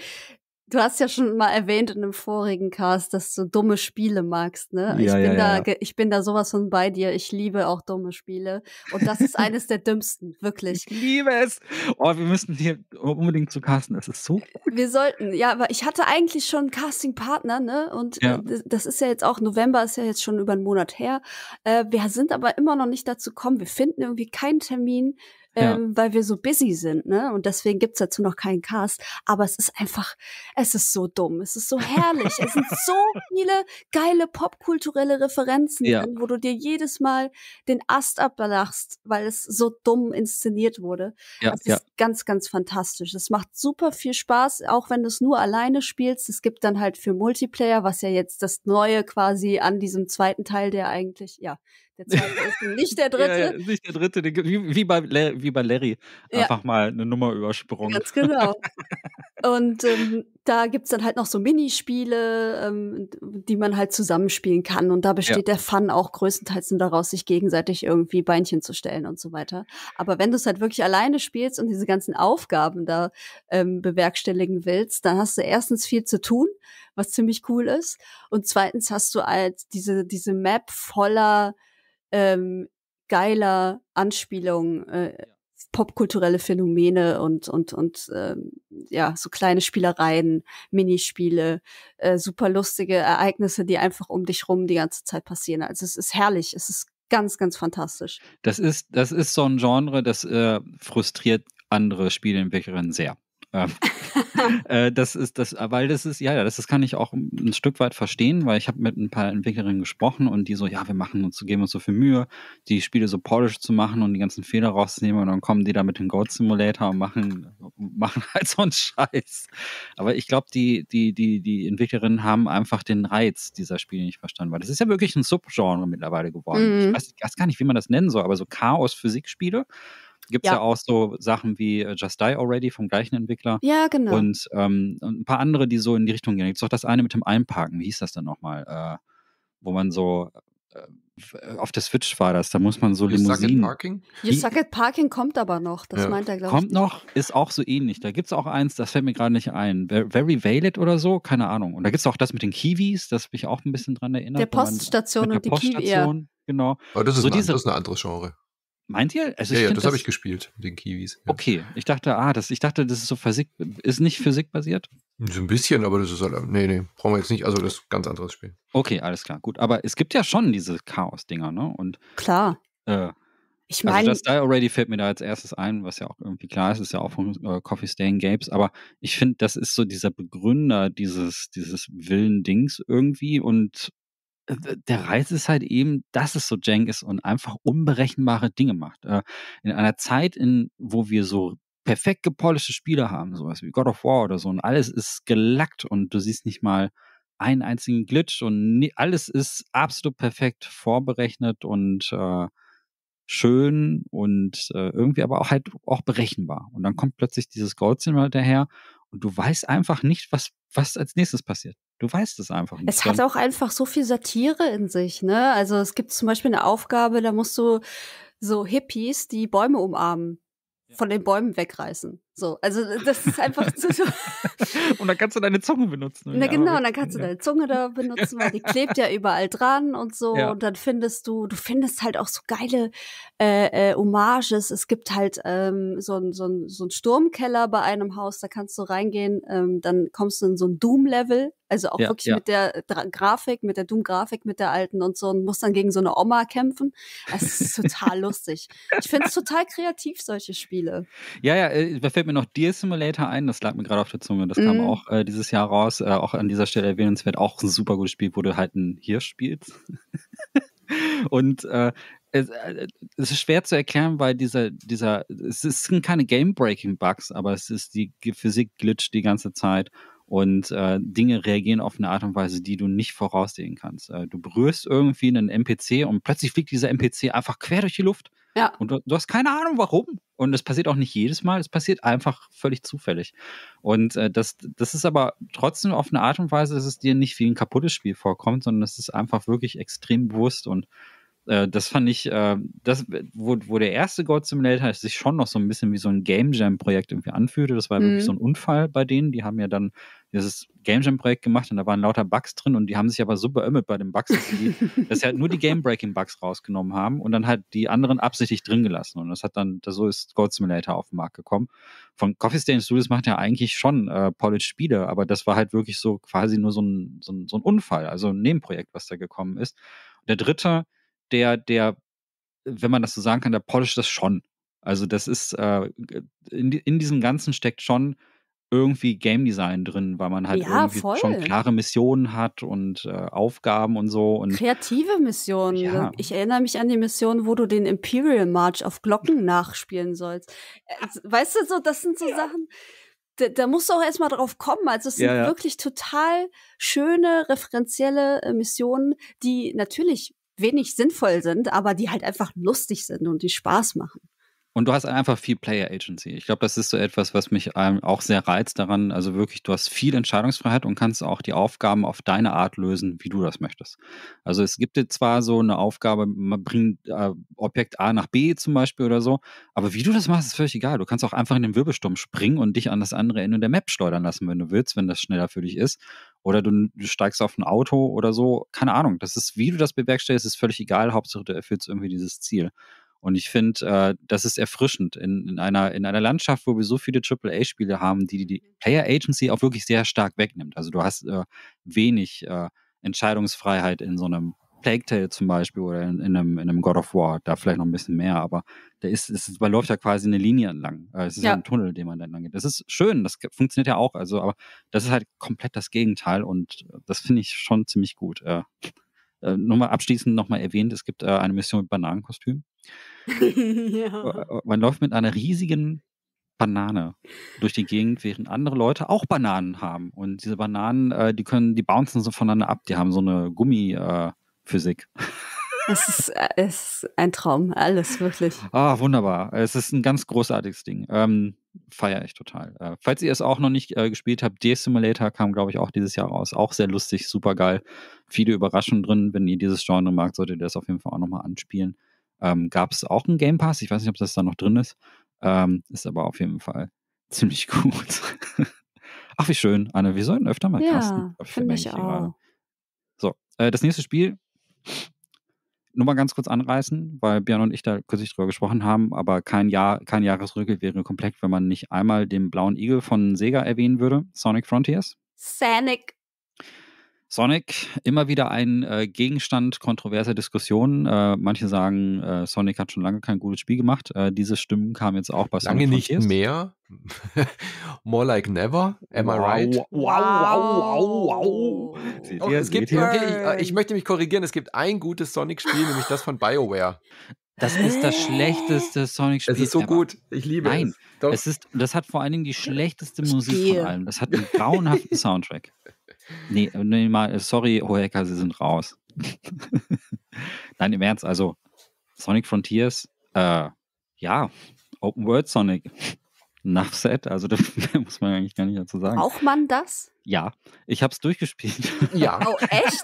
Du hast ja schon mal erwähnt in einem vorigen Cast, dass du dumme Spiele magst, ne? Ja, ich, bin ja, da, ja. ich bin da sowas von bei dir. Ich liebe auch dumme Spiele. Und das ist eines der dümmsten, wirklich. Ich liebe es. Oh, wir müssen hier unbedingt zu casten. Das ist so gut. Wir sollten, ja, aber ich hatte eigentlich schon einen Casting-Partner, ne? Und äh, das ist ja jetzt auch, November ist ja jetzt schon über einen Monat her. Äh, wir sind aber immer noch nicht dazu gekommen. Wir finden irgendwie keinen Termin ähm, weil wir so busy sind, ne? Und deswegen gibt's dazu noch keinen Cast. Aber es ist einfach, es ist so dumm, es ist so herrlich. es sind so viele geile popkulturelle Referenzen, ja. drin, wo du dir jedes Mal den Ast ablachst, weil es so dumm inszeniert wurde. Ja, das ist ganz, ganz fantastisch. Es macht super viel Spaß, auch wenn du es nur alleine spielst. Es gibt dann halt für Multiplayer, was ja jetzt das Neue quasi an diesem zweiten Teil, der eigentlich, ja, der zweite ist nicht der dritte. ja, ja, nicht der dritte, wie, wie, bei, wie bei Larry. Einfach ja. mal eine Nummer übersprungen. Ganz genau. Und ähm, da gibt es dann halt noch so Minispiele, ähm, die man halt zusammenspielen kann. Und da besteht der Fun auch größtenteils nur daraus, sich gegenseitig irgendwie Beinchen zu stellen und so weiter. Aber wenn du es halt wirklich alleine spielst und diese ganzen Aufgaben da ähm, bewerkstelligen willst, dann hast du erstens viel zu tun, was ziemlich cool ist. Und zweitens hast du halt diese, diese Map voller ähm, geiler Anspielungen, äh, ja. popkulturelle Phänomene und und und ähm, ja so kleine Spielereien, Minispiele, äh, super lustige Ereignisse, die einfach um dich rum die ganze Zeit passieren. Also es ist herrlich, es ist ganz ganz fantastisch. Das ist das ist so ein Genre, das äh, frustriert andere Spieleentwicklerinnen sehr. Ähm, äh, das ist das, weil das ist, ja, das, das kann ich auch ein Stück weit verstehen, weil ich habe mit ein paar Entwicklerinnen gesprochen und die so, ja, wir machen uns, geben uns so viel Mühe, die Spiele so polish zu machen und die ganzen Fehler rauszunehmen und dann kommen die da mit dem Goat Simulator und machen, machen halt so einen Scheiß. Aber ich glaube, die, die, die, die Entwicklerinnen haben einfach den Reiz dieser Spiele nicht verstanden, weil das ist ja wirklich ein Subgenre mittlerweile geworden. Mhm. Ich, weiß, ich weiß gar nicht, wie man das nennen soll, aber so Chaos-Physikspiele gibt es ja. ja. auch so Sachen wie äh, Just Die Already vom gleichen Entwickler. Ja, genau. Und, ähm, ein paar andere, die so in die Richtung gehen. Gibt es auch das eine mit dem Einparken, wie hieß das dann nochmal? Äh, wo man so äh, äh, auf der Switch war das, da muss man so you Limousinen. Suck at Parking? You Suck at Parking kommt aber noch, das ja. meint er, glaube ich. Kommt noch, ist auch so ähnlich. Da gibt es auch eins, das fällt mir gerade nicht ein. Very Valid oder so, keine Ahnung. Und da gibt es auch das mit den Kiwis, das mich auch ein bisschen dran erinnert. Der Poststation man, und der die Poststation, Kiwi. Genau. Aber das ist, so ein, diese, das ist ein anderes Genre. Meint ihr? Also ja, ja, das, das habe ich gespielt, den Kiwis. Ja. Okay, ich dachte, ah, das, ich dachte, das ist so Physik, ist nicht physikbasiert? So ein bisschen, aber das ist halt, nee, nee, brauchen wir jetzt nicht, also das ist ein ganz anderes Spiel. Okay, alles klar, gut. Aber es gibt ja schon diese Chaos-Dinger, ne? Und, klar. Äh, ich meine. Also das Die Already fällt mir da als erstes ein, was ja auch irgendwie klar ist, ist ja auch von äh, Coffee Stain Games, aber ich finde, das ist so dieser Begründer dieses, dieses Willen-Dings irgendwie und äh, der Reiz ist halt eben, dass es so jank ist und einfach unberechenbare Dinge macht. Äh, in einer Zeit, in, wo wir so perfekt gepolischte Spiele haben, sowas wie God of War oder so, und alles ist gelackt und du siehst nicht mal einen einzigen Glitch und alles ist absolut perfekt vorberechnet und äh, schön und äh, irgendwie aber auch halt auch berechenbar. Und dann kommt plötzlich dieses Gold daher und du weißt einfach nicht, was, was als nächstes passiert. Du weißt es einfach nicht. Es hat auch einfach so viel Satire in sich, ne? Also es gibt zum Beispiel eine Aufgabe, da musst du so Hippies, die Bäume umarmen, ja. von den Bäumen wegreißen. So, also äh, das ist einfach so. und dann kannst du deine Zunge benutzen. Na ja, genau, und dann kannst du deine Zunge da benutzen, weil die klebt ja überall dran und so. Ja. Und dann findest du, du findest halt auch so geile äh, äh, Hommages. Es gibt halt ähm, so einen so so ein Sturmkeller bei einem Haus, da kannst du reingehen. Ähm, dann kommst du in so ein Doom-Level, also auch ja, wirklich ja. mit der Dra Grafik, mit der Doom-Grafik, mit der alten und so und muss dann gegen so eine Oma kämpfen. Es ist total lustig. Ich finde es total kreativ, solche Spiele. Ja, ja, äh, da fällt mir noch Deer Simulator ein, das lag mir gerade auf der Zunge. Das mm. kam mhm. auch äh, dieses Jahr raus, äh, auch an dieser Stelle erwähnenswert, auch ein super gutes Spiel, wo du halt ein Hirsch spielst. und äh, äh, es, ist schwer zu erklären, weil dieser, dieser, es, sind keine Game-Breaking-Bugs, aber es ist die Physik glitcht die ganze Zeit und äh, Dinge reagieren auf eine Art und Weise, die du nicht voraussehen kannst. Äh, du berührst irgendwie einen NPC und plötzlich fliegt dieser NPC einfach quer durch die Luft. Ja. Und du, du, hast keine Ahnung warum. Und es passiert auch nicht jedes Mal, es passiert einfach völlig zufällig. Und äh, das, das ist aber trotzdem auf eine Art und Weise, dass es dir nicht wie ein kaputtes Spiel vorkommt, sondern es ist einfach wirklich extrem bewusst und äh, das fand ich, äh, das, wo, wo der erste God Simulator sich schon noch so ein bisschen wie so ein Game Jam Projekt irgendwie anfühlte. Das war mhm. wirklich so ein Unfall bei denen. Die haben ja dann dieses Game Jam Projekt gemacht und da waren lauter Bugs drin und die haben sich aber so beömmelt bei den Bugs, dass sie, dass sie halt nur die Game Breaking Bugs rausgenommen haben und dann halt die anderen absichtlich drin gelassen und das hat dann, das so ist Gold Simulator auf den Markt gekommen. Von Coffee Stain Studios macht ja eigentlich schon äh, polished Spiele, aber das war halt wirklich so quasi nur so ein, so ein, so ein Unfall, also ein Nebenprojekt, was da gekommen ist. der dritte, der, der, wenn man das so sagen kann, der polished das schon. Also das ist, äh, in, in diesem Ganzen steckt schon irgendwie Game Design drin, weil man halt ja, irgendwie voll. schon klare Missionen hat und äh, Aufgaben und so. Und Kreative Missionen. Ja. Ich erinnere mich an die Mission, wo du den Imperial March auf Glocken nachspielen sollst. Äh, weißt du, so, das sind so ja. Sachen. Da, da, musst du auch erstmal drauf kommen. Also es sind wirklich total schöne, referenzielle äh, Missionen, die natürlich wenig sinnvoll sind, aber die halt einfach lustig sind und die Spaß machen. Und du hast einfach viel Player Agency. Ich glaube, das ist so etwas, was mich ähm, auch sehr reizt daran. Also wirklich, du hast viel Entscheidungsfreiheit und kannst auch die Aufgaben auf deine Art lösen, wie du das möchtest. Also es gibt dir zwar so eine Aufgabe, man bringt äh, Objekt A nach B zum Beispiel oder so, aber wie du das machst, ist völlig egal. Du kannst auch einfach in den Wirbelsturm springen und dich an das andere Ende der Map schleudern lassen, wenn du willst, wenn das schneller für dich ist. Oder du, du steigst auf ein Auto oder so. Keine Ahnung. Das ist, wie du das bewerkstelligst, ist völlig egal. Hauptsache, du erfüllst irgendwie dieses Ziel. Und ich finde, äh, das ist erfrischend in, in, einer, in einer Landschaft, wo wir so viele AAA-Spiele haben, die die Player Agency auch wirklich sehr stark wegnimmt. Also du hast äh, wenig äh, Entscheidungsfreiheit in so einem Plague Tale zum Beispiel oder in, in, einem, in einem God of War, da vielleicht noch ein bisschen mehr, aber da ist, ist man läuft ja quasi eine Linie entlang. Äh, es ist ja. ein Tunnel, den man dann entlang geht. Das ist schön, das funktioniert ja auch, also, aber das ist halt komplett das Gegenteil und das finde ich schon ziemlich gut. Äh, äh, nochmal abschließend nochmal erwähnt, es gibt äh, eine Mission mit Bananenkostüm. ja. Man läuft mit einer riesigen Banane durch die Gegend, während andere Leute auch Bananen haben. Und diese Bananen, äh, die können, die bouncen so voneinander ab. Die haben so eine Gummiphysik. Äh, es ist, ist ein Traum, alles wirklich. Ah, wunderbar. Es ist ein ganz großartiges Ding. Ähm, Feiere ich total. Äh, falls ihr es auch noch nicht äh, gespielt habt, D-Simulator kam, glaube ich, auch dieses Jahr raus. Auch sehr lustig, super geil. Viele Überraschungen drin. Wenn ihr dieses Genre mag, solltet ihr das auf jeden Fall auch nochmal anspielen ähm, gab es auch einen Game Pass. Ich weiß nicht, ob das da noch drin ist. Ähm, ist aber auf jeden Fall ziemlich gut. Ach, wie schön, Anne. Wir sollten öfter mal ja, finde ich auch. So, äh, das nächste Spiel nur mal ganz kurz anreißen, weil Björn und ich da kürzlich drüber gesprochen haben, aber kein, Jahr, kein Jahresrückblick wäre komplett, wenn man nicht einmal den blauen Igel von Sega erwähnen würde, Sonic Frontiers. Sonic Sonic, immer wieder ein äh, Gegenstand kontroverser Diskussionen. Äh, manche sagen, äh, Sonic hat schon lange kein gutes Spiel gemacht. Äh, diese Stimmen kamen jetzt auch bei lange Sonic. Lange nicht mehr. More like never. Am wow, I right? Wow, wow, wow, wow. oh, es gibt, okay, ich, äh, ich möchte mich korrigieren. Es gibt ein gutes Sonic-Spiel, nämlich das von BioWare. Das ist das schlechteste Sonic-Spiel. Es ist so ever. gut. Ich liebe Nein, es. Nein, es das hat vor allen Dingen die schlechteste Musik Spiel. von allem. Das hat einen grauenhaften Soundtrack. Nee, äh, nee mal, äh, sorry, Hohecker, Sie sind raus. Nein, im Ernst, also Sonic Frontiers, äh, ja, Open World Sonic. Enough said, also da muss man eigentlich gar nicht dazu sagen. Braucht man das? Ja, ich habe es durchgespielt. Ja. Oh, echt?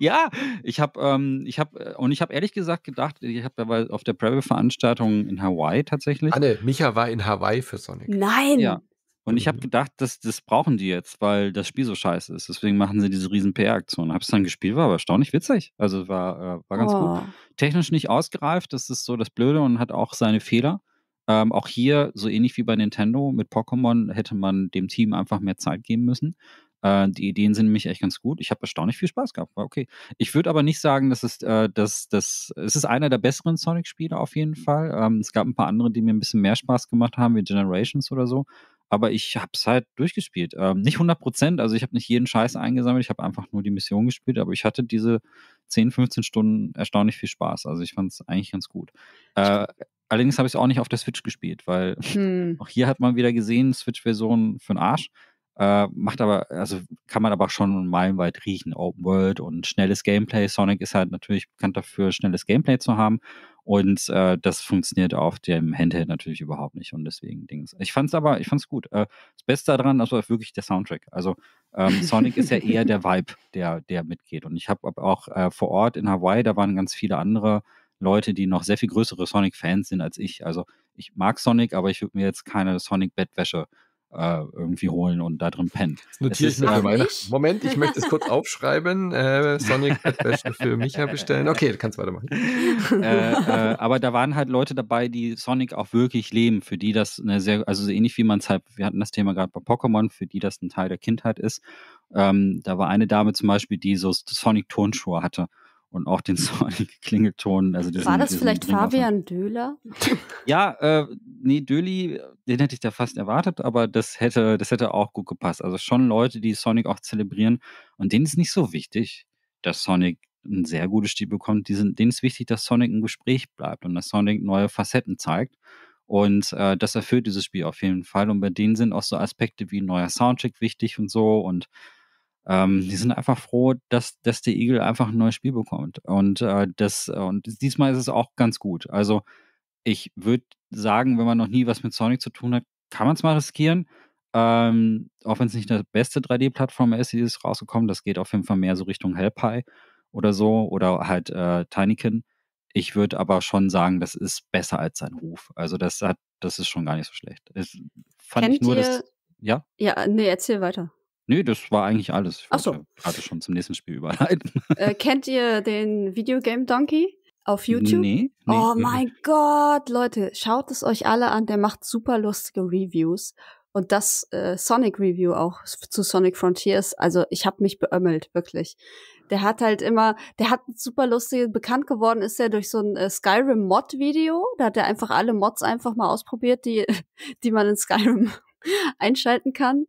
ja, ich habe, ähm, ich habe, äh, und ich habe ehrlich gesagt gedacht, ich habe dabei auf der Preview-Veranstaltung in Hawaii tatsächlich. Anne, ah, Micha war in Hawaii für Sonic. Nein. Ja, und ich habe mhm. gedacht, das, das brauchen die jetzt, weil das Spiel so scheiße ist. Deswegen machen sie diese riesen PR-Aktion. es dann gespielt, war aber erstaunlich witzig. Also war, äh, war ganz oh. gut. Technisch nicht ausgereift, das ist so das Blöde und hat auch seine Fehler. Ähm, auch hier, so ähnlich wie bei Nintendo mit Pokémon, hätte man dem Team einfach mehr Zeit geben müssen. Äh, die Ideen sind nämlich echt ganz gut. Ich habe erstaunlich viel Spaß gehabt. War okay. Ich würde aber nicht sagen, dass es, äh, dass, dass, es ist einer der besseren Sonic-Spiele auf jeden Fall. Ähm, es gab ein paar andere, die mir ein bisschen mehr Spaß gemacht haben, wie Generations oder so. Aber ich habe es halt durchgespielt. Ähm, nicht 100 Prozent, also ich habe nicht jeden Scheiß eingesammelt, ich habe einfach nur die Mission gespielt, aber ich hatte diese 10, 15 Stunden erstaunlich viel Spaß. Also ich fand es eigentlich ganz gut. Äh, allerdings habe ich es auch nicht auf der Switch gespielt, weil hm. auch hier hat man wieder gesehen, Switch-Version für den Arsch. Äh, macht aber, also kann man aber schon meilenweit riechen. Open World und schnelles Gameplay. Sonic ist halt natürlich bekannt dafür, schnelles Gameplay zu haben. Und äh, das funktioniert auf dem Handheld natürlich überhaupt nicht. Und deswegen Dings. Ich fand's aber, ich fand's gut. Äh, das Beste daran also wirklich der Soundtrack. Also ähm, Sonic ist ja eher der Vibe, der, der mitgeht. Und ich habe auch äh, vor Ort in Hawaii, da waren ganz viele andere Leute, die noch sehr viel größere Sonic-Fans sind als ich. Also ich mag Sonic, aber ich würde mir jetzt keine Sonic-Bettwäsche äh, äh, irgendwie holen und da drin pennt. Das notiere ich mir für Moment, ich möchte es kurz aufschreiben. Äh, Sonic Bettwäsche für Micha bestellen. Okay, du kannst weitermachen. Äh, äh, aber da waren halt Leute dabei, die Sonic auch wirklich leben, für die das eine sehr, also so ähnlich wie man es halt, wir hatten das Thema gerade bei Pokémon, für die das ein Teil der Kindheit ist. Ähm, da war eine Dame zum Beispiel, die so Sonic-Turnschuhe hatte und auch den zornigen Klingelton. Also diesen, War das vielleicht Fabian Döhler? Ja, äh, nee, Döli, den hätte ich da fast erwartet, aber das hätte, das hätte auch gut gepasst. Also schon Leute, die Sonic auch zelebrieren und denen ist nicht so wichtig, dass Sonic ein sehr gutes Stil bekommt. Die sind, denen ist wichtig, dass Sonic im Gespräch bleibt und dass Sonic neue Facetten zeigt. Und äh, das erfüllt dieses Spiel auf jeden Fall. Und bei denen sind auch so Aspekte wie neuer Soundcheck wichtig und so und ähm, die sind einfach froh, dass, dass der Eagle einfach ein neues Spiel bekommt. Und, äh, das, äh, und diesmal ist es auch ganz gut. Also ich würde sagen, wenn man noch nie was mit Sonic zu tun hat, kann man es mal riskieren. Ähm, auch wenn es nicht das beste 3 d plattform ist, die ist rausgekommen, das geht auf jeden Fall mehr so Richtung Hellpie oder so oder halt äh, Tinykin. Ich würde aber schon sagen, das ist besser als sein Ruf. Also das hat, das ist schon gar nicht so schlecht. Das fand Kennt ich nur ihr, das. Ja? Ja, nee, erzähl weiter. Nö, ne, das war eigentlich alles. Ich Ach so. gerade schon zum nächsten Spiel überleiten. Äh, kennt ihr den Videogame Donkey auf YouTube? Nee. nee oh mein Gott, Leute, schaut es euch alle an. Der macht super lustige Reviews. Und das äh, Sonic Review auch zu Sonic Frontiers, also ich habe mich beömmelt, wirklich. Der hat halt immer, der hat super lustige, bekannt geworden ist er durch so ein äh, Skyrim-Mod-Video. Da hat er einfach alle Mods einfach mal ausprobiert, die, die man in Skyrim einschalten kann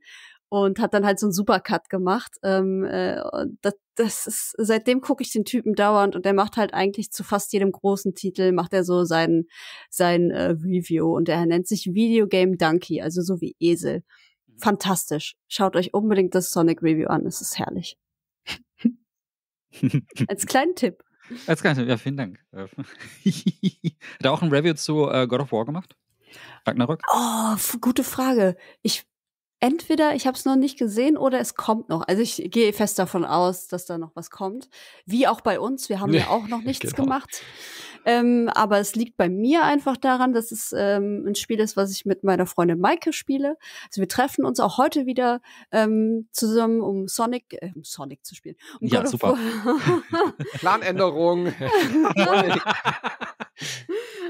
und hat dann halt so einen Supercut gemacht. Ähm, äh, das, das ist, seitdem gucke ich den Typen dauernd und der macht halt eigentlich zu fast jedem großen Titel, macht er so sein, sein äh, Review und er nennt sich Video Game Donkey, also so wie Esel. Mhm. Fantastisch. Schaut euch unbedingt das Sonic Review an, es ist herrlich. Als kleinen Tipp. Als kleinen Tipp, ja, vielen Dank. Hat er auch ein Review zu äh, God of War gemacht? Ragnarök? Oh, gute Frage. Ich entweder ich habe es noch nicht gesehen oder es kommt noch. Also ich gehe fest davon aus, dass da noch was kommt. Wie auch bei uns, wir haben nee, ja auch noch nichts genau. gemacht. Ähm, aber es liegt bei mir einfach daran, dass es ähm, ein Spiel ist, was ich mit meiner Freundin Maike spiele. Also wir treffen uns auch heute wieder ähm, zusammen, um Sonic, äh, Sonic zu spielen. Um ja, super. Planänderung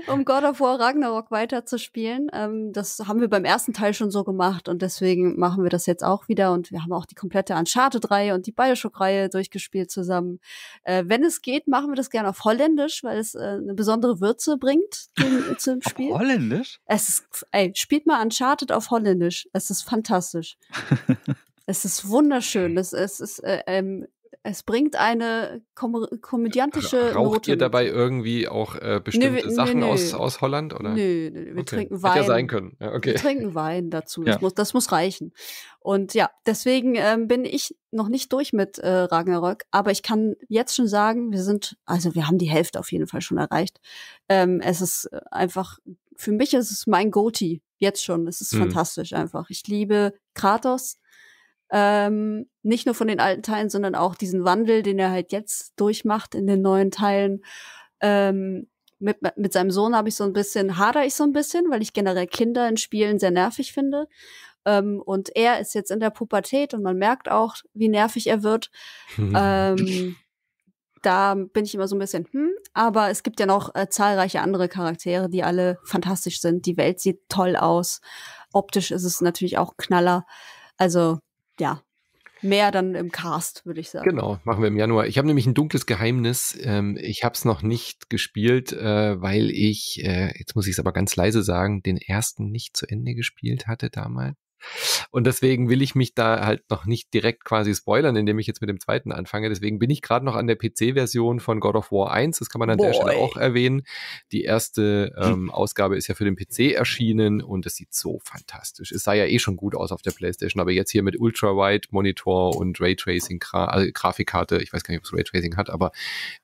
um God of War Ragnarok weiterzuspielen. Ähm, das haben wir beim ersten Teil schon so gemacht und deswegen machen wir das jetzt auch wieder. Und wir haben auch die komplette Uncharted-Reihe und die Bioshock-Reihe durchgespielt zusammen. Äh, wenn es geht, machen wir das gerne auf Holländisch, weil es äh, eine besondere Würze bringt dem, zum Spiel. Auf Holländisch? Es ist, ey, spielt mal Uncharted auf Holländisch. Es ist fantastisch. Es ist wunderschön. Es, es ist äh, ähm, es bringt eine kom komödiantische Raucht Note ihr dabei mit. irgendwie auch äh, bestimmte nö, Sachen nö, nö. Aus, aus Holland? Oder? Nö, wir okay. trinken Wein. Hätte ja sein können. Ja, okay. Wir trinken Wein dazu. Ja. Das, muss, das muss reichen. Und ja, deswegen ähm, bin ich noch nicht durch mit äh, Ragnarök, aber ich kann jetzt schon sagen, wir sind, also wir haben die Hälfte auf jeden Fall schon erreicht. Ähm, es ist äh, einfach, für mich ist es mein Goti jetzt schon. Es ist hm. fantastisch einfach. Ich liebe Kratos ähm, nicht nur von den alten Teilen, sondern auch diesen Wandel, den er halt jetzt durchmacht in den neuen Teilen. Ähm, mit, mit seinem Sohn habe ich so ein bisschen, hader ich so ein bisschen, weil ich generell Kinder in Spielen sehr nervig finde. Ähm, und er ist jetzt in der Pubertät und man merkt auch, wie nervig er wird. Ähm, da bin ich immer so ein bisschen, hm, aber es gibt ja noch äh, zahlreiche andere Charaktere, die alle fantastisch sind. Die Welt sieht toll aus. Optisch ist es natürlich auch Knaller. Also ja, mehr dann im Cast, würde ich sagen. Genau, machen wir im Januar. Ich habe nämlich ein dunkles Geheimnis. Ähm, ich habe es noch nicht gespielt, äh, weil ich, äh, jetzt muss ich es aber ganz leise sagen, den ersten nicht zu Ende gespielt hatte damals. Und deswegen will ich mich da halt noch nicht direkt quasi spoilern, indem ich jetzt mit dem zweiten anfange. Deswegen bin ich gerade noch an der PC-Version von God of War 1. Das kann man an Boy. der Stelle auch erwähnen. Die erste ähm, hm. Ausgabe ist ja für den PC erschienen und es sieht so fantastisch. Es sah ja eh schon gut aus auf der PlayStation, aber jetzt hier mit Ultra-Wide-Monitor und Raytracing-Grafikkarte. Also ich weiß gar nicht, ob es Raytracing hat, aber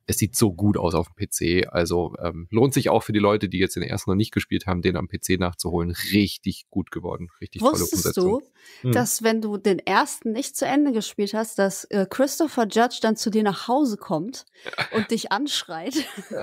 es sieht so gut aus auf dem PC. Also ähm, lohnt sich auch für die Leute, die jetzt den ersten noch nicht gespielt haben, den am PC nachzuholen. Richtig gut geworden. Richtig tolle Umsetzung. Glaubst du, hm. dass wenn du den ersten nicht zu Ende gespielt hast, dass äh, Christopher Judge dann zu dir nach Hause kommt und dich anschreit?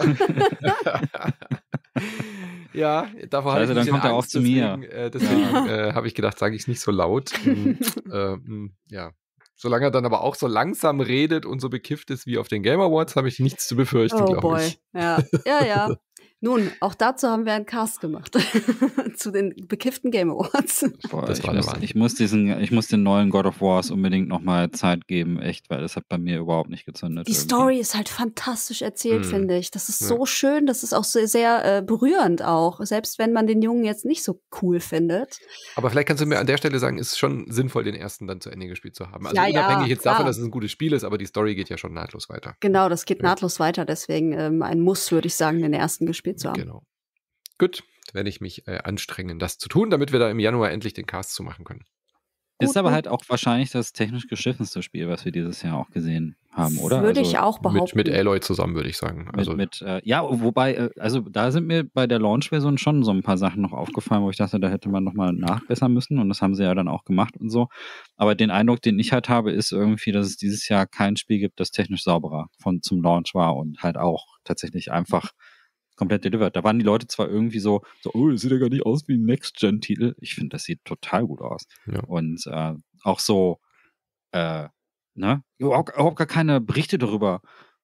ja, davor also hatte ich dann kommt er auch zu mir. Äh, deswegen ja. äh, habe ich gedacht, sage ich es nicht so laut. ähm, ja. Solange er dann aber auch so langsam redet und so bekifft ist wie auf den Game Awards, habe ich nichts zu befürchten, oh glaube ich. Ja, ja, ja. Nun, auch dazu haben wir einen Cast gemacht. Zu den bekifften Game Awards. Boah, das war der Wahnsinn. Ich muss, diesen, ich muss den neuen God of Wars unbedingt nochmal Zeit geben, echt, weil das hat bei mir überhaupt nicht gezündet. Die irgendwie. Story ist halt fantastisch erzählt, mhm. finde ich. Das ist ja. so schön, das ist auch sehr, sehr äh, berührend auch. Selbst wenn man den Jungen jetzt nicht so cool findet. Aber vielleicht kannst du mir an der Stelle sagen, ist schon sinnvoll, den ersten dann zu Ende gespielt zu haben. Also ja, unabhängig ja, jetzt davon, dass es ein gutes Spiel ist, aber die Story geht ja schon nahtlos weiter. Genau, das geht nahtlos weiter. Deswegen ähm, ein Muss, würde ich sagen, den ersten gespielt gespielt zu haben. Genau. Gut, werde ich mich äh, anstrengen, das zu tun, damit wir da im Januar endlich den Cast zu machen können. Gut, ist aber ne? halt auch wahrscheinlich das technisch geschiffenste Spiel, was wir dieses Jahr auch gesehen haben, oder? Würde also ich auch behaupten. Mit, mit Aloy zusammen, würde ich sagen. Also mit, mit äh, ja, wobei, äh, also da sind mir bei der Launch-Version schon so ein paar Sachen noch aufgefallen, wo ich dachte, da hätte man nochmal nachbessern müssen und das haben sie ja dann auch gemacht und so. Aber den Eindruck, den ich halt habe, ist irgendwie, dass es dieses Jahr kein Spiel gibt, das technisch sauberer von zum Launch war und halt auch tatsächlich einfach komplett delivered. Da waren die Leute zwar irgendwie so, so oh, das sieht ja gar nicht aus wie ein Next-Gen-Titel. Ich finde, das sieht total gut aus. Ja. Und äh, auch so, äh, ne, überhaupt, überhaupt, gar keine Berichte darüber,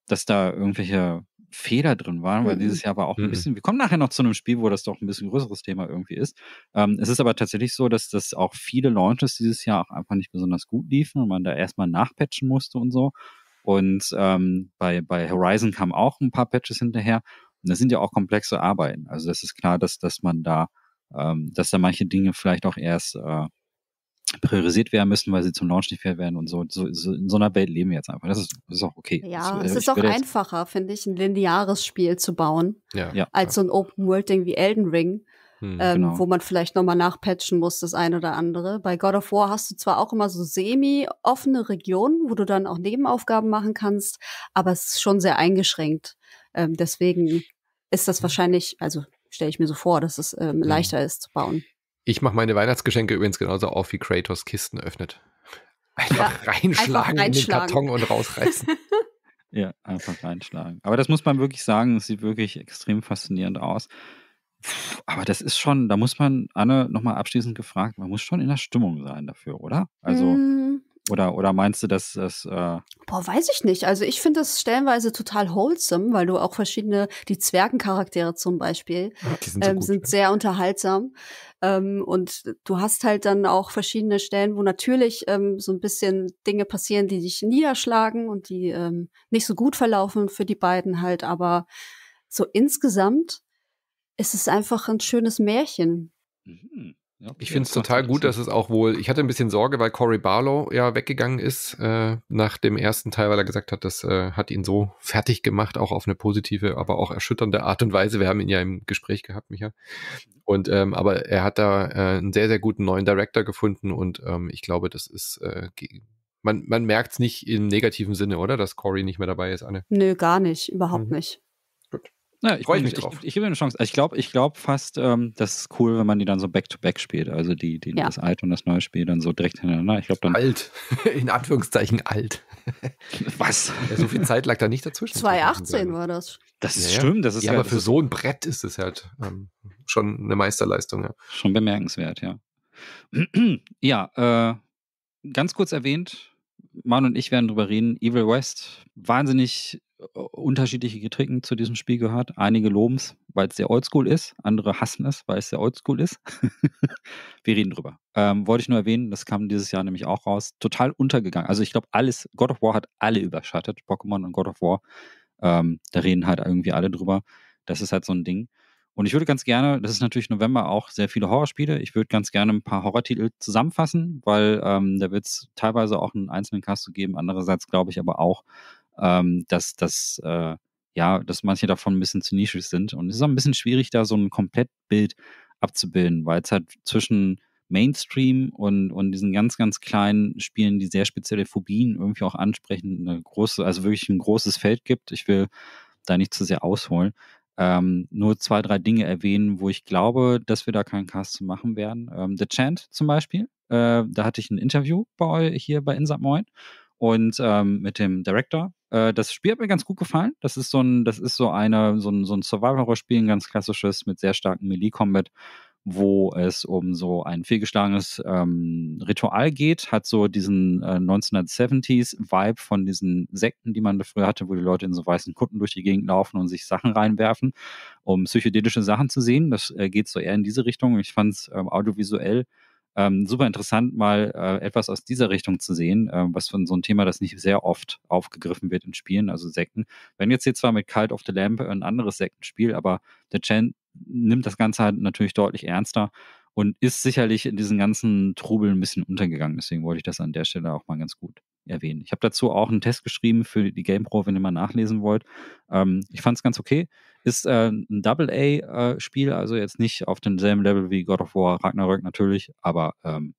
dass da irgendwelche Fehler drin waren, weil mhm. dieses Jahr war auch ein mhm. bisschen, wir kommen nachher noch zu einem Spiel, wo das doch ein bisschen größeres Thema irgendwie ist. Ähm, es ist aber tatsächlich so, dass das auch viele Launches dieses Jahr auch einfach nicht besonders gut liefen und man da erstmal nachpatchen musste und so. Und ähm, bei, bei Horizon kamen auch ein paar Patches hinterher. Und das sind ja auch komplexe Arbeiten. Also das ist klar, dass, dass man da, ähm, dass da manche Dinge vielleicht auch erst äh, priorisiert werden müssen, weil sie zum Launch nicht fair werden und so, so, so, in so einer Welt leben wir jetzt einfach. Das ist, das ist auch okay. Ja, das, äh, es ist auch einfacher, finde ich, ein lineares Spiel zu bauen, ja. Ja, als ja. so ein Open-World-Ding wie Elden Ring. Hm, ähm, genau. wo man vielleicht nochmal nachpatchen muss, das eine oder andere. Bei God of War hast du zwar auch immer so semi-offene Regionen, wo du dann auch Nebenaufgaben machen kannst, aber es ist schon sehr eingeschränkt. Ähm, deswegen ist das mhm. wahrscheinlich, also stelle ich mir so vor, dass es ähm, mhm. leichter ist zu bauen. Ich mache meine Weihnachtsgeschenke übrigens genauso auf, wie Kratos Kisten öffnet. Einfach ja, reinschlagen einfach in den Karton und rausreißen. ja, einfach reinschlagen. Aber das muss man wirklich sagen, es sieht wirklich extrem faszinierend aus. Aber das ist schon, da muss man, Anne, nochmal abschließend gefragt, man muss schon in der Stimmung sein dafür, oder? Also. Mm oder, oder meinst du, dass das. Äh Boah, weiß ich nicht. Also, ich finde das stellenweise total wholesome, weil du auch verschiedene, die Zwergencharaktere zum Beispiel, sind, so ähm, sind, sehr unterhaltsam. Ähm, und du hast halt dann auch verschiedene Stellen, wo natürlich ähm, so ein bisschen Dinge passieren, die dich niederschlagen und die ähm, nicht so gut verlaufen für die beiden halt. Aber so insgesamt ist es einfach ein schönes Märchen. Mhm ich finde es total gut, dass es auch wohl. Ich hatte ein bisschen Sorge, weil Corey Barlow ja weggegangen ist äh, nach dem ersten Teil, weil er gesagt hat, das äh, hat ihn so fertig gemacht, auch auf eine positive, aber auch erschütternde Art und Weise. Wir haben ihn ja im Gespräch gehabt, Micha. Und ähm, aber er hat da äh, einen sehr, sehr guten neuen Director gefunden und ähm, ich glaube, das ist äh, man, man merkt es nicht im negativen Sinne, oder? Dass Corey nicht mehr dabei ist, Anne. Nö, gar nicht, überhaupt mhm. nicht. Ja, ich freue mich drauf. Ich, ich, gebe eine Chance. Also ich glaube ich glaub fast, ähm, das ist cool, wenn man die dann so back-to-back -back spielt. Also die, die ja. das alte und das neue Spiel dann so direkt hintereinander. Ich glaub, dann alt. In Anführungszeichen alt. Was? Ja, so viel Zeit lag da nicht dazwischen. 2018 war das. Das ist ja, stimmt. Das ist ja, halt, aber für so ein Brett ist es halt ähm, schon eine Meisterleistung. Schon bemerkenswert, ja. ja, äh, ganz kurz erwähnt, Manu und ich werden drüber reden. Evil West, wahnsinnig äh, unterschiedliche Getricken zu diesem Spiel gehört. Einige loben es, weil es sehr oldschool ist. Andere hassen es, weil es sehr oldschool ist. Wir reden drüber. Ähm, wollte ich nur erwähnen, das kam dieses Jahr nämlich auch raus. Total untergegangen. Also ich glaube, alles, God of War hat alle überschattet. Pokémon und God of War. Ähm, da reden halt irgendwie alle drüber. Das ist halt so ein Ding. Und ich würde ganz gerne, das ist natürlich November auch sehr viele Horrorspiele, ich würde ganz gerne ein paar Horrortitel zusammenfassen, weil ähm, da wird es teilweise auch einen einzelnen Cast zu geben. Andererseits glaube ich aber auch, ähm, dass dass, äh, ja, dass manche davon ein bisschen zu nischig sind. Und es ist auch ein bisschen schwierig, da so ein Komplettbild abzubilden, weil es halt zwischen Mainstream und, und diesen ganz, ganz kleinen Spielen, die sehr spezielle Phobien irgendwie auch ansprechen, eine große, also wirklich ein großes Feld gibt. Ich will da nicht zu sehr ausholen ähm, nur zwei, drei Dinge erwähnen, wo ich glaube, dass wir da keinen Cast zu machen werden. Ähm, The Chant zum Beispiel, äh, da hatte ich ein Interview bei euch hier bei Insat Moin und ähm, mit dem Director. Äh, das Spiel hat mir ganz gut gefallen. Das ist so ein, das ist so eine, so ein, so ein Survival-Horror-Spiel, ein ganz klassisches mit sehr starkem Melee-Combat wo es um so ein fehlgeschlagenes ähm, Ritual geht, hat so diesen äh, 1970s-Vibe von diesen Sekten, die man früher hatte, wo die Leute in so weißen Kutten durch die Gegend laufen und sich Sachen reinwerfen, um psychedelische Sachen zu sehen. Das äh, geht so eher in diese Richtung. Ich fand es ähm, audiovisuell ähm, super interessant, mal äh, etwas aus dieser Richtung zu sehen, äh, was von so einem Thema, das nicht sehr oft aufgegriffen wird in Spielen, also Sekten. Wenn jetzt hier zwar mit Cult of the Lamp ein anderes Sektenspiel, aber The Chan nimmt das Ganze halt natürlich deutlich ernster und ist sicherlich in diesen ganzen Trubel ein bisschen untergegangen. Deswegen wollte ich das an der Stelle auch mal ganz gut erwähnen. Ich habe dazu auch einen Test geschrieben für die GamePro, wenn ihr mal nachlesen wollt. Ähm, ich fand es ganz okay. Ist äh, ein Double-A-Spiel, äh, also jetzt nicht auf demselben Level wie God of War, Ragnarök natürlich, aber ähm,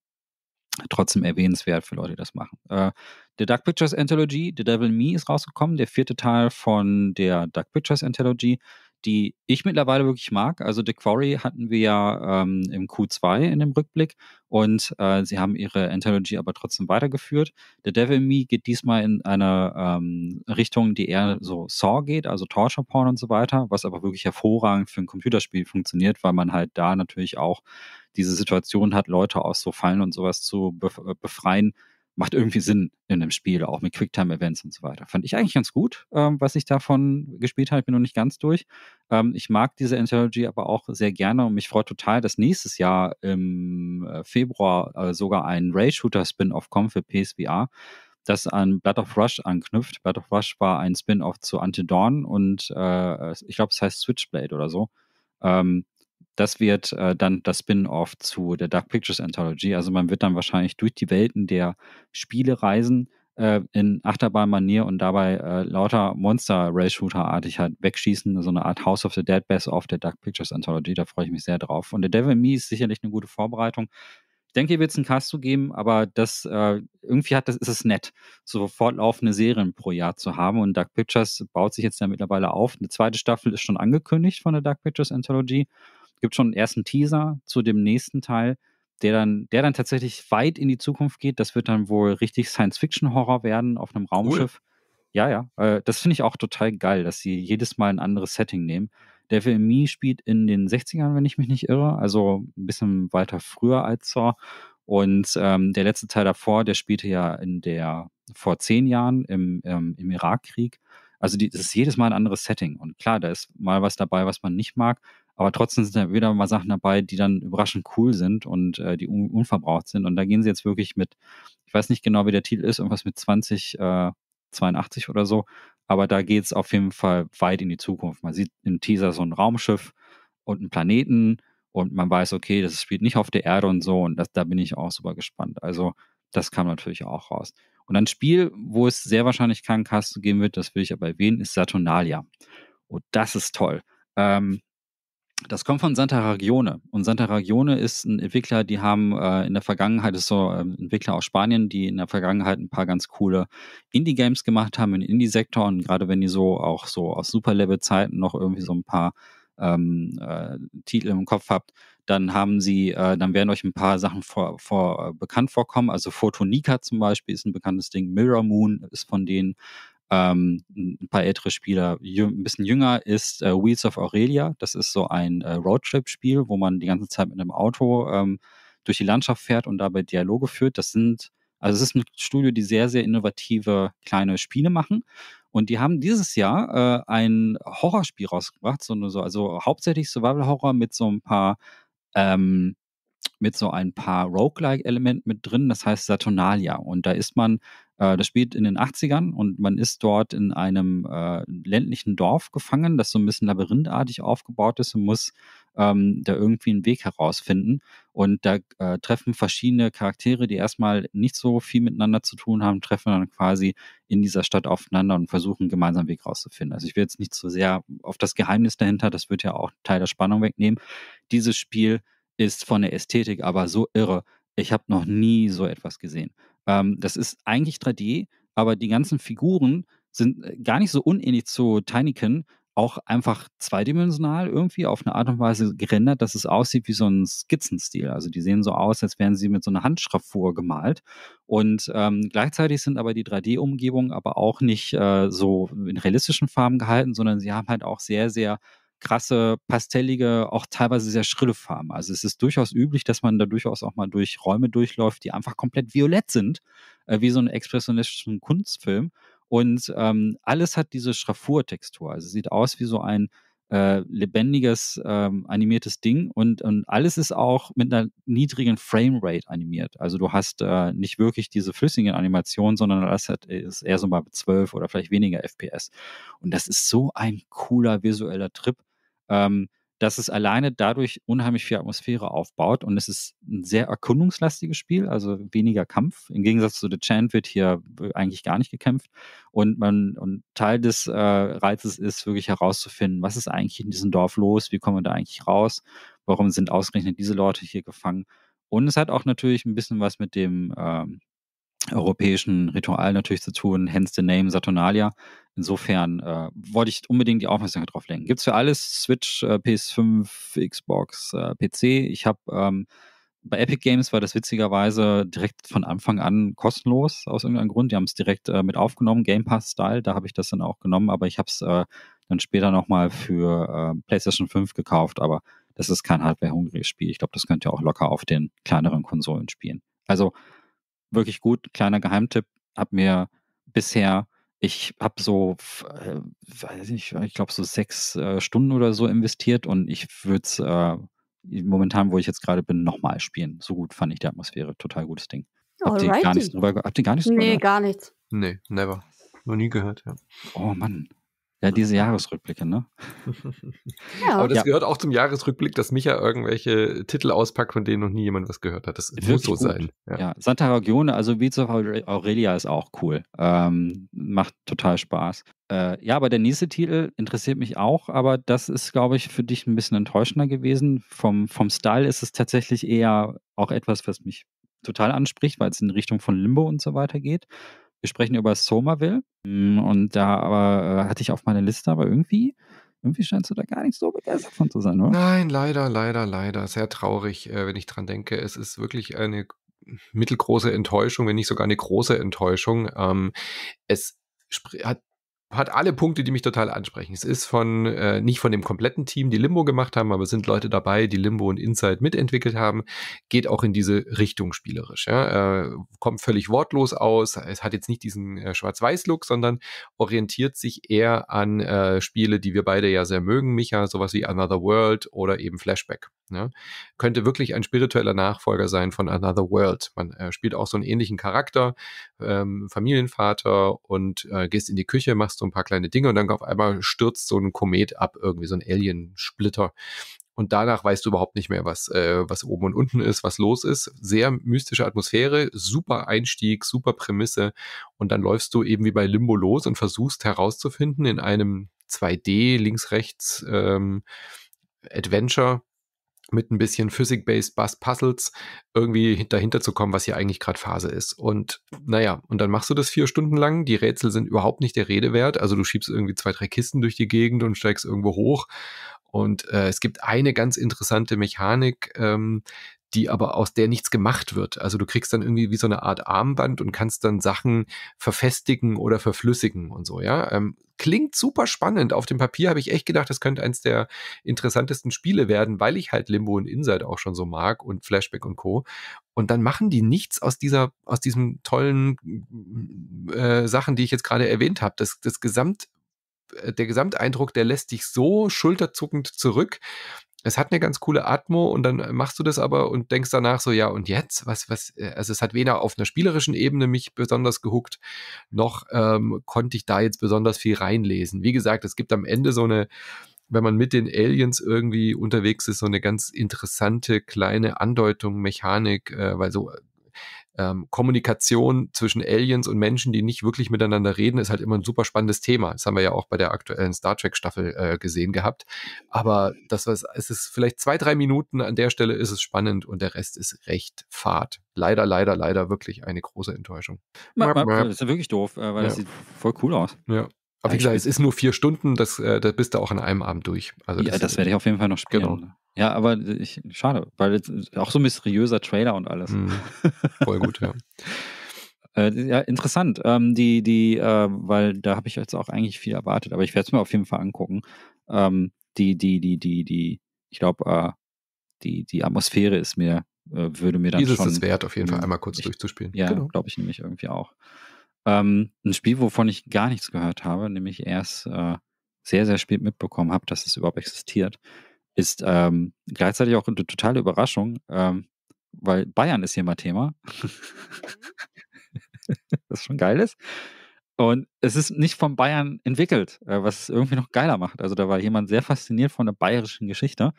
trotzdem erwähnenswert für Leute, die das machen. Äh, The Dark Pictures Anthology, The Devil Me ist rausgekommen, der vierte Teil von der Dark Pictures Anthology, die ich mittlerweile wirklich mag. Also The Quarry hatten wir ja ähm, im Q2 in dem Rückblick und äh, sie haben ihre Anthology aber trotzdem weitergeführt. The Devil Me geht diesmal in eine ähm, Richtung, die eher so Saw geht, also Torture Porn und so weiter, was aber wirklich hervorragend für ein Computerspiel funktioniert, weil man halt da natürlich auch diese Situation hat, Leute aus so Fallen und sowas zu bef äh, befreien, macht irgendwie Sinn in einem Spiel, auch mit Quicktime-Events und so weiter. Fand ich eigentlich ganz gut, ähm, was ich davon gespielt habe. Ich bin noch nicht ganz durch. Ähm, ich mag diese Anthology aber auch sehr gerne und mich freut total, dass nächstes Jahr im äh, Februar äh, sogar ein Ray-Shooter-Spin-Off kommt für PSVR, das an Blood of Rush anknüpft. Blood of Rush war ein Spin-Off zu Ante Dawn und äh, ich glaube, es heißt Switchblade oder so. Ähm, das wird äh, dann das Spin-off zu der Dark Pictures Anthology. Also man wird dann wahrscheinlich durch die Welten der Spiele reisen äh, in Achterbahnmanier und dabei äh, lauter Monster-Rail-Shooter-artig halt wegschießen. So eine Art House of the Dead Best of der Dark Pictures Anthology. Da freue ich mich sehr drauf. Und der Devil Me ist sicherlich eine gute Vorbereitung. Ich denke, hier wird es einen Cast zu geben, aber das äh, irgendwie hat das ist es nett, so fortlaufende Serien pro Jahr zu haben. Und Dark Pictures baut sich jetzt ja mittlerweile auf. Eine zweite Staffel ist schon angekündigt von der Dark Pictures Anthology gibt schon einen ersten Teaser zu dem nächsten Teil, der dann, der dann tatsächlich weit in die Zukunft geht. Das wird dann wohl richtig Science-Fiction-Horror werden auf einem Raumschiff. Cool. Ja, ja. Äh, das finde ich auch total geil, dass sie jedes Mal ein anderes Setting nehmen. Der Film Mii spielt in den 60ern, wenn ich mich nicht irre, also ein bisschen weiter früher als Saw. Und ähm, der letzte Teil davor, der spielte ja in der vor zehn Jahren im, ähm, im Irakkrieg. Also die, das ist jedes Mal ein anderes Setting. Und klar, da ist mal was dabei, was man nicht mag. Aber trotzdem sind da wieder mal Sachen dabei, die dann überraschend cool sind und äh, die un unverbraucht sind. Und da gehen sie jetzt wirklich mit, ich weiß nicht genau, wie der Titel ist, irgendwas mit 2082 äh, oder so. Aber da geht es auf jeden Fall weit in die Zukunft. Man sieht im Teaser so ein Raumschiff und einen Planeten und man weiß, okay, das spielt nicht auf der Erde und so. Und das, da bin ich auch super gespannt. Also das kam natürlich auch raus. Und ein Spiel, wo es sehr wahrscheinlich keinen Cast geben wird, das will ich aber erwähnen, ist Saturnalia. Und oh, das ist toll. Ähm, das kommt von Santa Ragione. Und Santa Ragione ist ein Entwickler, die haben äh, in der Vergangenheit, ist so ähm, ein Entwickler aus Spanien, die in der Vergangenheit ein paar ganz coole Indie-Games gemacht haben im Indie-Sektor. Und gerade wenn die so auch so aus Super-Level-Zeiten noch irgendwie so ein paar ähm, äh, Titel im Kopf habt, dann haben sie, äh, dann werden euch ein paar Sachen vor, vor, äh, bekannt vorkommen. Also Photonica zum Beispiel ist ein bekanntes Ding. Mirror Moon ist von denen ähm, ein paar ältere Spieler, ein bisschen jünger ist äh, Wheels of Aurelia. Das ist so ein äh, Roadtrip-Spiel, wo man die ganze Zeit mit einem Auto ähm, durch die Landschaft fährt und dabei Dialoge führt. Das sind, also es ist ein Studio, die sehr, sehr innovative kleine Spiele machen. Und die haben dieses Jahr äh, ein Horrorspiel rausgebracht, so, so, also hauptsächlich Survival-Horror mit so ein paar ähm, mit so ein paar Roguelike-Elementen mit drin, das heißt Saturnalia. Und da ist man äh, das spielt in den 80ern und man ist dort in einem äh, ländlichen Dorf gefangen, das so ein bisschen labyrinthartig aufgebaut ist und muss ähm, da irgendwie einen Weg herausfinden. Und da äh, treffen verschiedene Charaktere, die erstmal nicht so viel miteinander zu tun haben, treffen dann quasi in dieser Stadt aufeinander und versuchen, gemeinsam einen Weg rauszufinden. Also ich will jetzt nicht so sehr auf das Geheimnis dahinter, das wird ja auch Teil der Spannung wegnehmen. Dieses Spiel ist von der Ästhetik aber so irre. Ich habe noch nie so etwas gesehen. Ähm, das ist eigentlich 3D, aber die ganzen Figuren sind äh, gar nicht so unähnlich zu Tinykin, auch einfach zweidimensional irgendwie auf eine Art und Weise gerendert, dass es aussieht wie so ein Skizzenstil. Also die sehen so aus, als wären sie mit so einer Handschraffur gemalt. Und ähm, gleichzeitig sind aber die 3D-Umgebungen aber auch nicht äh, so in realistischen Farben gehalten, sondern sie haben halt auch sehr, sehr krasse, pastellige, auch teilweise sehr schrille Farben. Also es ist durchaus üblich, dass man da durchaus auch mal durch Räume durchläuft, die einfach komplett violett sind, äh, wie so einen expressionistischen Kunstfilm. Und ähm, alles hat diese Schraffurtextur. Also sieht aus wie so ein äh, lebendiges ähm, animiertes Ding und, und alles ist auch mit einer niedrigen Framerate animiert. Also du hast äh, nicht wirklich diese flüssigen Animationen, sondern das hat, ist eher so mal 12 oder vielleicht weniger FPS. Und das ist so ein cooler visueller Trip. Ähm, dass es alleine dadurch unheimlich viel Atmosphäre aufbaut und es ist ein sehr erkundungslastiges Spiel, also weniger Kampf. Im Gegensatz zu The Chant wird hier äh, eigentlich gar nicht gekämpft und man und Teil des äh, Reizes ist wirklich herauszufinden, was ist eigentlich in diesem Dorf los, wie kommen wir da eigentlich raus, warum sind ausgerechnet diese Leute hier gefangen und es hat auch natürlich ein bisschen was mit dem ähm, europäischen Ritual natürlich zu tun, hence the name Saturnalia. Insofern äh, wollte ich unbedingt die Aufmerksamkeit drauf lenken. Gibt es für alles, Switch, äh, PS5, Xbox, äh, PC. Ich habe ähm, bei Epic Games war das witzigerweise direkt von Anfang an kostenlos aus irgendeinem Grund. Die haben es direkt äh, mit aufgenommen, Game Pass-Style, da habe ich das dann auch genommen, aber ich habe es äh, dann später nochmal für äh, PlayStation 5 gekauft, aber das ist kein hardware-hungriges Spiel. Ich glaube, das könnt ihr auch locker auf den kleineren Konsolen spielen. Also wirklich gut. Kleiner Geheimtipp, habe mir bisher, ich habe so, äh, weiß nicht, ich glaube so sechs äh, Stunden oder so investiert und ich würde es äh, momentan, wo ich jetzt gerade bin, nochmal spielen. So gut fand ich die Atmosphäre. Total gutes Ding. Habt ihr gar nichts drüber Habt ihr gar nichts drüber Nee, gehört? gar nichts. Nee, never. Noch nie gehört, ja. Oh Mann. Ja, diese Jahresrückblicke, ne? ja. Aber das ja. gehört auch zum Jahresrückblick, dass Micha irgendwelche Titel auspackt, von denen noch nie jemand was gehört hat. Das äh, Wirklich muss so gut. sein. Ja. ja, Santa Regione, also Beats of Aurelia ist auch cool. Ähm, macht total Spaß. Äh, ja, aber der nächste Titel interessiert mich auch, aber das ist, glaube ich, für dich ein bisschen enttäuschender gewesen. Vom, vom Style ist es tatsächlich eher auch etwas, was mich total anspricht, weil es in Richtung von Limbo und so weiter geht. Wir sprechen über Somerville hm, und da aber, äh, hatte ich auf meiner Liste, aber irgendwie irgendwie scheinst du da gar nicht so begeistert von zu sein, oder? Nein, leider, leider, leider. Sehr traurig, äh, wenn ich dran denke. Es ist wirklich eine mittelgroße Enttäuschung, wenn nicht sogar eine große Enttäuschung. Ähm, es hat hat alle Punkte, die mich total ansprechen. Es ist von äh, nicht von dem kompletten Team, die Limbo gemacht haben, aber es sind Leute dabei, die Limbo und Inside mitentwickelt haben. Geht auch in diese Richtung spielerisch. Ja? Äh, kommt völlig wortlos aus. Es hat jetzt nicht diesen äh, Schwarz-Weiß-Look, sondern orientiert sich eher an äh, Spiele, die wir beide ja sehr mögen. Micha, sowas wie Another World oder eben Flashback. Ne? Könnte wirklich ein spiritueller Nachfolger sein von Another World. Man äh, spielt auch so einen ähnlichen Charakter, ähm, Familienvater und äh, gehst in die Küche, machst so ein paar kleine Dinge und dann auf einmal stürzt so ein Komet ab, irgendwie so ein Alien-Splitter. Und danach weißt du überhaupt nicht mehr, was, äh, was oben und unten ist, was los ist. Sehr mystische Atmosphäre, super Einstieg, super Prämisse. Und dann läufst du eben wie bei Limbo los und versuchst herauszufinden in einem 2D links-rechts ähm, Adventure, mit ein bisschen Physik-based bass Puzzles irgendwie dahinter zu kommen, was hier eigentlich gerade Phase ist. Und naja, und dann machst du das vier Stunden lang. Die Rätsel sind überhaupt nicht der Rede wert. Also du schiebst irgendwie zwei, drei Kisten durch die Gegend und steigst irgendwo hoch. Und äh, es gibt eine ganz interessante Mechanik, ähm, die aber aus der nichts gemacht wird. Also du kriegst dann irgendwie wie so eine Art Armband und kannst dann Sachen verfestigen oder verflüssigen und so, ja. Ähm, klingt super spannend. Auf dem Papier habe ich echt gedacht, das könnte eins der interessantesten Spiele werden, weil ich halt Limbo und Inside auch schon so mag und Flashback und Co. Und dann machen die nichts aus dieser, aus diesen tollen äh, Sachen, die ich jetzt gerade erwähnt habe. Das, das Gesamt äh, der Gesamteindruck, der lässt dich so schulterzuckend zurück, es hat eine ganz coole Atmo und dann äh, machst du das aber und denkst danach so, ja, und jetzt? Was, was, äh, also es hat weder auf einer spielerischen Ebene mich besonders gehuckt, noch ähm, konnte ich da jetzt besonders viel reinlesen. Wie gesagt, es gibt am Ende so eine, wenn man mit den Aliens irgendwie unterwegs ist, so eine ganz interessante kleine Andeutung, Mechanik, äh, weil so äh, ähm, Kommunikation zwischen Aliens und Menschen, die nicht wirklich miteinander reden, ist halt immer ein super spannendes Thema. Das haben wir ja auch bei der aktuellen Star Trek Staffel äh, gesehen gehabt. Aber das was, es ist vielleicht zwei, drei Minuten an der Stelle ist es spannend und der Rest ist recht fad. Leider, leider, leider wirklich eine große Enttäuschung. Ma, ma, das ist ja wirklich doof, äh, weil ja. das sieht voll cool aus. Ja. Aber wie gesagt, es ist nur vier Stunden, das, äh, bist du auch an einem Abend durch. Also ja, das, das werde ich auf jeden Fall noch spielen. Genau. Ja, aber ich, schade, weil auch so mysteriöser Trailer und alles. Mhm. Voll gut, ja. Äh, ja, interessant. Ähm, die, die, äh, weil da habe ich jetzt auch eigentlich viel erwartet, aber ich werde es mir auf jeden Fall angucken. Ähm, die, die, die, die, die, ich glaube, äh, die, die Atmosphäre ist mir, äh, würde mir dann Dieses schon. Dieses ist es wert, auf jeden Fall hm, einmal kurz ich, durchzuspielen. Ja, genau. glaube ich nämlich irgendwie auch. Ähm, ein Spiel, wovon ich gar nichts gehört habe, nämlich erst äh, sehr, sehr spät mitbekommen habe, dass es überhaupt existiert, ist ähm, gleichzeitig auch eine totale Überraschung, ähm, weil Bayern ist hier mal Thema. Mhm. Was schon geil ist. Und es ist nicht von Bayern entwickelt, äh, was es irgendwie noch geiler macht. Also da war jemand sehr fasziniert von der bayerischen Geschichte.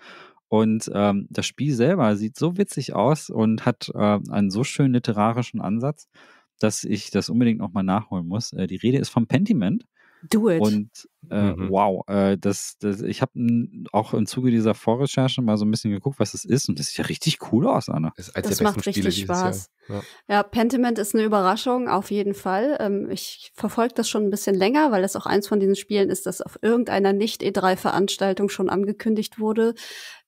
Und ähm, das Spiel selber sieht so witzig aus und hat äh, einen so schönen literarischen Ansatz, dass ich das unbedingt nochmal nachholen muss. Äh, die Rede ist vom Pentiment. Do it. Und äh, mhm. wow, äh, das, das, ich habe auch im Zuge dieser Vorrecherche mal so ein bisschen geguckt, was das ist. Und das sieht ja richtig cool aus, Anna. Das, das macht Spiele richtig Spaß. Ja. ja. Pentiment ist eine Überraschung, auf jeden Fall. Ähm, ich verfolge das schon ein bisschen länger, weil es auch eins von diesen Spielen ist, das auf irgendeiner Nicht-E3-Veranstaltung schon angekündigt wurde.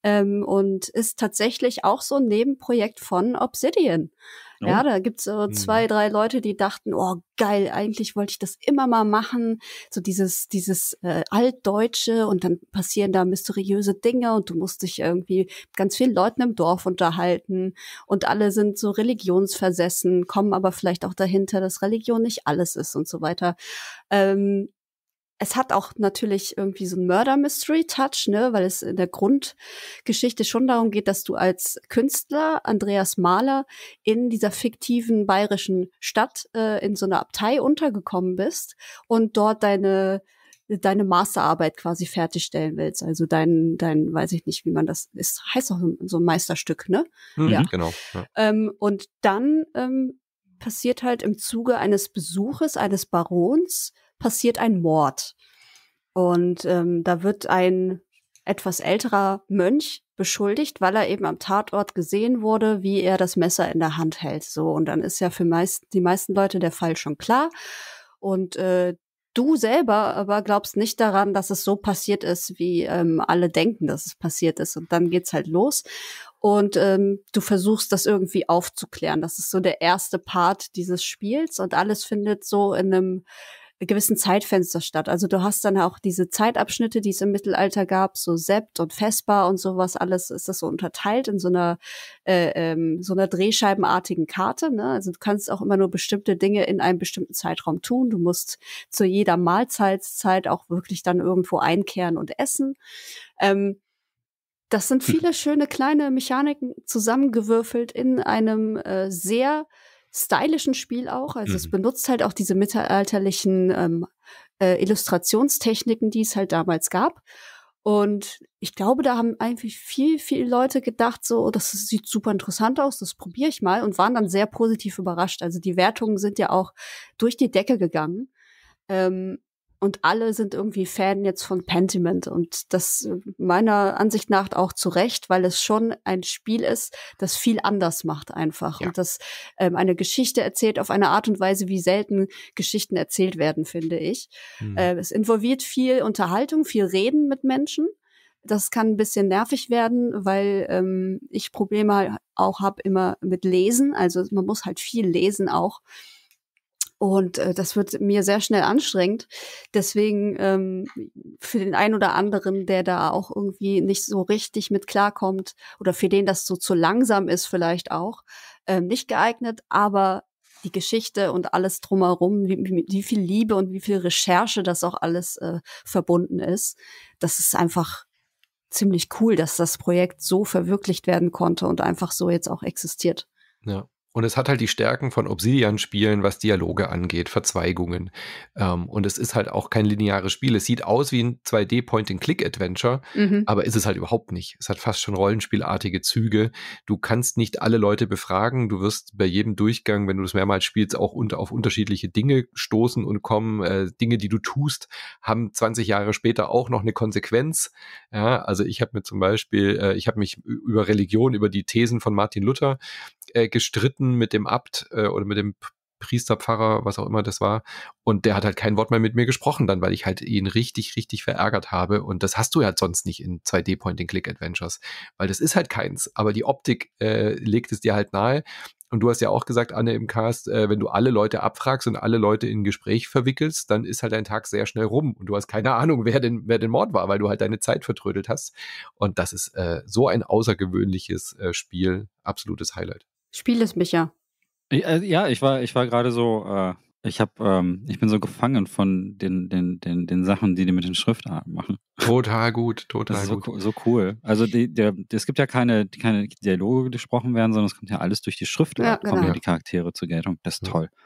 Ähm, und ist tatsächlich auch so ein Nebenprojekt von Obsidian. Ja, ne? da gibt's so zwei, mhm. drei Leute, die dachten, oh geil, eigentlich wollte ich das immer mal machen. So dieses, dieses äh, Altdeutsche und dann passieren da mysteriöse Dinge und du musst dich irgendwie ganz vielen Leuten im Dorf unterhalten und alle sind so religionsversessen, kommen aber vielleicht auch dahinter, dass Religion nicht alles ist und so weiter. Ähm, es hat auch natürlich irgendwie so einen Murder-Mystery-Touch, ne, weil es in der Grundgeschichte schon darum geht, dass du als Künstler, Andreas Mahler, in dieser fiktiven bayerischen Stadt äh, in so einer Abtei untergekommen bist und dort deine deine Masterarbeit quasi fertigstellen willst. Also dein, dein, weiß ich nicht, wie man das ist, heißt auch so ein Meisterstück, ne? Mhm, ja, genau. Ja. Ähm, und dann ähm, passiert halt im Zuge eines Besuches eines Barons passiert ein Mord. Und ähm, da wird ein etwas älterer Mönch beschuldigt, weil er eben am Tatort gesehen wurde, wie er das Messer in der Hand hält. So, und dann ist ja für meist, die meisten Leute der Fall schon klar. Und äh, du selber aber glaubst nicht daran, dass es so passiert ist, wie ähm, alle denken, dass es passiert ist. Und dann geht's halt los. Und ähm, du versuchst das irgendwie aufzuklären. Das ist so der erste Part dieses Spiels und alles findet so in einem gewissen Zeitfenster statt. Also du hast dann auch diese Zeitabschnitte, die es im Mittelalter gab, so Sept und Vespa und sowas alles, ist das so unterteilt in so einer äh, ähm, so einer Drehscheibenartigen Karte. Ne? Also du kannst auch immer nur bestimmte Dinge in einem bestimmten Zeitraum tun. Du musst zu jeder Mahlzeitszeit auch wirklich dann irgendwo einkehren und essen. Ähm, das sind hm. viele schöne kleine Mechaniken zusammengewürfelt in einem äh, sehr stylischen Spiel auch. Also mhm. es benutzt halt auch diese mittelalterlichen ähm, äh, Illustrationstechniken, die es halt damals gab. Und ich glaube, da haben eigentlich viel, viel Leute gedacht, so, oh, das sieht super interessant aus, das probiere ich mal und waren dann sehr positiv überrascht. Also die Wertungen sind ja auch durch die Decke gegangen. Ähm, und alle sind irgendwie Fan jetzt von Pentiment und das äh, meiner Ansicht nach auch zu Recht, weil es schon ein Spiel ist, das viel anders macht einfach ja. und das ähm, eine Geschichte erzählt auf eine Art und Weise, wie selten Geschichten erzählt werden, finde ich. Hm. Äh, es involviert viel Unterhaltung, viel Reden mit Menschen. Das kann ein bisschen nervig werden, weil ähm, ich Probleme auch habe immer mit Lesen. Also man muss halt viel lesen auch. Und äh, das wird mir sehr schnell anstrengend. Deswegen ähm, für den einen oder anderen, der da auch irgendwie nicht so richtig mit klarkommt oder für den das so zu langsam ist vielleicht auch, ähm, nicht geeignet. Aber die Geschichte und alles drumherum, wie, wie viel Liebe und wie viel Recherche das auch alles äh, verbunden ist, das ist einfach ziemlich cool, dass das Projekt so verwirklicht werden konnte und einfach so jetzt auch existiert. Ja. Und es hat halt die Stärken von Obsidian-Spielen, was Dialoge angeht, Verzweigungen. Ähm, und es ist halt auch kein lineares Spiel. Es sieht aus wie ein 2D-Point-and-Click-Adventure, mhm. aber ist es halt überhaupt nicht. Es hat fast schon rollenspielartige Züge. Du kannst nicht alle Leute befragen. Du wirst bei jedem Durchgang, wenn du das mehrmals spielst, auch unter, auf unterschiedliche Dinge stoßen und kommen. Äh, Dinge, die du tust, haben 20 Jahre später auch noch eine Konsequenz. Ja, also ich habe mir zum Beispiel, äh, ich habe mich über Religion, über die Thesen von Martin Luther äh, gestritten mit dem Abt äh, oder mit dem Priester, Pfarrer, was auch immer das war. Und der hat halt kein Wort mehr mit mir gesprochen dann, weil ich halt ihn richtig, richtig verärgert habe. Und das hast du ja sonst nicht in 2D Point-and-Click-Adventures, weil das ist halt keins. Aber die Optik äh, legt es dir halt nahe. Und du hast ja auch gesagt, Anne, im Cast, äh, wenn du alle Leute abfragst und alle Leute in ein Gespräch verwickelst, dann ist halt dein Tag sehr schnell rum und du hast keine Ahnung, wer den, wer denn Mord war, weil du halt deine Zeit vertrödelt hast. Und das ist äh, so ein außergewöhnliches äh, Spiel, absolutes Highlight. Spiel es, Micha. Äh, ja, ich war, ich war gerade so, äh, ich habe, ähm, ich bin so gefangen von den, den, den, den Sachen, die die mit den Schriftarten machen. Total gut, total so, gut. So, cool. Also die, der, es gibt ja keine, keine Dialoge, die gesprochen werden, sondern es kommt ja alles durch die Schriftart, ja, genau. kommen ja die Charaktere zur Geltung. Das ist toll. Ja.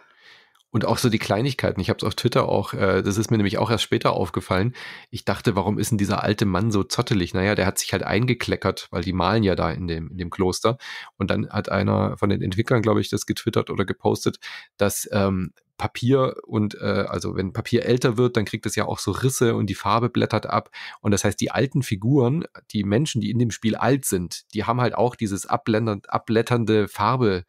Und auch so die Kleinigkeiten. Ich habe es auf Twitter auch, äh, das ist mir nämlich auch erst später aufgefallen. Ich dachte, warum ist denn dieser alte Mann so zottelig? Naja, der hat sich halt eingekleckert, weil die malen ja da in dem, in dem Kloster. Und dann hat einer von den Entwicklern, glaube ich, das getwittert oder gepostet, dass ähm, Papier und äh, also wenn Papier älter wird, dann kriegt es ja auch so Risse und die Farbe blättert ab. Und das heißt, die alten Figuren, die Menschen, die in dem Spiel alt sind, die haben halt auch dieses abblätternde Farbe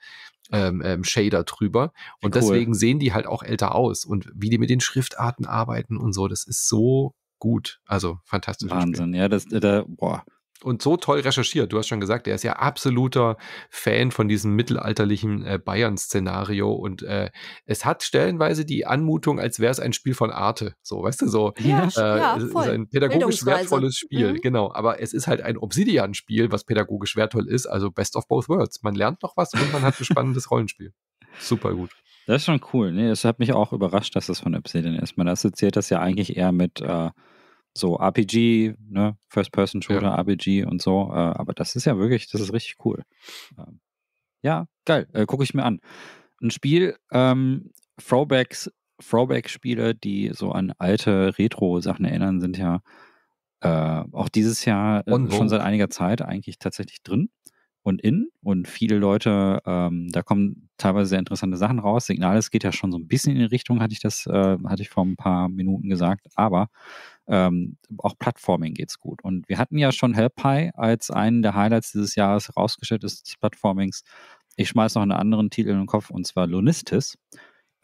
ähm, ähm, Shader drüber. Und cool. deswegen sehen die halt auch älter aus. Und wie die mit den Schriftarten arbeiten und so, das ist so gut. Also fantastisch. Wahnsinn, Spiel. ja, das, äh, da, boah, und so toll recherchiert. Du hast schon gesagt, er ist ja absoluter Fan von diesem mittelalterlichen äh, Bayern-Szenario und äh, es hat stellenweise die Anmutung, als wäre es ein Spiel von Arte. So, weißt du, so ja, äh, ja, es ist ein pädagogisch wertvolles Spiel, mhm. genau. Aber es ist halt ein Obsidian-Spiel, was pädagogisch wertvoll ist, also best of both worlds. Man lernt noch was und man hat ein spannendes Rollenspiel. Super gut. Das ist schon cool. Nee, das hat mich auch überrascht, dass das von Obsidian ist. Man assoziiert das ja eigentlich eher mit äh, so RPG, ne? First-Person-Shooter, ja. RPG und so. Äh, aber das ist ja wirklich, das ist richtig cool. Ähm, ja, geil, äh, gucke ich mir an. Ein Spiel, ähm, Throwbacks, Throwback-Spiele, die so an alte Retro-Sachen erinnern, sind ja äh, auch dieses Jahr äh, schon seit einiger Zeit eigentlich tatsächlich drin und in und viele Leute, ähm, da kommen teilweise sehr interessante Sachen raus. Signal, es geht ja schon so ein bisschen in die Richtung, hatte ich das, äh, hatte ich vor ein paar Minuten gesagt, aber ähm, auch Plattforming geht's gut. Und wir hatten ja schon HelpPy als einen der Highlights dieses Jahres herausgestellt ist des Plattformings. Ich schmeiß noch einen anderen Titel in den Kopf und zwar Lonistis.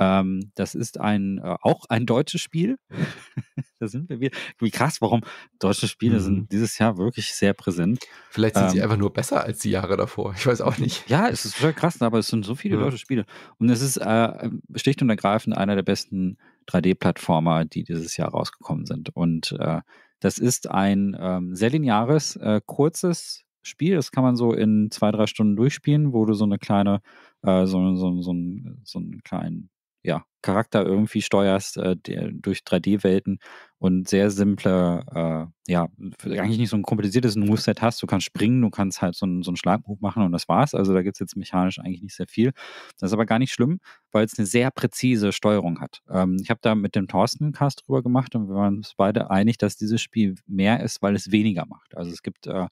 Ähm, das ist ein äh, auch ein deutsches Spiel. da sind wir wieder. Wie krass, warum deutsche Spiele mhm. sind dieses Jahr wirklich sehr präsent. Vielleicht sind ähm, sie einfach nur besser als die Jahre davor. Ich weiß auch nicht. Ja, es ist total krass, aber es sind so viele ja. deutsche Spiele. Und es ist äh, schlicht und ergreifend einer der besten 3D-Plattformer, die dieses Jahr rausgekommen sind. Und äh, das ist ein ähm, sehr lineares, äh, kurzes Spiel. Das kann man so in zwei, drei Stunden durchspielen, wo du so eine kleine, äh, so, so, so, so einen kleinen ja, Charakter irgendwie steuerst äh, durch 3D-Welten und sehr simple, äh, ja, eigentlich nicht so ein kompliziertes Moveset hast. Du kannst springen, du kannst halt so, ein, so einen Schlagmove machen und das war's. Also da gibt es jetzt mechanisch eigentlich nicht sehr viel. Das ist aber gar nicht schlimm, weil es eine sehr präzise Steuerung hat. Ähm, ich habe da mit dem Thorsten einen Cast drüber gemacht und wir waren uns beide einig, dass dieses Spiel mehr ist, weil es weniger macht. Also es gibt äh,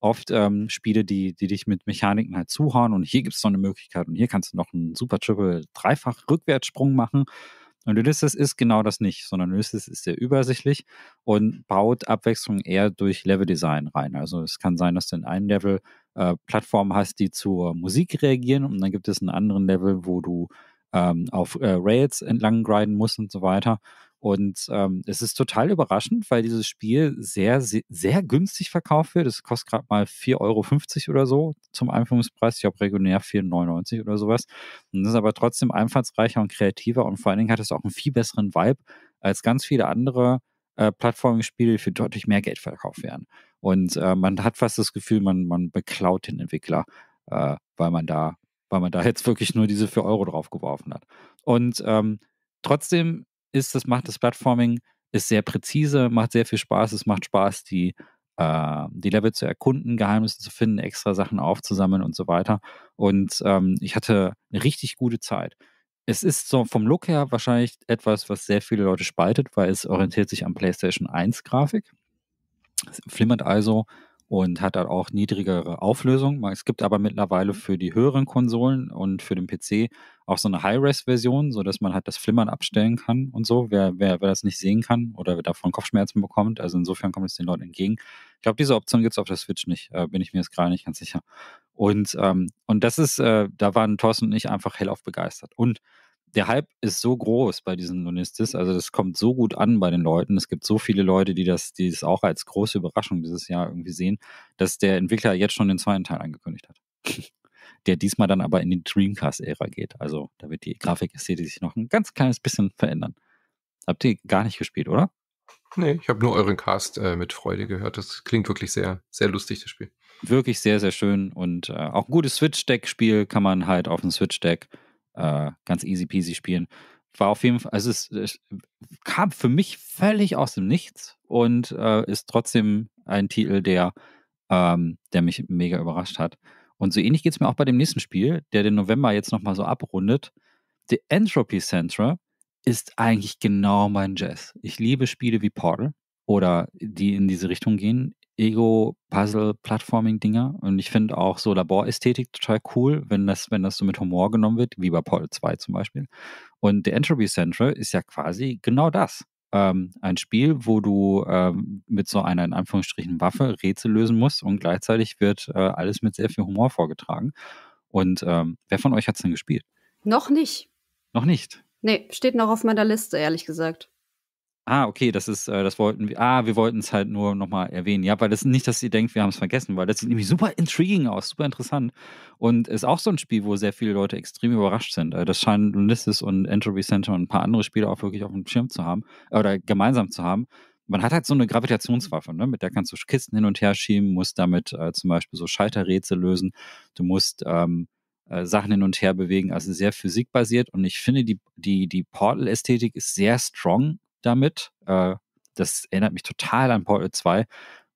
oft ähm, Spiele, die, die dich mit Mechaniken halt zuhauen und hier gibt es noch eine Möglichkeit und hier kannst du noch einen super Triple dreifach Rückwärtssprung machen. Und Ulysses ist genau das nicht, sondern Ulysses ist sehr übersichtlich und baut Abwechslung eher durch Leveldesign rein. Also es kann sein, dass du in einem Level äh, Plattformen hast, die zur Musik reagieren und dann gibt es einen anderen Level, wo du ähm, auf äh, Rails entlang grinden musst und so weiter. Und ähm, es ist total überraschend, weil dieses Spiel sehr, sehr, sehr günstig verkauft wird. Es kostet gerade mal 4,50 Euro oder so zum Einführungspreis. Ich glaube, regulär 4,99 oder sowas. Und ist aber trotzdem einfallsreicher und kreativer und vor allen Dingen hat es auch einen viel besseren Vibe als ganz viele andere äh, Plattformspiele, die für deutlich mehr Geld verkauft werden. Und äh, man hat fast das Gefühl, man, man beklaut den Entwickler, äh, weil man da, weil man da jetzt wirklich nur diese 4 Euro draufgeworfen hat. Und ähm, trotzdem ist, das macht das Platforming, ist sehr präzise, macht sehr viel Spaß. Es macht Spaß, die, äh, die Level zu erkunden, Geheimnisse zu finden, extra Sachen aufzusammeln und so weiter. Und ähm, ich hatte eine richtig gute Zeit. Es ist so vom Look her wahrscheinlich etwas, was sehr viele Leute spaltet, weil es orientiert sich am PlayStation 1 Grafik. Es flimmert also und hat halt auch niedrigere Auflösung. Es gibt aber mittlerweile mhm. für die höheren Konsolen und für den PC auch so eine High-Res-Version, sodass man halt das Flimmern abstellen kann und so, wer, wer, wer das nicht sehen kann oder davon Kopfschmerzen bekommt. Also insofern kommt es den Leuten entgegen. Ich glaube, diese Option gibt es auf der Switch nicht, äh, bin ich mir jetzt gerade nicht ganz sicher. Und, ähm, und das ist, äh, da waren Thorsten und ich einfach hellauf begeistert. Und der Hype ist so groß bei diesen Lunistis, also das kommt so gut an bei den Leuten. Es gibt so viele Leute, die das, die das auch als große Überraschung dieses Jahr irgendwie sehen, dass der Entwickler jetzt schon den zweiten Teil angekündigt hat der diesmal dann aber in die Dreamcast-Ära geht. Also da wird die Grafikästhetik sich noch ein ganz kleines bisschen verändern. Habt ihr gar nicht gespielt, oder? Nee, ich habe nur euren Cast äh, mit Freude gehört. Das klingt wirklich sehr, sehr lustig, das Spiel. Wirklich sehr, sehr schön und äh, auch ein gutes Switch-Deck-Spiel kann man halt auf dem Switch-Deck äh, ganz easy peasy spielen. War auf jeden Fall, also es, es kam für mich völlig aus dem Nichts und äh, ist trotzdem ein Titel, der, ähm, der mich mega überrascht hat. Und so ähnlich geht es mir auch bei dem nächsten Spiel, der den November jetzt nochmal so abrundet. The Entropy Center ist eigentlich genau mein Jazz. Ich liebe Spiele wie Portal oder die in diese Richtung gehen. Ego, Puzzle, Plattforming-Dinger. Und ich finde auch so Laborästhetik total cool, wenn das, wenn das so mit Humor genommen wird, wie bei Portal 2 zum Beispiel. Und The Entropy Center ist ja quasi genau das ähm, ein Spiel, wo du ähm, mit so einer in Anführungsstrichen Waffe Rätsel lösen musst und gleichzeitig wird äh, alles mit sehr viel Humor vorgetragen. Und ähm, wer von euch hat es denn gespielt? Noch nicht. Noch nicht? Nee, steht noch auf meiner Liste, ehrlich gesagt. Ah, okay, das ist, äh, das wollten wir, ah, wir wollten es halt nur nochmal erwähnen. Ja, weil das ist nicht, dass ihr denkt, wir haben es vergessen, weil das sieht nämlich super intriguing aus, super interessant. Und ist auch so ein Spiel, wo sehr viele Leute extrem überrascht sind. Äh, das scheinen Ulysses und Entropy Center und ein paar andere Spiele auch wirklich auf dem Schirm zu haben äh, oder gemeinsam zu haben. Man hat halt so eine Gravitationswaffe, ne? mit der kannst du Kisten hin und her schieben, musst damit äh, zum Beispiel so Schalterrätsel lösen. Du musst ähm, äh, Sachen hin und her bewegen, also sehr physikbasiert. Und ich finde, die, die, die Portal-Ästhetik ist sehr strong damit. Äh, das erinnert mich total an Portal 2,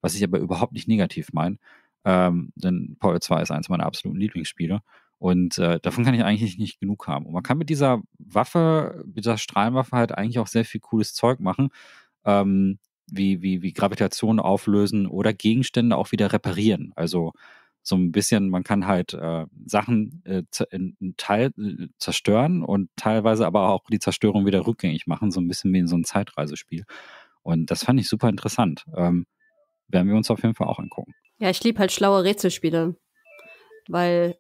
was ich aber überhaupt nicht negativ meine. Ähm, denn Portal 2 ist eines meiner absoluten Lieblingsspiele. Und äh, davon kann ich eigentlich nicht genug haben. Und man kann mit dieser Waffe, mit dieser Strahlenwaffe halt eigentlich auch sehr viel cooles Zeug machen. Ähm, wie, wie, wie Gravitation auflösen oder Gegenstände auch wieder reparieren. Also so ein bisschen, man kann halt äh, Sachen äh, in, in Teil äh, zerstören und teilweise aber auch die Zerstörung wieder rückgängig machen, so ein bisschen wie in so einem Zeitreisespiel. Und das fand ich super interessant. Ähm, werden wir uns auf jeden Fall auch angucken. Ja, ich liebe halt schlaue Rätselspiele, weil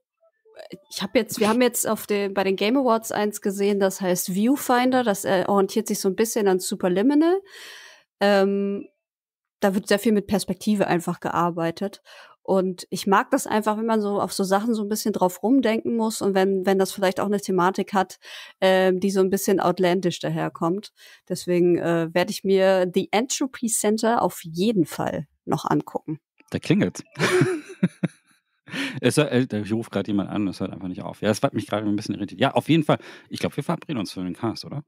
äh, ich habe jetzt, wir haben jetzt auf den, bei den Game Awards eins gesehen, das heißt Viewfinder, das äh, orientiert sich so ein bisschen an Superliminal. Ähm, da wird sehr viel mit Perspektive einfach gearbeitet. Und ich mag das einfach, wenn man so auf so Sachen so ein bisschen drauf rumdenken muss und wenn, wenn das vielleicht auch eine Thematik hat, äh, die so ein bisschen outlandish daherkommt. Deswegen äh, werde ich mir The Entropy Center auf jeden Fall noch angucken. Da klingelt. es, äh, ich rufe gerade jemand an, das hört einfach nicht auf. Ja, das hat mich gerade ein bisschen irritiert. Ja, auf jeden Fall. Ich glaube, wir verabreden uns für den Cast, oder?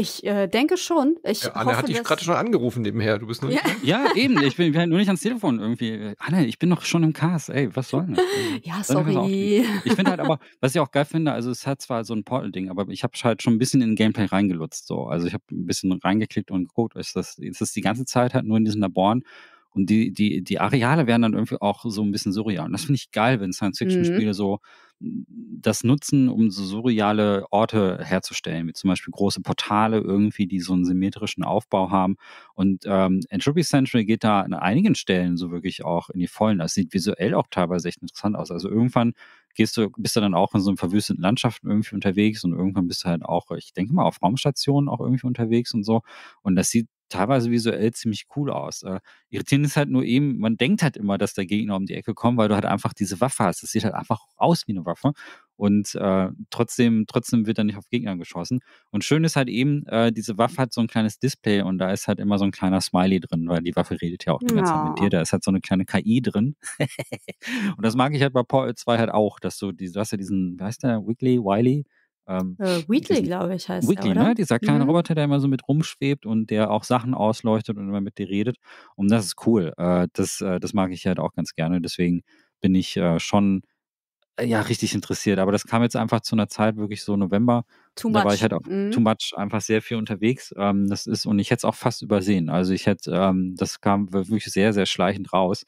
Ich äh, denke schon. Ich ja, Anne hoffe, hat dich gerade schon angerufen nebenher. Du bist nur ja. ja, eben. Ich bin, bin nur nicht ans Telefon irgendwie. Anne, ich bin noch schon im Cast. Ey, was soll das? ja, sorry. Ich finde halt aber, was ich auch geil finde, also es hat zwar so ein Portal-Ding, aber ich habe halt schon ein bisschen in Gameplay reingelutzt. So. Also ich habe ein bisschen reingeklickt und geguckt. Es ist, das, ist das die ganze Zeit halt nur in diesen Laboren. Und die, die, die Areale werden dann irgendwie auch so ein bisschen surreal. Und das finde ich geil, wenn mhm. Science-Fiction-Spiele mhm. so mm, das nutzen, um so surreale Orte herzustellen, wie zum Beispiel große Portale irgendwie, die so einen symmetrischen Aufbau haben. Und ähm, Entropy Central geht da an einigen Stellen so wirklich auch in die Vollen. Das sieht visuell auch teilweise echt interessant aus. Also irgendwann gehst du, bist du dann auch in so einer verwüsteten Landschaften irgendwie unterwegs und irgendwann bist du halt auch, ich denke mal, auf Raumstationen auch irgendwie unterwegs und so. Und das sieht teilweise visuell ziemlich cool aus. Äh, irritierend ist halt nur eben, man denkt halt immer, dass der Gegner um die Ecke kommt, weil du halt einfach diese Waffe hast. Das sieht halt einfach aus wie eine Waffe. Und äh, trotzdem, trotzdem wird er nicht auf Gegner geschossen. Und schön ist halt eben, äh, diese Waffe hat so ein kleines Display und da ist halt immer so ein kleiner Smiley drin, weil die Waffe redet ja auch die ja. ganze Zeit mit dir. Da ist halt so eine kleine KI drin. und das mag ich halt bei Paul 2 halt auch, dass du, die, du hast ja diesen, wie heißt der, Wiggly, Wiley? Ähm, äh, Wheatley, glaube ich, heißt Wheatley, er, ne? Dieser kleine mhm. Roboter, der immer so mit rumschwebt und der auch Sachen ausleuchtet und immer mit dir redet. Und das ist cool. Äh, das, äh, das mag ich halt auch ganz gerne. Deswegen bin ich äh, schon äh, ja, richtig interessiert. Aber das kam jetzt einfach zu einer Zeit, wirklich so November. Too much. Da war ich halt auch mhm. too much, einfach sehr viel unterwegs. Ähm, das ist, und ich hätte es auch fast übersehen. Also ich hätte, ähm, das kam wirklich sehr, sehr schleichend raus.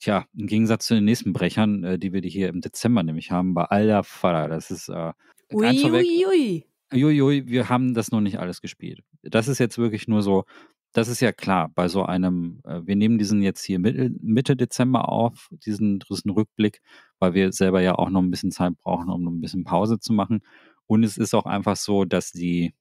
Tja, im Gegensatz zu den nächsten Brechern, äh, die wir hier im Dezember nämlich haben, bei Alda Vater, das ist, äh, ui, vorweg, ui, ui. Ui, ui, wir haben das noch nicht alles gespielt. Das ist jetzt wirklich nur so, das ist ja klar, bei so einem, äh, wir nehmen diesen jetzt hier Mitte, Mitte Dezember auf, diesen, diesen Rückblick, weil wir selber ja auch noch ein bisschen Zeit brauchen, um noch ein bisschen Pause zu machen. Und es ist auch einfach so, dass die,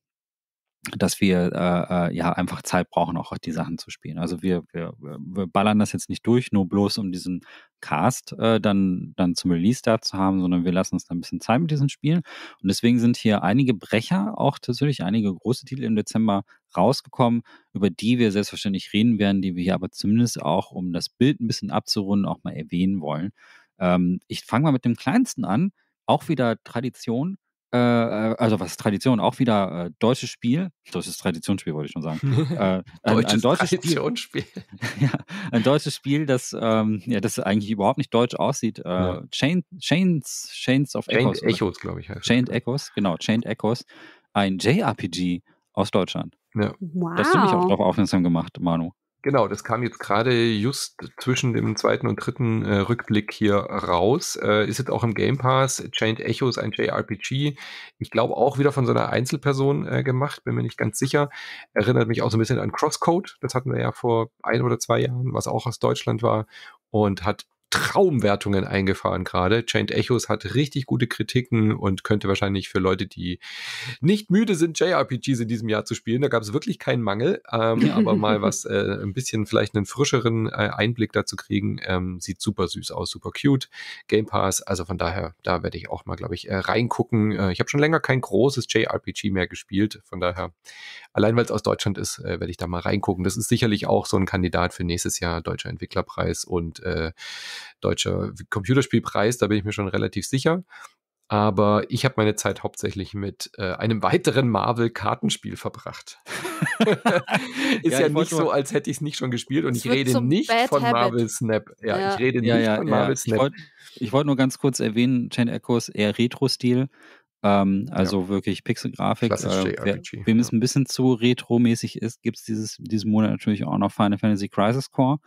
dass wir äh, äh, ja einfach Zeit brauchen, auch die Sachen zu spielen. Also wir, wir, wir ballern das jetzt nicht durch, nur bloß um diesen Cast äh, dann, dann zum Release da zu haben, sondern wir lassen uns da ein bisschen Zeit mit diesen Spielen. Und deswegen sind hier einige Brecher, auch tatsächlich einige große Titel im Dezember rausgekommen, über die wir selbstverständlich reden werden, die wir hier aber zumindest auch, um das Bild ein bisschen abzurunden, auch mal erwähnen wollen. Ähm, ich fange mal mit dem kleinsten an, auch wieder Tradition. Äh, äh, also was Tradition, auch wieder äh, deutsches Spiel, deutsches Traditionsspiel wollte ich schon sagen. äh, deutsches ein, deutsches Traditionsspiel. ja, ein deutsches Spiel, das, ähm, ja, das eigentlich überhaupt nicht deutsch aussieht. Äh, ja. Chain, Chains, Chains of Chained Echoes. Echoes, glaube ich. Heißt Chained Echoes, genau, Chained Echoes. Ein JRPG aus Deutschland. Ja. Wow. Das hast du mich auch darauf aufmerksam gemacht, Manu. Genau, das kam jetzt gerade just zwischen dem zweiten und dritten äh, Rückblick hier raus. Äh, ist jetzt auch im Game Pass. Chained Echoes, ein JRPG. Ich glaube auch wieder von so einer Einzelperson äh, gemacht, bin mir nicht ganz sicher. Erinnert mich auch so ein bisschen an Crosscode. Das hatten wir ja vor ein oder zwei Jahren, was auch aus Deutschland war. Und hat Traumwertungen eingefahren gerade. Chained Echoes hat richtig gute Kritiken und könnte wahrscheinlich für Leute, die nicht müde sind, JRPGs in diesem Jahr zu spielen, da gab es wirklich keinen Mangel, ähm, aber mal was, äh, ein bisschen vielleicht einen frischeren äh, Einblick dazu kriegen, ähm, sieht super süß aus, super cute. Game Pass, also von daher, da werde ich auch mal, glaube ich, äh, reingucken. Äh, ich habe schon länger kein großes JRPG mehr gespielt, von daher allein weil es aus Deutschland ist, äh, werde ich da mal reingucken. Das ist sicherlich auch so ein Kandidat für nächstes Jahr Deutscher Entwicklerpreis und äh, Deutscher Computerspielpreis, da bin ich mir schon relativ sicher. Aber ich habe meine Zeit hauptsächlich mit äh, einem weiteren Marvel-Kartenspiel verbracht. ist ja, ja nicht so, als hätte ich es nicht schon gespielt und ich rede, so nicht ja, ja. ich rede nicht von Marvel Snap. Ja, ich rede nicht von Marvel Snap. Ich wollte wollt nur ganz kurz erwähnen, Chain Echoes eher Retro-Stil. Ähm, also ja. wirklich Pixelgrafik. Äh, wer, wem ja. es ein bisschen zu retro-mäßig ist, gibt es diesen Monat natürlich auch noch Final Fantasy Crisis Core.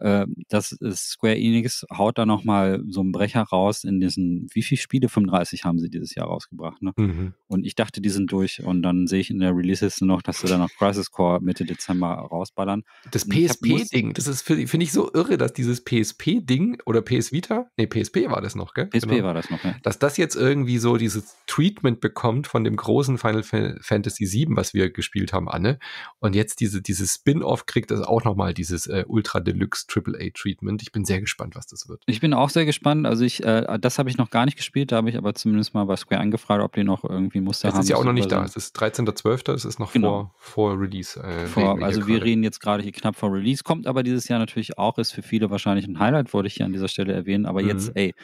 Äh, das ist Square Enix haut da nochmal so einen Brecher raus in diesen, wie viele Spiele? 35 haben sie dieses Jahr rausgebracht, ne? Mhm. Und ich dachte, die sind durch und dann sehe ich in der Release-Liste noch, dass sie dann noch Crisis Core Mitte Dezember rausballern. Das PSP-Ding, das ist, finde ich, so irre, dass dieses PSP-Ding oder PS Vita, nee, PSP war das noch, gell? PSP genau. war das noch, ja. Dass das jetzt irgendwie so dieses Treatment bekommt von dem großen Final Fantasy VII, was wir gespielt haben, Anne. Und jetzt diese, dieses Spin-off kriegt das auch nochmal dieses äh, Ultra Deluxe AAA-Treatment. Ich bin sehr gespannt, was das wird. Ich bin auch sehr gespannt. Also ich, äh, das habe ich noch gar nicht gespielt, da habe ich aber zumindest mal bei Square angefragt, ob die noch irgendwie Muster das haben. Das ist ja auch noch nicht da. Es ist 13.12., es ist noch genau. vor, vor Release. Äh, vor, also wir reden jetzt gerade hier knapp vor Release, kommt aber dieses Jahr natürlich auch, ist für viele wahrscheinlich ein Highlight, wollte ich hier an dieser Stelle erwähnen, aber mhm. jetzt, ey,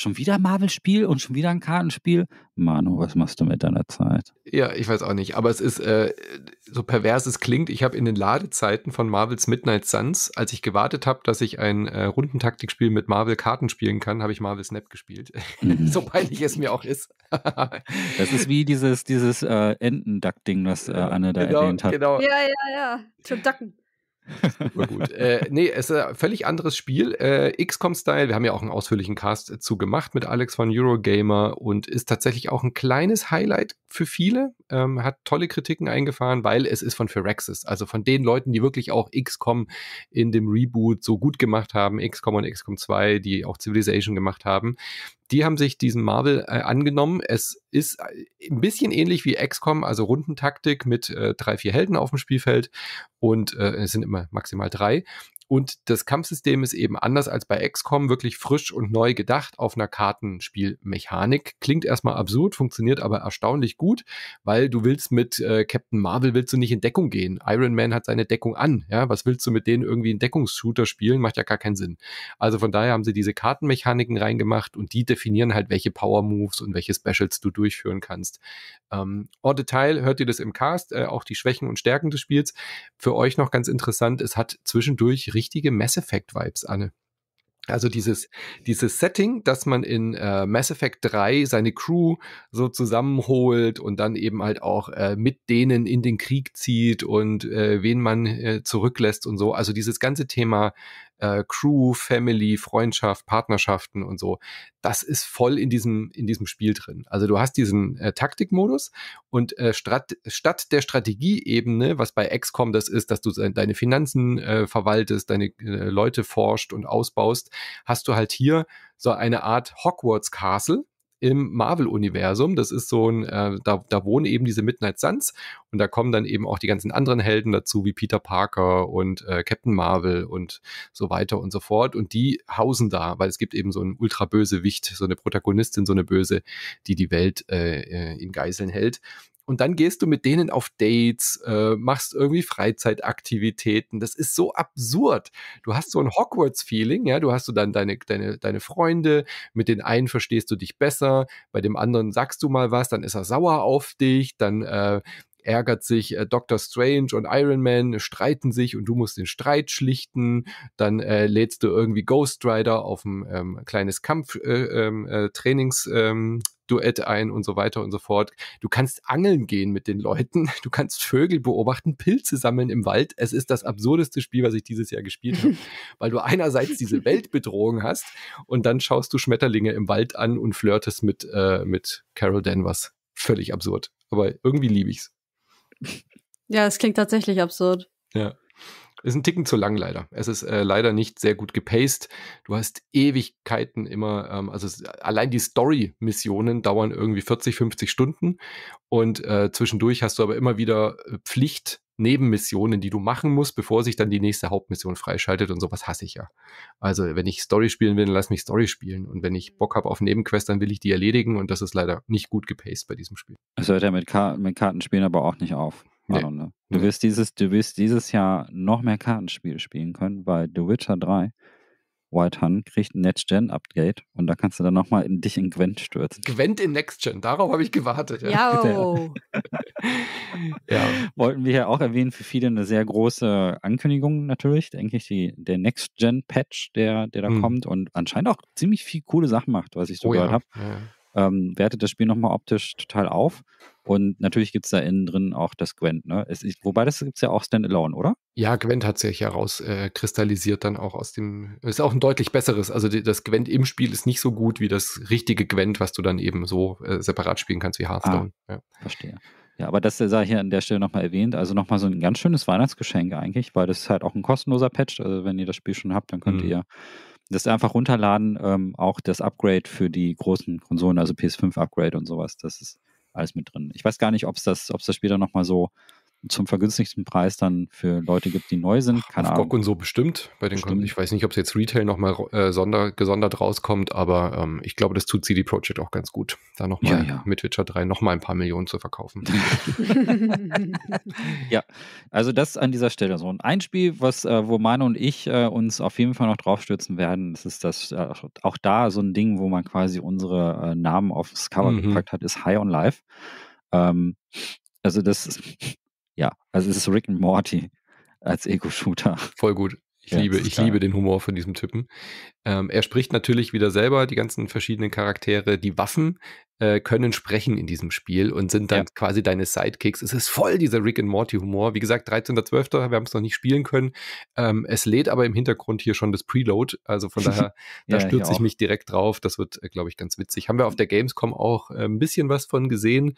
Schon wieder Marvel-Spiel und schon wieder ein Kartenspiel? Manu, was machst du mit deiner Zeit? Ja, ich weiß auch nicht. Aber es ist, äh, so pervers es klingt, ich habe in den Ladezeiten von Marvels Midnight Suns, als ich gewartet habe, dass ich ein äh, Rundentaktikspiel mit Marvel-Karten spielen kann, habe ich Marvel Snap gespielt. Mhm. so peinlich es mir auch ist. das ist wie dieses, dieses äh, Entenduck-Ding, was äh, Anne da genau, erwähnt hat. Genau. Ja, ja, ja. Zum Ducken. Super gut. äh, nee, es ist ein völlig anderes Spiel. Äh, XCOM-Style. Wir haben ja auch einen ausführlichen Cast äh, zu gemacht mit Alex von Eurogamer und ist tatsächlich auch ein kleines Highlight für viele. Ähm, hat tolle Kritiken eingefahren, weil es ist von Phyrexis, also von den Leuten, die wirklich auch XCOM in dem Reboot so gut gemacht haben, XCOM und XCOM 2, die auch Civilization gemacht haben die haben sich diesen Marvel äh, angenommen. Es ist äh, ein bisschen ähnlich wie XCOM, also Rundentaktik mit äh, drei, vier Helden auf dem Spielfeld und äh, es sind immer maximal drei. Und das Kampfsystem ist eben anders als bei XCOM wirklich frisch und neu gedacht auf einer Kartenspielmechanik. Klingt erstmal absurd, funktioniert aber erstaunlich gut, weil du willst mit äh, Captain Marvel willst du nicht in Deckung gehen. Iron Man hat seine Deckung an. Ja, was willst du mit denen irgendwie in Deckungsshooter spielen? Macht ja gar keinen Sinn. Also von daher haben sie diese Kartenmechaniken reingemacht und die definieren halt, welche Power Moves und welche Specials du durchführen kannst. Ähm, Au Detail hört ihr das im Cast, äh, auch die Schwächen und Stärken des Spiels. Für euch noch ganz interessant, es hat zwischendurch richtige Mass Effect Vibes, Anne. Also dieses, dieses Setting, dass man in äh, Mass Effect 3 seine Crew so zusammenholt und dann eben halt auch äh, mit denen in den Krieg zieht und äh, wen man äh, zurücklässt und so. Also dieses ganze Thema äh, Crew, Family, Freundschaft, Partnerschaften und so. Das ist voll in diesem, in diesem Spiel drin. Also du hast diesen äh, Taktikmodus und äh, Strat statt der Strategieebene, was bei XCOM das ist, dass du deine Finanzen äh, verwaltest, deine äh, Leute forscht und ausbaust, hast du halt hier so eine Art Hogwarts Castle, im Marvel-Universum. Das ist so ein, äh, da, da wohnen eben diese Midnight Suns und da kommen dann eben auch die ganzen anderen Helden dazu, wie Peter Parker und äh, Captain Marvel und so weiter und so fort. Und die hausen da, weil es gibt eben so ein ultra böse Wicht, so eine Protagonistin, so eine Böse, die die Welt äh, äh in Geiseln hält. Und dann gehst du mit denen auf Dates, äh, machst irgendwie Freizeitaktivitäten. Das ist so absurd. Du hast so ein Hogwarts-Feeling, ja. Du hast so dann deine, deine, deine Freunde, mit den einen verstehst du dich besser, bei dem anderen sagst du mal was, dann ist er sauer auf dich, dann äh, ärgert sich äh, Doctor Strange und Iron Man, streiten sich und du musst den Streit schlichten. Dann äh, lädst du irgendwie Ghost Rider auf ein ähm, kleines Kampf-Trainings-Duett äh, ähm, äh ähm, ein und so weiter und so fort. Du kannst angeln gehen mit den Leuten, du kannst Vögel beobachten, Pilze sammeln im Wald. Es ist das absurdeste Spiel, was ich dieses Jahr gespielt habe, weil du einerseits diese Weltbedrohung hast und dann schaust du Schmetterlinge im Wald an und flirtest mit, äh, mit Carol Danvers. Völlig absurd, aber irgendwie liebe ich es. Ja, es klingt tatsächlich absurd. Ja. Ist ein Ticken zu lang leider. Es ist äh, leider nicht sehr gut gepaced. Du hast Ewigkeiten immer, ähm, also es, allein die Story-Missionen dauern irgendwie 40, 50 Stunden und äh, zwischendurch hast du aber immer wieder äh, Pflicht. Nebenmissionen, die du machen musst, bevor sich dann die nächste Hauptmission freischaltet und sowas hasse ich ja. Also wenn ich Story spielen will, lass mich Story spielen und wenn ich Bock habe auf Nebenquests, dann will ich die erledigen und das ist leider nicht gut gepaced bei diesem Spiel. Es hört ja mit, Kar mit Kartenspielen aber auch nicht auf nee. Du, nee. wirst dieses, du wirst dieses Jahr noch mehr Kartenspiele spielen können, weil The Witcher 3 White Hunt kriegt ein Next-Gen-Update und da kannst du dann nochmal in dich in Gwent stürzen. Gwent in Next-Gen, darauf habe ich gewartet. Ja. ja. ja. Wollten wir ja auch erwähnen, für viele eine sehr große Ankündigung natürlich, denke ich, die, der Next-Gen-Patch, der, der da hm. kommt und anscheinend auch ziemlich viel coole Sachen macht, was ich so oh, gehört ja. habe. Ja ähm, wertet das Spiel nochmal optisch total auf. Und natürlich gibt es da innen drin auch das Gwent. Ne? Es, ich, wobei das gibt es ja auch Standalone, oder? Ja, Gwent hat sich herauskristallisiert äh, dann auch aus dem. Ist auch ein deutlich besseres. Also die, das Gwent im Spiel ist nicht so gut wie das richtige Gwent, was du dann eben so äh, separat spielen kannst wie ah, Hearthstone. Ah, ja. Verstehe. Ja, aber das äh, sei hier an der Stelle nochmal erwähnt. Also nochmal so ein ganz schönes Weihnachtsgeschenk eigentlich, weil das ist halt auch ein kostenloser Patch. Also wenn ihr das Spiel schon habt, dann könnt mhm. ihr das einfach runterladen, ähm, auch das Upgrade für die großen Konsolen, also PS5-Upgrade und sowas, das ist alles mit drin. Ich weiß gar nicht, ob es das, ob's das später nochmal so zum vergünstigten Preis dann für Leute gibt, die neu sind. Keine Auf Ahnung. GOG und so bestimmt bei den bestimmt. Ich weiß nicht, ob es jetzt Retail nochmal äh, gesondert rauskommt, aber ähm, ich glaube, das tut CD Projekt auch ganz gut, da nochmal ja, ja. mit Witcher 3 nochmal ein paar Millionen zu verkaufen. ja, also das an dieser Stelle so. Und ein Spiel, was, äh, wo Manu und ich äh, uns auf jeden Fall noch draufstürzen werden, das ist das äh, auch da so ein Ding, wo man quasi unsere äh, Namen aufs Cover mhm. gepackt hat, ist High on Life. Ähm, also das ist ja, also es ist Rick and Morty als Ego-Shooter. Voll gut. Ich, ja, liebe, ich liebe den Humor von diesem Typen. Ähm, er spricht natürlich wieder selber die ganzen verschiedenen Charaktere. Die Waffen äh, können sprechen in diesem Spiel und sind dann ja. quasi deine Sidekicks. Es ist voll dieser Rick and Morty Humor. Wie gesagt, 13.12. Wir haben es noch nicht spielen können. Ähm, es lädt aber im Hintergrund hier schon das Preload. Also von daher, da ja, stürze ich auch. mich direkt drauf. Das wird, äh, glaube ich, ganz witzig. Haben wir auf der Gamescom auch äh, ein bisschen was von gesehen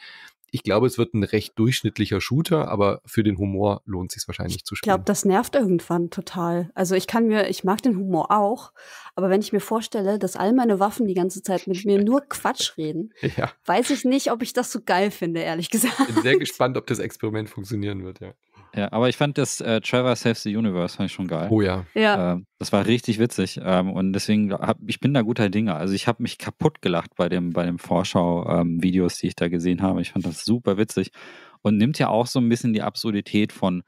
ich glaube, es wird ein recht durchschnittlicher Shooter, aber für den Humor lohnt es sich wahrscheinlich zu spielen. Ich glaube, das nervt irgendwann total. Also ich kann mir, ich mag den Humor auch, aber wenn ich mir vorstelle, dass all meine Waffen die ganze Zeit mit mir nur Quatsch reden, ja. weiß ich nicht, ob ich das so geil finde, ehrlich gesagt. Ich bin sehr gespannt, ob das Experiment funktionieren wird, ja. Ja, aber ich fand das äh, Trevor Saves the Universe fand ich schon geil. Oh ja. ja. Ähm, das war richtig witzig ähm, und deswegen hab, ich bin da guter Dinge. Also ich habe mich kaputt gelacht bei dem bei dem Vorschau-Videos, ähm, die ich da gesehen habe. Ich fand das super witzig und nimmt ja auch so ein bisschen die Absurdität von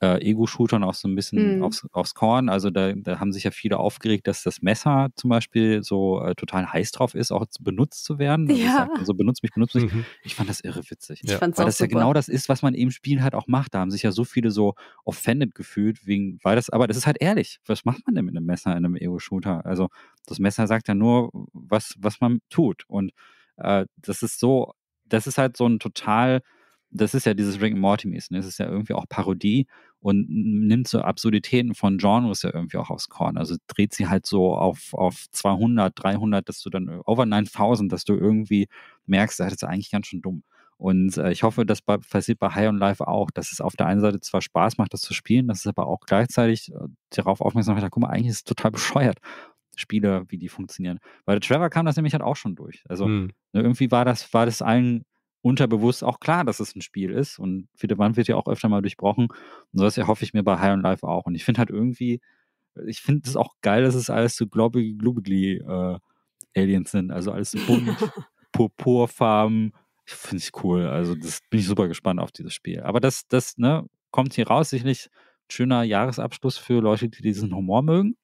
äh, Ego-Shootern auch so ein bisschen mhm. aufs, aufs, Korn. Also da, da, haben sich ja viele aufgeregt, dass das Messer zum Beispiel so äh, total heiß drauf ist, auch benutzt zu werden. Also ja. So also benutzt mich, benutzt mich. Mhm. Ich fand das irre witzig. Ich ja. fand's weil auch das super. ja genau das ist, was man eben Spiel halt auch macht. Da haben sich ja so viele so offended gefühlt, wegen, weil das, aber das ist halt ehrlich. Was macht man denn mit einem Messer in einem Ego-Shooter? Also das Messer sagt ja nur, was, was man tut. Und äh, das ist so, das ist halt so ein total das ist ja dieses Rick and Morty mäßig. Ne? Das ist ja irgendwie auch Parodie und nimmt so Absurditäten von Genres ja irgendwie auch aufs Korn. Also dreht sie halt so auf, auf 200, 300, dass du dann over 9000, dass du irgendwie merkst, das ist eigentlich ganz schön dumm. Und äh, ich hoffe, das bei, passiert bei High on Life auch, dass es auf der einen Seite zwar Spaß macht, das zu spielen, dass es aber auch gleichzeitig äh, darauf aufmerksam macht, guck mal, eigentlich ist es total bescheuert, Spiele, wie die funktionieren. Weil Trevor kam das nämlich halt auch schon durch. Also hm. ne, irgendwie war das, war das allen unterbewusst auch klar, dass es ein Spiel ist. Und Philipp Wand wird ja auch öfter mal durchbrochen. Und sowas erhoffe ich mir bei High on Life auch. Und ich finde halt irgendwie, ich finde es auch geil, dass es alles so globby, globby äh, Aliens sind. Also alles bunt, purpurfarben. finde ich cool. Also das bin ich super gespannt auf dieses Spiel. Aber das, das, ne, kommt hier raus. Sicherlich ein schöner Jahresabschluss für Leute, die diesen Humor mögen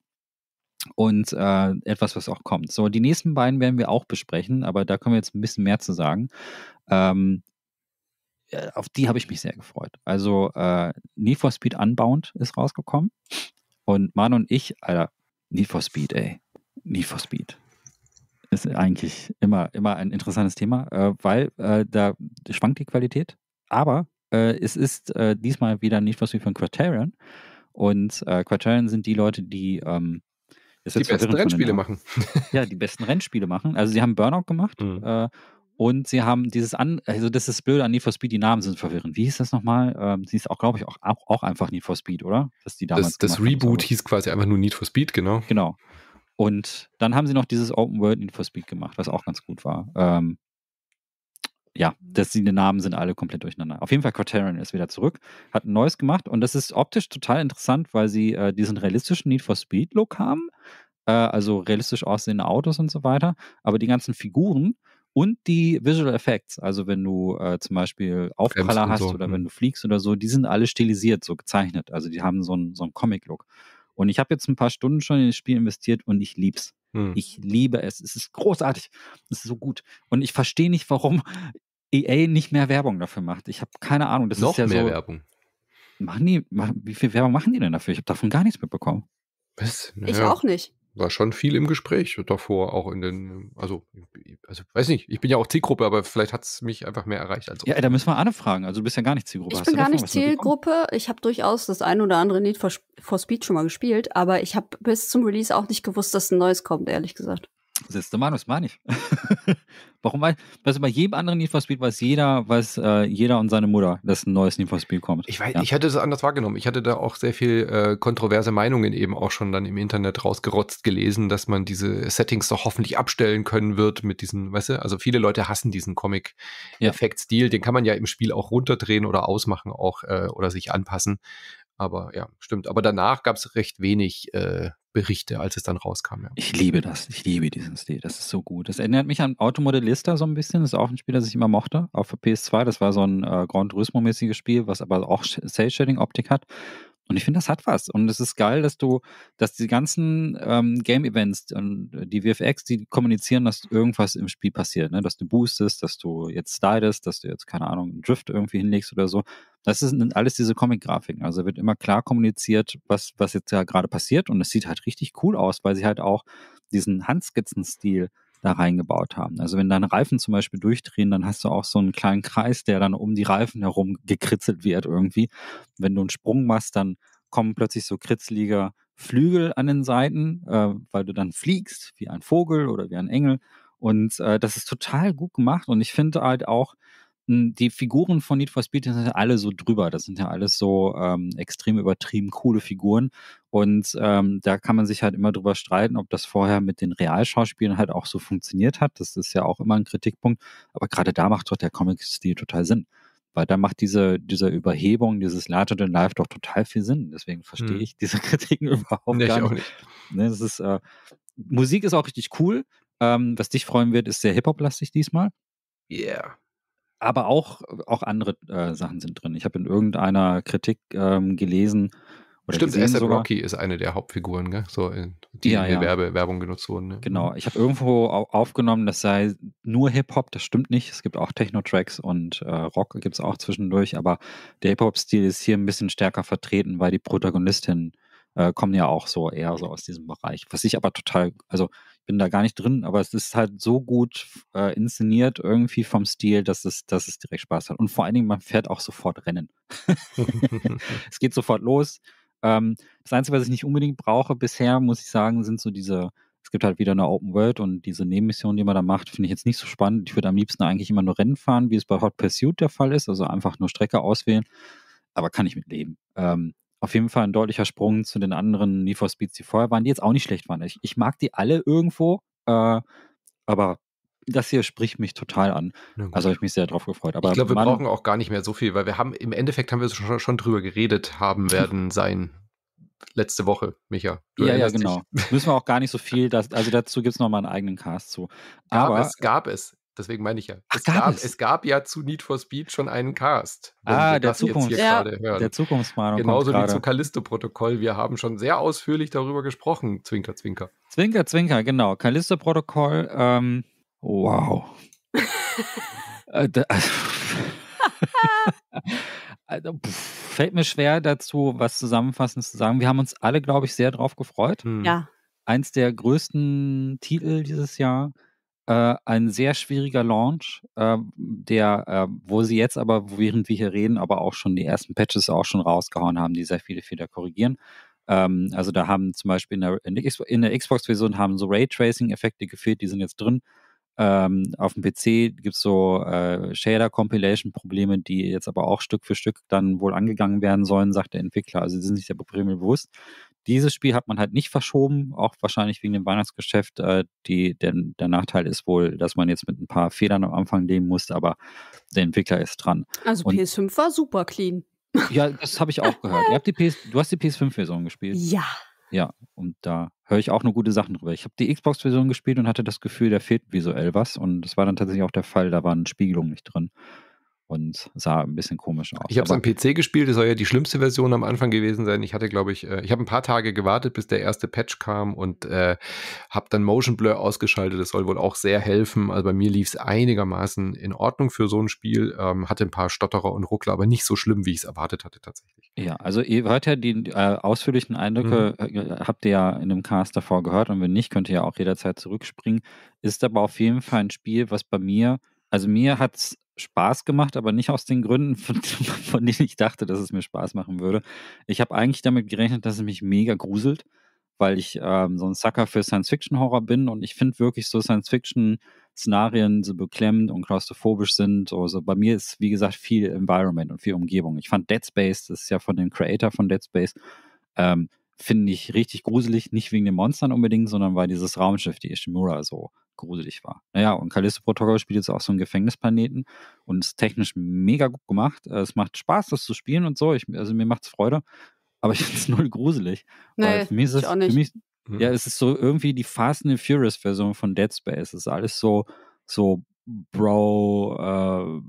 und äh, etwas, was auch kommt. So, die nächsten beiden werden wir auch besprechen, aber da können wir jetzt ein bisschen mehr zu sagen. Ähm, äh, auf die habe ich mich sehr gefreut. Also äh, Need for Speed Unbound ist rausgekommen und Manu und ich, Alter, Need for Speed, ey, Need for Speed ist eigentlich immer immer ein interessantes Thema, äh, weil äh, da schwankt die Qualität, aber äh, es ist äh, diesmal wieder Need for Speed von Criterion und Criterion sind die Leute, die ähm, ist die besten Rennspiele machen. ja, die besten Rennspiele machen. Also sie haben Burnout gemacht mhm. äh, und sie haben dieses an, also das ist blöd an Need for Speed, die Namen sind verwirrend. Wie hieß das nochmal? Ähm, sie ist auch, glaube ich, auch, auch, auch, einfach Need for Speed, oder? Das, das Reboot haben, hieß quasi einfach nur Need for Speed, genau. Genau. Und dann haben sie noch dieses Open World Need for Speed gemacht, was auch ganz gut war. Ähm, ja, mhm. das, die Namen sind alle komplett durcheinander. Auf jeden Fall, Cortarian ist wieder zurück, hat ein neues gemacht und das ist optisch total interessant, weil sie äh, diesen realistischen Need for Speed Look haben, äh, also realistisch aussehende Autos und so weiter, aber die ganzen Figuren und die Visual Effects, also wenn du äh, zum Beispiel Aufpraller hast so, oder mh. wenn hm. du fliegst oder so, die sind alle stilisiert, so gezeichnet, also die haben so einen, so einen Comic-Look. Und ich habe jetzt ein paar Stunden schon in das Spiel investiert und ich lieb's. Hm. Ich liebe es. Es ist großartig. Es ist so gut. Und ich verstehe nicht, warum EA nicht mehr Werbung dafür macht. Ich habe keine Ahnung. Das Noch ist ja mehr so, Werbung. Machen die, machen, wie viel Werbung machen die denn dafür? Ich habe davon gar nichts mitbekommen. Was? Ich auch nicht war schon viel im Gespräch davor, auch in den, also, also weiß nicht, ich bin ja auch Zielgruppe, aber vielleicht hat es mich einfach mehr erreicht als Ja, da müssen wir alle fragen. Also du bist ja gar nicht Zielgruppe. Ich Hast bin gar nicht Zielgruppe. Ich habe durchaus das ein oder andere Need for, for Speed schon mal gespielt, aber ich habe bis zum Release auch nicht gewusst, dass ein neues kommt, ehrlich gesagt. Das ist der Manus, meine ich. Warum weiß, weißt du, bei jedem anderen Need for Speed weiß jeder, weiß äh, jeder und seine Mutter, dass ein neues Need for Speed kommt. Ich weiß, ja. ich hatte das anders wahrgenommen. Ich hatte da auch sehr viel äh, kontroverse Meinungen eben auch schon dann im Internet rausgerotzt gelesen, dass man diese Settings doch hoffentlich abstellen können wird mit diesen, weißt du, also viele Leute hassen diesen Comic-Effekt-Stil. Den kann man ja im Spiel auch runterdrehen oder ausmachen auch äh, oder sich anpassen. Aber ja, stimmt. Aber danach gab es recht wenig äh, Berichte, als es dann rauskam. Ja. Ich liebe das. Ich liebe diesen Stil. Das ist so gut. Das erinnert mich an Automodellista so ein bisschen. Das ist auch ein Spiel, das ich immer mochte, auf PS2. Das war so ein äh, Grand Turismo-mäßiges Spiel, was aber auch Cell-Shading-Optik hat. Und ich finde, das hat was. Und es ist geil, dass du, dass die ganzen ähm, Game-Events und äh, die VFX, die kommunizieren, dass irgendwas im Spiel passiert, ne? Dass du boostest, dass du jetzt stylest, dass du jetzt, keine Ahnung, einen Drift irgendwie hinlegst oder so. Das sind alles diese Comic-Grafiken. Also wird immer klar kommuniziert, was, was jetzt ja gerade passiert. Und es sieht halt richtig cool aus, weil sie halt auch diesen Handskizzen-Stil da reingebaut haben. Also wenn deine Reifen zum Beispiel durchdrehen, dann hast du auch so einen kleinen Kreis, der dann um die Reifen herum gekritzelt wird irgendwie. Wenn du einen Sprung machst, dann kommen plötzlich so kritzeliger Flügel an den Seiten, äh, weil du dann fliegst wie ein Vogel oder wie ein Engel. Und äh, das ist total gut gemacht. Und ich finde halt auch, hm, die Figuren von Need for Speed sind ja alle so drüber. Das sind ja alles so ähm, extrem übertrieben coole Figuren. Und ähm, da kann man sich halt immer drüber streiten, ob das vorher mit den Realschauspielern halt auch so funktioniert hat. Das ist ja auch immer ein Kritikpunkt. Aber gerade da macht doch der Comic-Stil total Sinn. Weil da macht diese, diese Überhebung, dieses Larger than Life doch total viel Sinn. Deswegen verstehe hm. ich diese Kritiken überhaupt nee, gar nicht. Ich auch nicht. Nee, das ist, äh, Musik ist auch richtig cool. Ähm, was dich freuen wird, ist sehr hip-hop-lastig diesmal. Yeah aber auch, auch andere äh, Sachen sind drin. Ich habe in irgendeiner Kritik ähm, gelesen. Oder Stimmt, Asset Rocky ist eine der Hauptfiguren, gell? So, äh, die ja, in der ja. Werbe, Werbung genutzt wurden. Ne? Genau, mhm. ich habe irgendwo aufgenommen, das sei nur Hip-Hop, das stimmt nicht. Es gibt auch Techno-Tracks und äh, Rock gibt es auch zwischendurch, aber der Hip-Hop-Stil ist hier ein bisschen stärker vertreten, weil die Protagonistinnen äh, kommen ja auch so eher so aus diesem Bereich. Was ich aber total, also bin da gar nicht drin, aber es ist halt so gut äh, inszeniert irgendwie vom Stil, dass es, dass es direkt Spaß hat. Und vor allen Dingen, man fährt auch sofort Rennen. es geht sofort los. Ähm, das Einzige, was ich nicht unbedingt brauche bisher, muss ich sagen, sind so diese, es gibt halt wieder eine Open World und diese Nebenmission, die man da macht, finde ich jetzt nicht so spannend. Ich würde am liebsten eigentlich immer nur Rennen fahren, wie es bei Hot Pursuit der Fall ist, also einfach nur Strecke auswählen. Aber kann ich mitleben. Ähm, auf jeden Fall ein deutlicher Sprung zu den anderen Need for Speeds, die vorher waren, die jetzt auch nicht schlecht waren. Ich, ich mag die alle irgendwo, äh, aber das hier spricht mich total an. Ja, also habe ich mich sehr drauf gefreut. Aber ich glaube, wir brauchen auch gar nicht mehr so viel, weil wir haben im Endeffekt haben wir schon, schon drüber geredet, haben hm. werden sein letzte Woche, Micha. ja, ja, genau. Dich. Müssen wir auch gar nicht so viel, das, also dazu gibt es nochmal einen eigenen Cast zu. Aber, aber es gab es. Deswegen meine ich ja. Ach, es, gab gab, es? es, gab, ja zu Need for Speed schon einen Cast. Ah, der, Zukunft, ja. der Zukunftsmann. Genauso wie zu Callisto-Protokoll. Wir haben schon sehr ausführlich darüber gesprochen. Zwinker, Zwinker. Zwinker, Zwinker, genau. Callisto-Protokoll. Ähm, wow. Äh, also, pff, fällt mir schwer dazu, was zusammenfassend zu sagen. Wir haben uns alle, glaube ich, sehr drauf gefreut. Hm. Ja. Eins der größten Titel dieses Jahr. Äh, ein sehr schwieriger Launch, äh, der, äh, wo sie jetzt aber, während wir hier reden, aber auch schon die ersten Patches auch schon rausgehauen haben, die sehr viele Fehler korrigieren. Ähm, also da haben zum Beispiel in der, in der Xbox-Version haben so Raytracing-Effekte gefehlt, die sind jetzt drin. Ähm, auf dem PC gibt es so äh, Shader-Compilation-Probleme, die jetzt aber auch Stück für Stück dann wohl angegangen werden sollen, sagt der Entwickler. Also sie sind sich der Probleme bewusst. Dieses Spiel hat man halt nicht verschoben, auch wahrscheinlich wegen dem Weihnachtsgeschäft. Äh, die, denn der Nachteil ist wohl, dass man jetzt mit ein paar Federn am Anfang leben muss, aber der Entwickler ist dran. Also Und PS5 war super clean. Ja, das habe ich auch gehört. Ihr habt die PS, du hast die PS5-Version gespielt. Ja. Ja, und da höre ich auch nur gute Sachen drüber. Ich habe die Xbox-Version gespielt und hatte das Gefühl, da fehlt visuell was. Und das war dann tatsächlich auch der Fall, da waren Spiegelungen nicht drin und sah ein bisschen komisch aus. Ich habe es am PC gespielt, das soll ja die schlimmste Version am Anfang gewesen sein. Ich hatte, glaube ich, äh, ich habe ein paar Tage gewartet, bis der erste Patch kam und äh, habe dann Motion Blur ausgeschaltet. Das soll wohl auch sehr helfen. Also bei mir lief es einigermaßen in Ordnung für so ein Spiel. Ähm, hatte ein paar Stotterer und Ruckler, aber nicht so schlimm, wie ich es erwartet hatte tatsächlich. Ja, also ihr hört ja die äh, ausführlichen Eindrücke, mhm. Äh, habt ihr ja in dem Cast davor gehört und wenn nicht, könnt ihr ja auch jederzeit zurückspringen. Ist aber auf jeden Fall ein Spiel, was bei mir also mir hat es Spaß gemacht, aber nicht aus den Gründen, von, von denen ich dachte, dass es mir Spaß machen würde. Ich habe eigentlich damit gerechnet, dass es mich mega gruselt, weil ich ähm, so ein Sucker für Science-Fiction-Horror bin und ich finde wirklich so Science-Fiction-Szenarien so beklemmend und klaustrophobisch sind. Also bei mir ist, wie gesagt, viel Environment und viel Umgebung. Ich fand Dead Space, das ist ja von dem Creator von Dead Space, ähm, finde ich richtig gruselig, nicht wegen den Monstern unbedingt, sondern weil dieses Raumschiff, die Ishimura, so gruselig war. Naja, und Callisto Protocol spielt jetzt auch so einen Gefängnisplaneten und ist technisch mega gut gemacht. Äh, es macht Spaß, das zu spielen und so. Ich, also mir macht es Freude, aber ich finde es null gruselig. Nee, Weil für mich ist es, auch nicht. Für mich, mhm. ja, es ist so irgendwie die Fast and Furious Version von Dead Space. Es ist alles so, so Bro, äh,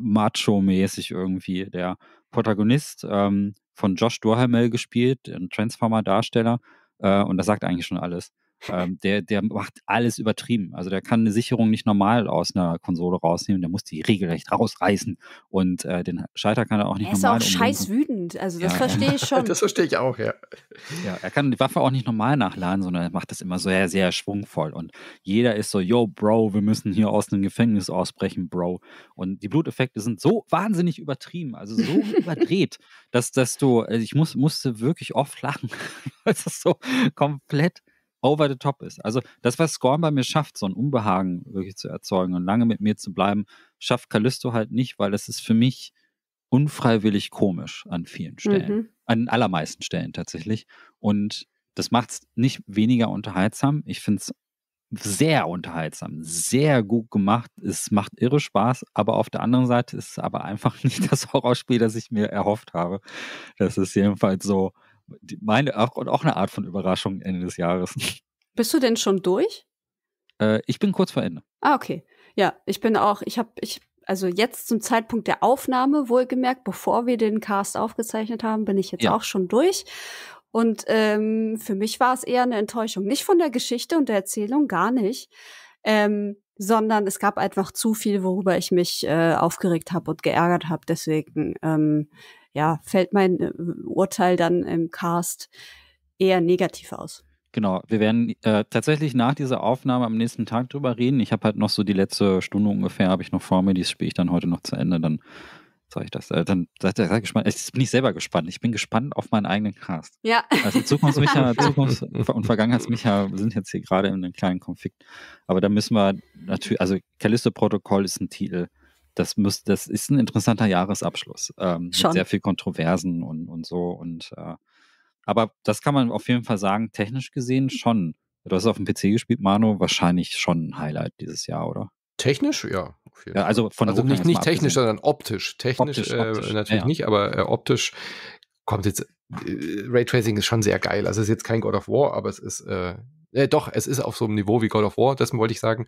Macho-mäßig irgendwie. Der Protagonist ähm, von Josh Duhamel gespielt, ein Transformer-Darsteller, äh, und das sagt eigentlich schon alles. Ähm, der, der macht alles übertrieben. Also der kann eine Sicherung nicht normal aus einer Konsole rausnehmen, der muss die regelrecht rausreißen und äh, den Schalter kann er auch nicht er normal. Er ist auch umgehen. scheiß wütend, also das ja, verstehe ich schon. Das verstehe ich auch, ja. Ja, er kann die Waffe auch nicht normal nachladen, sondern er macht das immer sehr, sehr schwungvoll und jeder ist so, yo, Bro, wir müssen hier aus einem Gefängnis ausbrechen, Bro. Und die Bluteffekte sind so wahnsinnig übertrieben, also so überdreht, dass, dass du, also ich muss, musste wirklich oft lachen, weil es so komplett over the top ist. Also das, was Scorn bei mir schafft, so ein Unbehagen wirklich zu erzeugen und lange mit mir zu bleiben, schafft Callisto halt nicht, weil das ist für mich unfreiwillig komisch an vielen Stellen. Mhm. An allermeisten Stellen tatsächlich. Und das macht es nicht weniger unterhaltsam. Ich finde es sehr unterhaltsam, sehr gut gemacht. Es macht irre Spaß, aber auf der anderen Seite ist es aber einfach nicht das Horrorspiel, das ich mir erhofft habe. Das ist jedenfalls so meine, auch, auch eine Art von Überraschung Ende des Jahres. Bist du denn schon durch? Äh, ich bin kurz vor Ende. Ah, okay. Ja, ich bin auch, ich habe, ich, also jetzt zum Zeitpunkt der Aufnahme, wohlgemerkt, bevor wir den Cast aufgezeichnet haben, bin ich jetzt ja. auch schon durch. Und ähm, für mich war es eher eine Enttäuschung. Nicht von der Geschichte und der Erzählung, gar nicht. Ähm, sondern es gab einfach zu viel, worüber ich mich äh, aufgeregt habe und geärgert habe. Deswegen ähm, ja, fällt mein äh, Urteil dann im Cast eher negativ aus. Genau, wir werden äh, tatsächlich nach dieser Aufnahme am nächsten Tag drüber reden. Ich habe halt noch so die letzte Stunde ungefähr, habe ich noch vor mir, die spiele ich dann heute noch zu Ende, dann sage ich das. Äh, dann seid ihr gespannt. Jetzt bin ich selber gespannt. Ich bin gespannt auf meinen eigenen Cast. Ja. Also Zukunftsmicha, Zukunfts- und Vergangenheitsmicha sind jetzt hier gerade in einem kleinen Konflikt. Aber da müssen wir natürlich, also Callisto-Protokoll ist ein Titel das müsst, das ist ein interessanter Jahresabschluss. Ähm, mit sehr viel Kontroversen und, und so. Und äh, aber das kann man auf jeden Fall sagen, technisch gesehen schon. Du hast auf dem PC gespielt, Manu, wahrscheinlich schon ein Highlight dieses Jahr, oder? Technisch, ja. ja also von also nicht, nicht technisch, abgesehen. sondern optisch. Technisch, optisch, äh, natürlich ja. nicht, aber äh, optisch kommt jetzt. Äh, Raytracing ist schon sehr geil. Also es ist jetzt kein God of War, aber es ist. Äh, äh, doch, es ist auf so einem Niveau wie God of War, das wollte ich sagen.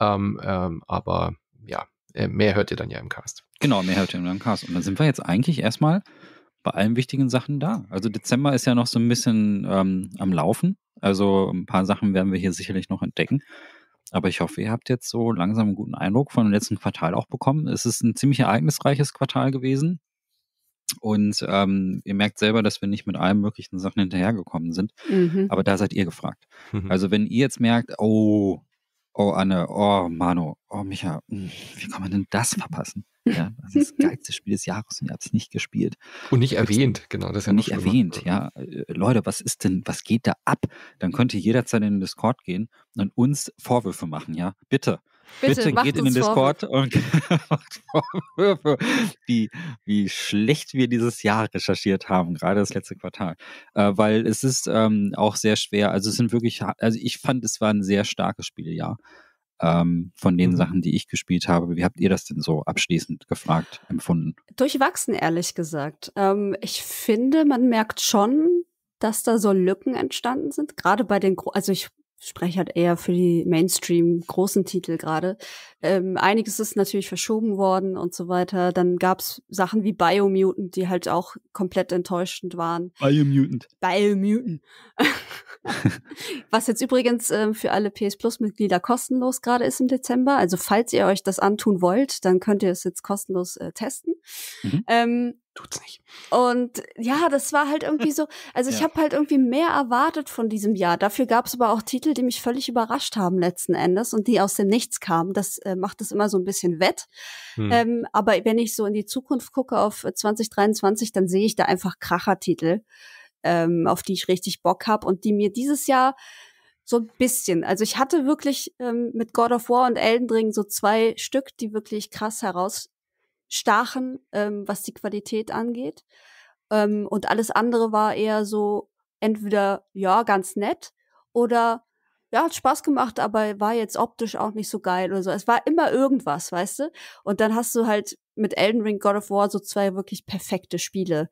Ähm, ähm, aber ja, äh, mehr hört ihr dann ja im Cast. Genau, mehr hört ihr dann im Cast. Und dann sind wir jetzt eigentlich erstmal bei allen wichtigen Sachen da. Also Dezember ist ja noch so ein bisschen ähm, am Laufen. Also ein paar Sachen werden wir hier sicherlich noch entdecken. Aber ich hoffe, ihr habt jetzt so langsam einen guten Eindruck von dem letzten Quartal auch bekommen. Es ist ein ziemlich ereignisreiches Quartal gewesen. Und ähm, ihr merkt selber, dass wir nicht mit allen möglichen Sachen hinterhergekommen sind. Mhm. Aber da seid ihr gefragt. Mhm. Also wenn ihr jetzt merkt, oh, oh Anne, oh Manu, oh Micha, hm, wie kann man denn das verpassen? Ja, das ist das geilste Spiel des Jahres und ihr habt es nicht gespielt. Und nicht erwähnt, genau. Das ist ja nicht erwähnt, ja. Äh, Leute, was ist denn, was geht da ab? Dann könnt ihr jederzeit in den Discord gehen und uns Vorwürfe machen, ja. Bitte, Bitte, Bitte geht in den Discord und macht Vorwürfe, wie, wie schlecht wir dieses Jahr recherchiert haben, gerade das letzte Quartal. Äh, weil es ist ähm, auch sehr schwer. Also es sind wirklich, also ich fand, es war ein sehr starkes Spieljahr. Ähm, von den mhm. Sachen, die ich gespielt habe. Wie habt ihr das denn so abschließend gefragt, empfunden? Durchwachsen, ehrlich gesagt. Ähm, ich finde, man merkt schon, dass da so Lücken entstanden sind. Gerade bei den, Gro also ich spreche halt eher für die Mainstream großen Titel gerade. Ähm, einiges ist natürlich verschoben worden und so weiter. Dann gab's Sachen wie Biomutant, die halt auch komplett enttäuschend waren. Biomutant. Biomutant. Was jetzt übrigens ähm, für alle PS Plus Mitglieder kostenlos gerade ist im Dezember. Also falls ihr euch das antun wollt, dann könnt ihr es jetzt kostenlos äh, testen. Mhm. Ähm, tut's nicht. Und ja, das war halt irgendwie so, also ja. ich habe halt irgendwie mehr erwartet von diesem Jahr. Dafür gab es aber auch Titel, die mich völlig überrascht haben letzten Endes und die aus dem Nichts kamen. Das äh, macht es immer so ein bisschen wett. Hm. Ähm, aber wenn ich so in die Zukunft gucke auf 2023, äh, dann sehe ich da einfach Krachertitel, ähm, auf die ich richtig Bock habe und die mir dieses Jahr so ein bisschen. Also ich hatte wirklich ähm, mit God of War und Elden Ring so zwei Stück, die wirklich krass heraus stachen, ähm, was die Qualität angeht. Ähm, und alles andere war eher so entweder ja, ganz nett oder ja, hat Spaß gemacht, aber war jetzt optisch auch nicht so geil oder so. Es war immer irgendwas, weißt du? Und dann hast du halt mit Elden Ring, God of War so zwei wirklich perfekte Spiele,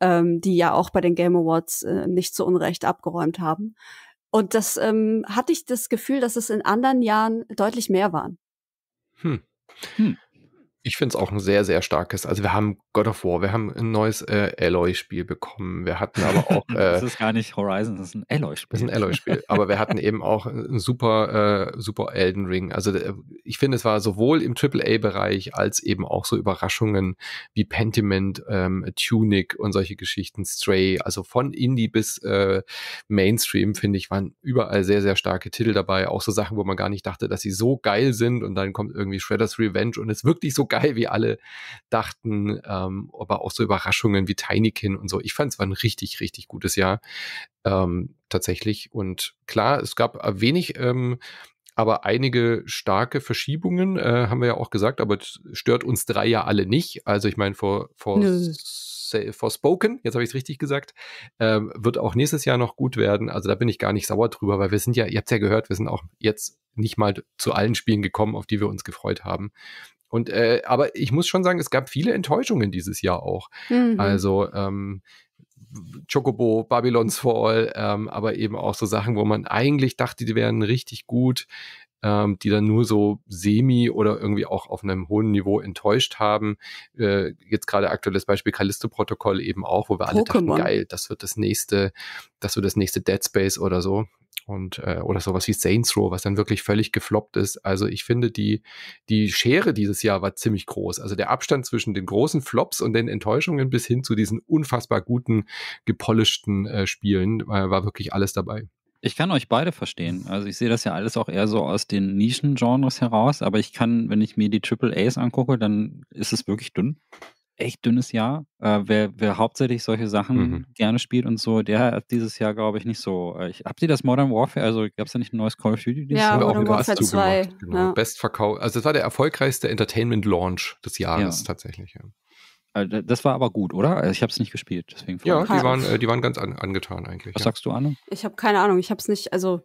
ähm, die ja auch bei den Game Awards äh, nicht zu Unrecht abgeräumt haben. Und das ähm, hatte ich das Gefühl, dass es in anderen Jahren deutlich mehr waren. Hm. Hm. Ich finde es auch ein sehr, sehr starkes. Also wir haben God of War, wir haben ein neues äh, Alloy-Spiel bekommen. Wir hatten aber auch. Äh, das ist gar nicht Horizon, das ist ein Alloy-Spiel. Das ist ein Alloy-Spiel. aber wir hatten eben auch äh, ein super, äh, super Elden Ring. Also ich finde, es war sowohl im AAA-Bereich als eben auch so Überraschungen wie Pentiment, ähm, Tunic und solche Geschichten, Stray. Also von Indie bis äh, Mainstream, finde ich, waren überall sehr, sehr starke Titel dabei. Auch so Sachen, wo man gar nicht dachte, dass sie so geil sind. Und dann kommt irgendwie Shredder's Revenge und es wirklich so geil, wie alle dachten, ähm, aber auch so Überraschungen wie Tinykin und so. Ich fand es war ein richtig, richtig gutes Jahr ähm, tatsächlich. Und klar, es gab äh, wenig ähm, aber einige starke Verschiebungen, äh, haben wir ja auch gesagt, aber stört uns drei ja alle nicht. Also ich meine, vor, vor, vor Spoken, jetzt habe ich es richtig gesagt, ähm, wird auch nächstes Jahr noch gut werden. Also da bin ich gar nicht sauer drüber, weil wir sind ja, ihr habt es ja gehört, wir sind auch jetzt nicht mal zu allen Spielen gekommen, auf die wir uns gefreut haben. Und äh, aber ich muss schon sagen, es gab viele Enttäuschungen dieses Jahr auch. Mhm. Also ähm, Chocobo, Babylon's Fall, ähm, aber eben auch so Sachen, wo man eigentlich dachte, die wären richtig gut, ähm, die dann nur so semi oder irgendwie auch auf einem hohen Niveau enttäuscht haben. Äh, jetzt gerade aktuelles Beispiel Callisto-Protokoll eben auch, wo wir alle dachten, geil, das wird das nächste, das wird das nächste Dead Space oder so und äh, oder sowas wie Saints Row, was dann wirklich völlig gefloppt ist. Also ich finde die die Schere dieses Jahr war ziemlich groß. Also der Abstand zwischen den großen Flops und den Enttäuschungen bis hin zu diesen unfassbar guten gepolischten äh, Spielen äh, war wirklich alles dabei. Ich kann euch beide verstehen. Also ich sehe das ja alles auch eher so aus den Nischengenres heraus, aber ich kann, wenn ich mir die Triple A's angucke, dann ist es wirklich dünn echt dünnes Jahr. Äh, wer, wer, hauptsächlich solche Sachen mhm. gerne spielt und so, der hat dieses Jahr, glaube ich, nicht so. Äh, ich, habt ihr das Modern Warfare? Also gab es da nicht ein neues Call of Duty dieses ja, Jahr? Modern auch Warfare 2. Genau. Ja. Bestverkauf. Also das war der erfolgreichste Entertainment-Launch des Jahres ja. tatsächlich. Also, das war aber gut, oder? Also, ich habe es nicht gespielt, deswegen. Ja, die waren, äh, die waren ganz an, angetan eigentlich. Was sagst du, Anne? Ich habe keine Ahnung. Ich habe es nicht. Also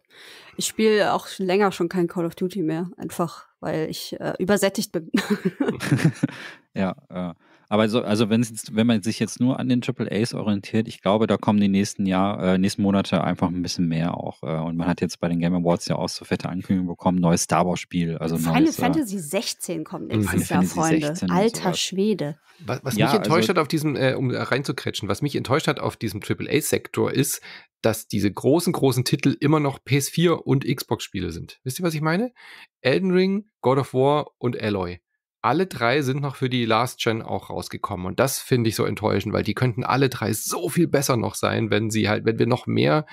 ich spiele auch länger schon kein Call of Duty mehr, einfach weil ich äh, übersättigt bin. ja. Äh. Aber also, also wenn, wenn man sich jetzt nur an den Triple A's orientiert, ich glaube, da kommen die nächsten Jahr, äh, nächsten Monate einfach ein bisschen mehr auch. Äh, und man hat jetzt bei den Game Awards ja auch so fette Ankündigungen bekommen, neues Star Wars Spiel. Also Final neues, äh, Fantasy 16 kommt hm. nächstes Jahr, Freunde. Alter Schwede. Was, was ja, mich enttäuscht also, hat auf diesem, äh, um reinzukretschen, was mich enttäuscht hat auf diesem Triple A sektor ist, dass diese großen, großen Titel immer noch PS4 und Xbox-Spiele sind. Wisst ihr, was ich meine? Elden Ring, God of War und Alloy alle drei sind noch für die Last Gen auch rausgekommen. Und das finde ich so enttäuschend, weil die könnten alle drei so viel besser noch sein, wenn sie halt, wenn wir noch mehr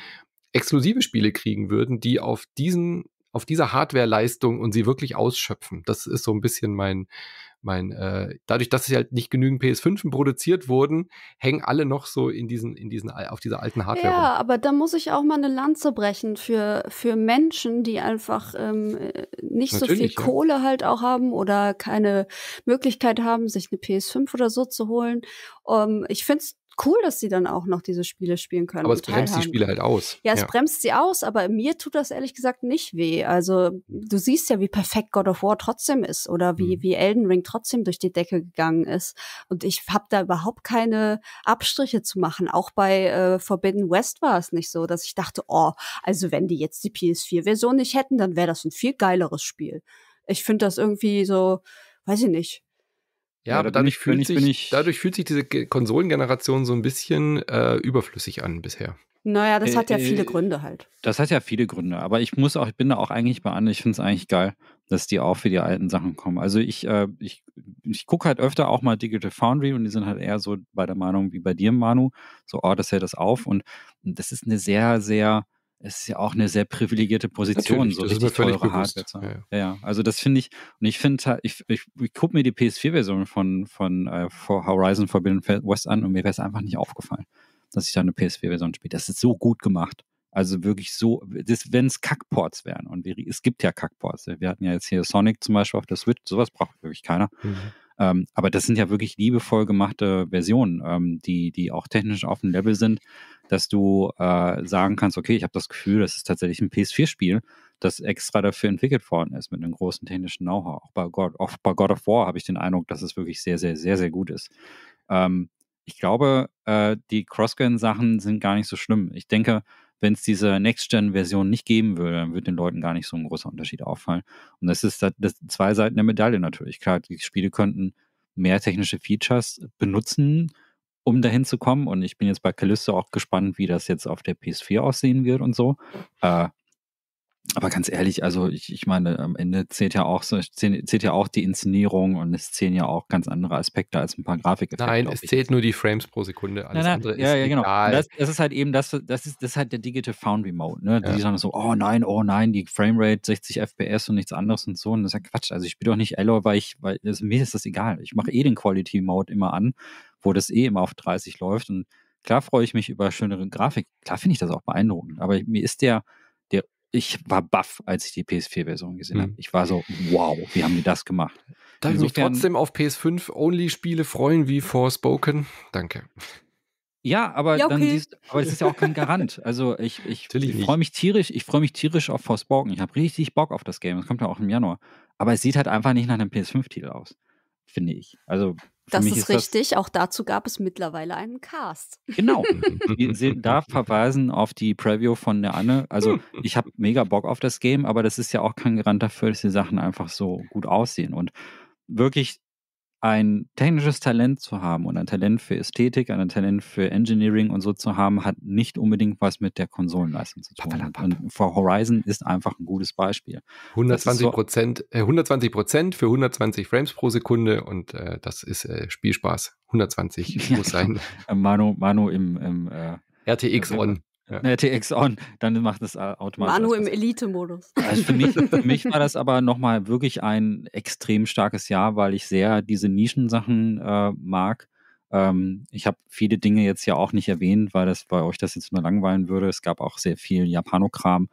exklusive Spiele kriegen würden, die auf diesen, auf dieser Hardware-Leistung und sie wirklich ausschöpfen. Das ist so ein bisschen mein, mein, äh, dadurch, dass es halt nicht genügend PS5 produziert wurden, hängen alle noch so in diesen, in diesen, auf dieser alten Hardware. Ja, rum. aber da muss ich auch mal eine Lanze brechen für, für Menschen, die einfach ähm, äh, nicht Natürlich, so viel ja. Kohle halt auch haben oder keine Möglichkeit haben, sich eine PS5 oder so zu holen. Um, ähm, ich finde es cool, dass sie dann auch noch diese Spiele spielen können. Aber es bremst die Spiele halt aus. Ja, es ja. bremst sie aus, aber mir tut das ehrlich gesagt nicht weh. Also du siehst ja, wie perfekt God of War trotzdem ist oder wie, mhm. wie Elden Ring trotzdem durch die Decke gegangen ist. Und ich habe da überhaupt keine Abstriche zu machen. Auch bei äh, Forbidden West war es nicht so, dass ich dachte, oh, also wenn die jetzt die PS4-Version nicht hätten, dann wäre das ein viel geileres Spiel. Ich finde das irgendwie so, weiß ich nicht ja, ja aber dadurch, ich, fühlt ich, sich, dadurch fühlt sich diese Konsolengeneration so ein bisschen äh, überflüssig an bisher. Naja, das äh, hat ja äh, viele Gründe halt. Das hat ja viele Gründe, aber ich muss auch, ich bin da auch eigentlich bei an, ich finde es eigentlich geil, dass die auch für die alten Sachen kommen. Also ich, äh, ich, ich gucke halt öfter auch mal Digital Foundry und die sind halt eher so bei der Meinung wie bei dir, Manu, so, oh, das hält das auf und das ist eine sehr, sehr es ist ja auch eine sehr privilegierte Position, Natürlich, so richtig teure bewusst. Hardware. Ja. ja. also das finde ich, und ich finde, ich, ich, ich gucke mir die PS4-Version von, von äh, For Horizon Forbidden West an und mir wäre es einfach nicht aufgefallen, dass ich da eine PS4-Version spiele. Das ist so gut gemacht. Also wirklich so, wenn es Kackports wären, und wir, es gibt ja Kackports. Wir hatten ja jetzt hier Sonic zum Beispiel auf der Switch, sowas braucht wirklich keiner. Mhm. Ähm, aber das sind ja wirklich liebevoll gemachte Versionen, ähm, die, die auch technisch auf dem Level sind, dass du äh, sagen kannst, okay, ich habe das Gefühl, das ist tatsächlich ein PS4-Spiel, das extra dafür entwickelt worden ist, mit einem großen technischen Know-how. Auch bei God, auch bei God of War habe ich den Eindruck, dass es wirklich sehr, sehr, sehr, sehr gut ist. Ähm, ich glaube, äh, die Cross-Gen-Sachen sind gar nicht so schlimm. Ich denke, wenn es diese Next-Gen-Version nicht geben würde, dann würde den Leuten gar nicht so ein großer Unterschied auffallen. Und das ist das, das zwei Seiten der Medaille natürlich. Klar, die Spiele könnten mehr technische Features benutzen, um dahin zu kommen. Und ich bin jetzt bei Callisto auch gespannt, wie das jetzt auf der PS4 aussehen wird und so. Äh, aber ganz ehrlich, also ich, ich meine, am Ende zählt ja auch so, zählt, zählt ja auch die Inszenierung und es zählen ja auch ganz andere Aspekte als ein paar Grafikeffekte. Nein, es zählt nur die Frames pro Sekunde. Alles nein, nein, andere ja, ist ja, genau. egal. Das, das, ist halt eben das, das ist, das ist halt der Digital Foundry Mode. Ne? Die ja. sagen so, oh nein, oh nein, die Framerate 60 FPS und nichts anderes und so. Und das ist ja Quatsch. Also ich spiele doch nicht Alloy, weil ich, weil also mir ist das egal. Ich mache eh den Quality Mode immer an, wo das eh immer auf 30 läuft. Und klar freue ich mich über schönere Grafik. Klar finde ich das auch beeindruckend. Aber mir ist der ich war baff, als ich die PS4-Version gesehen mhm. habe. Ich war so, wow, wie haben die das gemacht? Darf ich mich trotzdem auf PS5-Only-Spiele freuen wie Forspoken? Danke. Ja, aber ja, okay. dann siehst, aber es ist ja auch kein Garant. Also ich, ich, ich freue mich tierisch, ich freue mich tierisch auf Forspoken. Ich habe richtig Bock auf das Game. Es kommt ja auch im Januar. Aber es sieht halt einfach nicht nach einem PS5-Titel aus, finde ich. Also das ist, ist richtig. Das auch dazu gab es mittlerweile einen Cast. Genau. Wir sehen, da verweisen auf die Preview von der Anne. Also ich habe mega Bock auf das Game, aber das ist ja auch kein Garant dafür, dass die Sachen einfach so gut aussehen. Und wirklich ein technisches Talent zu haben und ein Talent für Ästhetik, ein Talent für Engineering und so zu haben, hat nicht unbedingt was mit der Konsolenleistung zu tun. Und For Horizon ist einfach ein gutes Beispiel. 120 Prozent, so, äh, 120 Prozent für 120 Frames pro Sekunde und äh, das ist äh, Spielspaß. 120 muss sein. Genau. Äh, Manu, Manu im, im äh, RTX on. Ja. RTX on, dann macht es automatisch. Manu im Elite-Modus. Also für, mich, für mich war das aber nochmal wirklich ein extrem starkes Jahr, weil ich sehr diese Nischensachen äh, mag. Ähm, ich habe viele Dinge jetzt ja auch nicht erwähnt, weil das bei euch das jetzt nur langweilen würde. Es gab auch sehr viel Japanokram,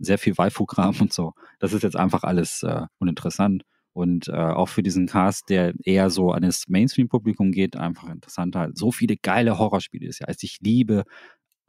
sehr viel Waifu-Kram und so. Das ist jetzt einfach alles äh, uninteressant. Und äh, auch für diesen Cast, der eher so an das Mainstream-Publikum geht, einfach interessanter. So viele geile Horrorspiele ist ja. Also ich liebe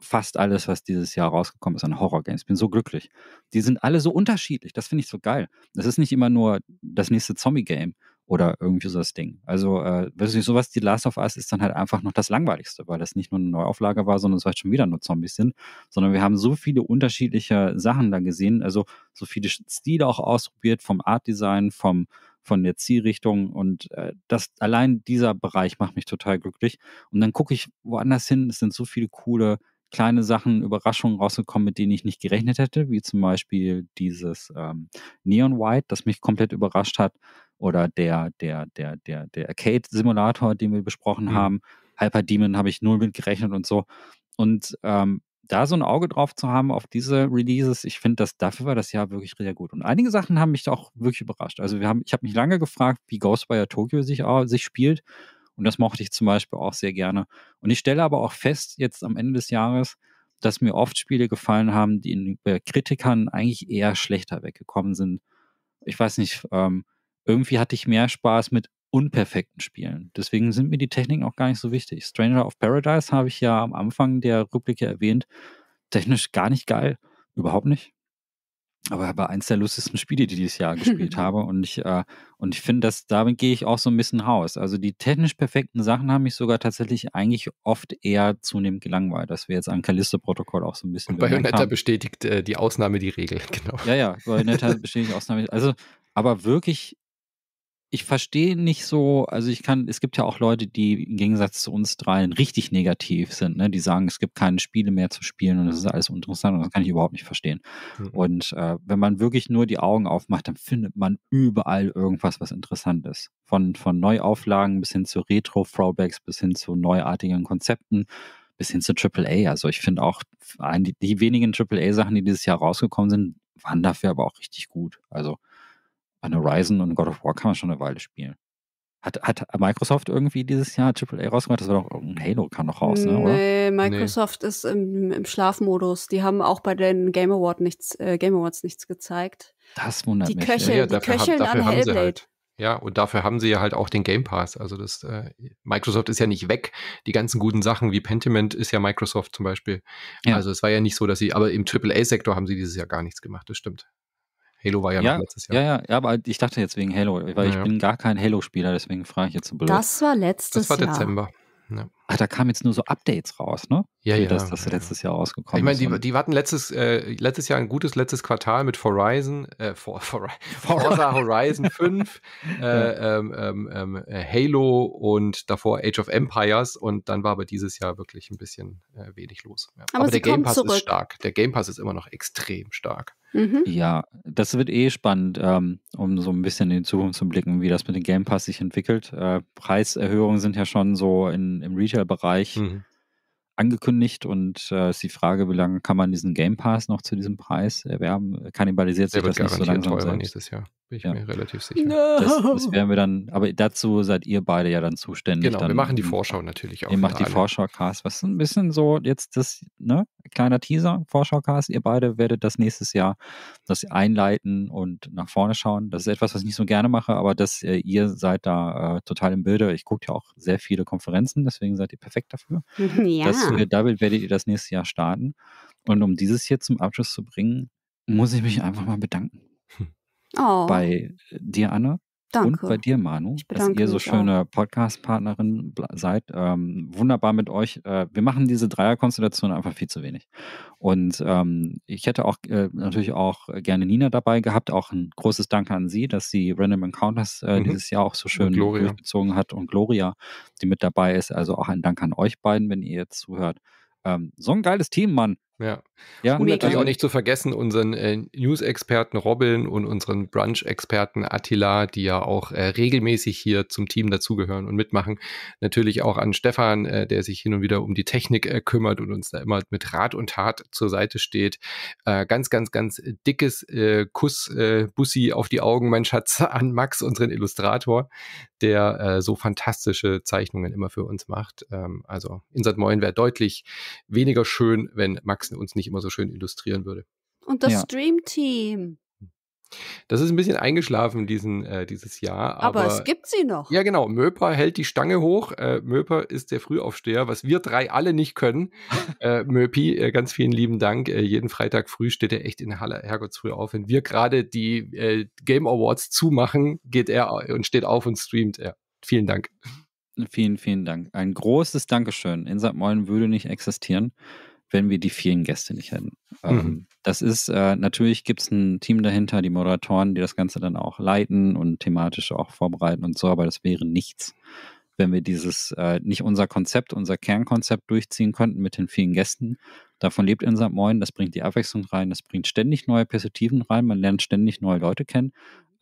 fast alles, was dieses Jahr rausgekommen ist an Horror-Games. Ich bin so glücklich. Die sind alle so unterschiedlich. Das finde ich so geil. Das ist nicht immer nur das nächste Zombie-Game oder irgendwie so das Ding. Also, äh, weiß nicht, sowas wie Last of Us ist dann halt einfach noch das Langweiligste, weil das nicht nur eine Neuauflage war, sondern es halt schon wieder nur Zombies sind, sondern wir haben so viele unterschiedliche Sachen da gesehen, also so viele Stile auch ausprobiert, vom Art-Design, vom von der Zielrichtung und äh, das allein dieser Bereich macht mich total glücklich. Und dann gucke ich woanders hin, es sind so viele coole kleine Sachen, Überraschungen rausgekommen, mit denen ich nicht gerechnet hätte, wie zum Beispiel dieses ähm, Neon White, das mich komplett überrascht hat, oder der, der, der, der, der Arcade-Simulator, den wir besprochen mhm. haben. Hyper Demon habe ich null mit gerechnet und so. Und ähm, da so ein Auge drauf zu haben auf diese Releases, ich finde, dass dafür war das Jahr wirklich sehr gut. Und einige Sachen haben mich da auch wirklich überrascht. Also wir haben, ich habe mich lange gefragt, wie Ghostwire Tokyo sich, sich spielt. Und das mochte ich zum Beispiel auch sehr gerne. Und ich stelle aber auch fest, jetzt am Ende des Jahres, dass mir oft Spiele gefallen haben, die bei äh, Kritikern eigentlich eher schlechter weggekommen sind. Ich weiß nicht, ähm, irgendwie hatte ich mehr Spaß mit unperfekten Spielen. Deswegen sind mir die Techniken auch gar nicht so wichtig. Stranger of Paradise habe ich ja am Anfang der Rückblicke erwähnt. Technisch gar nicht geil. Überhaupt nicht aber war eins der lustigsten Spiele, die ich dieses Jahr gespielt habe. Und ich, äh, und ich finde, dass damit gehe ich auch so ein bisschen raus. Also die technisch perfekten Sachen haben mich sogar tatsächlich eigentlich oft eher zunehmend gelangweilt, dass wir jetzt an Callisto-Protokoll auch so ein bisschen. Und Bayonetta haben. bestätigt äh, die Ausnahme die Regel, genau. Ja, ja, Bayonetta bestätigt die Ausnahme. Also, aber wirklich ich verstehe nicht so, also ich kann, es gibt ja auch Leute, die im Gegensatz zu uns dreien richtig negativ sind, ne? die sagen, es gibt keine Spiele mehr zu spielen und das ist alles uninteressant und das kann ich überhaupt nicht verstehen. Mhm. Und äh, wenn man wirklich nur die Augen aufmacht, dann findet man überall irgendwas, was interessant ist. Von, von Neuauflagen bis hin zu Retro-Throwbacks, bis hin zu neuartigen Konzepten, bis hin zu AAA. Also ich finde auch, die, die wenigen AAA-Sachen, die dieses Jahr rausgekommen sind, waren dafür aber auch richtig gut. Also an Horizon und God of War kann man schon eine Weile spielen. Hat, hat Microsoft irgendwie dieses Jahr AAA rausgemacht? Das war doch ein Halo kam noch raus, ne? Oder? Nee, Microsoft nee. ist im, im, Schlafmodus. Die haben auch bei den Game, Award nichts, äh, Game Awards nichts gezeigt. Das wundert die mich. Köcheln, ja, ja, die Köcheln haben, dafür haben Hellblade. sie halt. Ja, und dafür haben sie ja halt auch den Game Pass. Also das äh, Microsoft ist ja nicht weg. Die ganzen guten Sachen wie Pentiment ist ja Microsoft zum Beispiel. Ja. Also es war ja nicht so, dass sie, aber im AAA-Sektor haben sie dieses Jahr gar nichts gemacht, das stimmt. Halo war ja, ja letztes Jahr. Ja, ja, aber ich dachte jetzt wegen Halo, weil ja, ich bin gar kein Halo-Spieler, deswegen frage ich jetzt so blöd. Das war letztes Jahr. Das war Dezember. Jahr. Ach, da kamen jetzt nur so Updates raus, ne? Ja, ja. Das, das ja. letztes Jahr ausgekommen Ich meine, die, die hatten letztes, äh, letztes Jahr ein gutes letztes Quartal mit Horizon, äh, For, For, Forza Horizon 5, äh, ähm, ähm, ähm, äh, Halo und davor Age of Empires und dann war aber dieses Jahr wirklich ein bisschen äh, wenig los. Ja. Aber, aber der Game Pass zurück. ist stark. Der Game Pass ist immer noch extrem stark. Mhm. Ja, das wird eh spannend, ähm, um so ein bisschen in die Zukunft zu blicken, wie das mit dem Game Pass sich entwickelt. Äh, Preiserhöhungen sind ja schon so in, im Retail-Bereich. Mhm angekündigt und äh, ist die Frage, wie lange kann man diesen Game Pass noch zu diesem Preis erwerben? Kannibalisiert sich das nicht so langsam selbst? nächstes Jahr bin ich ja. mir relativ sicher. No. Das, das, werden wir dann, aber dazu seid ihr beide ja dann zuständig. Genau, dann, wir machen die Vorschau natürlich auch. Ihr macht die Vorschau-Cast, was ein bisschen so jetzt das, ne, kleiner Teaser, Vorschau-Cast. Ihr beide werdet das nächstes Jahr das einleiten und nach vorne schauen. Das ist etwas, was ich nicht so gerne mache, aber dass äh, ihr seid da äh, total im Bilde. Ich gucke ja auch sehr viele Konferenzen, deswegen seid ihr perfekt dafür. Ja. Das, äh, damit werdet ihr das nächste Jahr starten. Und um dieses hier zum Abschluss zu bringen, muss ich mich einfach mal bedanken. Hm. Oh. Bei dir, Anne. Danke. Und bei dir, Manu, dass ihr so schöne Podcast-Partnerin seid. Ähm, wunderbar mit euch. Äh, wir machen diese Dreierkonstellation einfach viel zu wenig. Und ähm, ich hätte auch äh, natürlich auch gerne Nina dabei gehabt. Auch ein großes Danke an sie, dass sie Random Encounters äh, mhm. dieses Jahr auch so schön durchgezogen hat und Gloria, die mit dabei ist. Also auch ein Dank an euch beiden, wenn ihr jetzt zuhört. Ähm, so ein geiles Team, Mann. Ja. ja und natürlich auch nicht zu vergessen unseren äh, News-Experten Robin und unseren Brunch-Experten Attila, die ja auch äh, regelmäßig hier zum Team dazugehören und mitmachen. Natürlich auch an Stefan, äh, der sich hin und wieder um die Technik äh, kümmert und uns da immer mit Rat und Tat zur Seite steht. Äh, ganz, ganz, ganz dickes äh, Kuss, Bussi auf die Augen, mein Schatz, an Max, unseren Illustrator, der äh, so fantastische Zeichnungen immer für uns macht. Ähm, also Insert Moin wäre deutlich weniger schön, wenn Max uns nicht immer so schön illustrieren würde. Und das ja. Stream Team. Das ist ein bisschen eingeschlafen diesen, äh, dieses Jahr. Aber, aber, es gibt sie noch. Ja, genau. Möper hält die Stange hoch. Äh, Möper ist der Frühaufsteher, was wir drei alle nicht können. äh, Möpi, äh, ganz vielen lieben Dank. Äh, jeden Freitag früh steht er echt in Halle Herrgottsfrüh auf. Wenn wir gerade die äh, Game Awards zumachen, geht er äh, und steht auf und streamt. Ja, vielen Dank. Vielen, vielen Dank. Ein großes Dankeschön. In St. Moin würde nicht existieren, wenn wir die vielen Gäste nicht hätten. Ähm, mhm. das ist, äh, natürlich gibt es ein Team dahinter, die Moderatoren, die das Ganze dann auch leiten und thematisch auch vorbereiten und so, aber das wäre nichts, wenn wir dieses, äh, nicht unser Konzept, unser Kernkonzept durchziehen könnten mit den vielen Gästen. Davon lebt in St. Moin, das bringt die Abwechslung rein, das bringt ständig neue Perspektiven rein, man lernt ständig neue Leute kennen,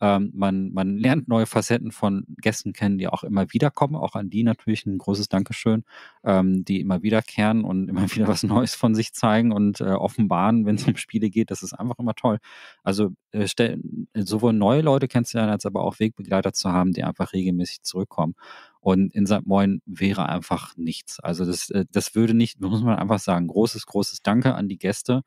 ähm, man, man lernt neue Facetten von Gästen kennen, die auch immer wieder kommen. Auch an die natürlich ein großes Dankeschön, ähm, die immer wiederkehren und immer wieder was Neues von sich zeigen und äh, offenbaren, wenn es um Spiele geht. Das ist einfach immer toll. Also äh, stell, sowohl neue Leute kennenzulernen, als aber auch Wegbegleiter zu haben, die einfach regelmäßig zurückkommen. Und in St. Moin wäre einfach nichts. Also das, äh, das würde nicht, muss man einfach sagen, großes, großes Danke an die Gäste,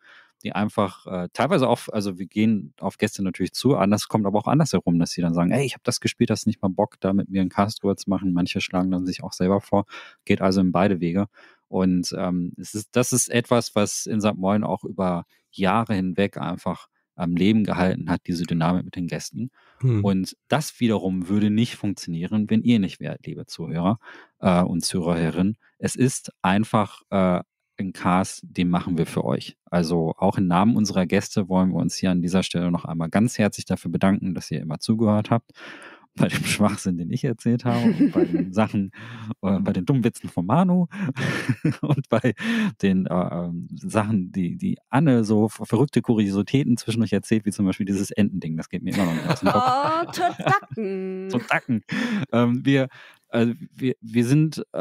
die einfach äh, teilweise auch, also wir gehen auf Gäste natürlich zu, anders kommt aber auch anders herum, dass sie dann sagen, ey, ich habe das gespielt, das ist nicht mal Bock, da mit mir einen Cast drüber zu machen. Manche schlagen dann sich auch selber vor, geht also in beide Wege. Und ähm, es ist, das ist etwas, was in St. Moin auch über Jahre hinweg einfach am Leben gehalten hat, diese Dynamik mit den Gästen. Hm. Und das wiederum würde nicht funktionieren, wenn ihr nicht wärt, liebe Zuhörer äh, und Zuhörerinnen. Es ist einfach äh, in Cars, den machen wir für euch. Also auch im Namen unserer Gäste wollen wir uns hier an dieser Stelle noch einmal ganz herzlich dafür bedanken, dass ihr immer zugehört habt. Bei dem Schwachsinn, den ich erzählt habe, und bei den Sachen, äh, bei den Dummwitzen von Manu und bei den äh, ähm, Sachen, die, die Anne so verrückte Kuriositäten zwischendurch erzählt, wie zum Beispiel dieses Entending. Das geht mir immer noch nicht aus dem Kopf. Oh, Totacken. Totacken. Ähm, wir also wir, wir sind äh,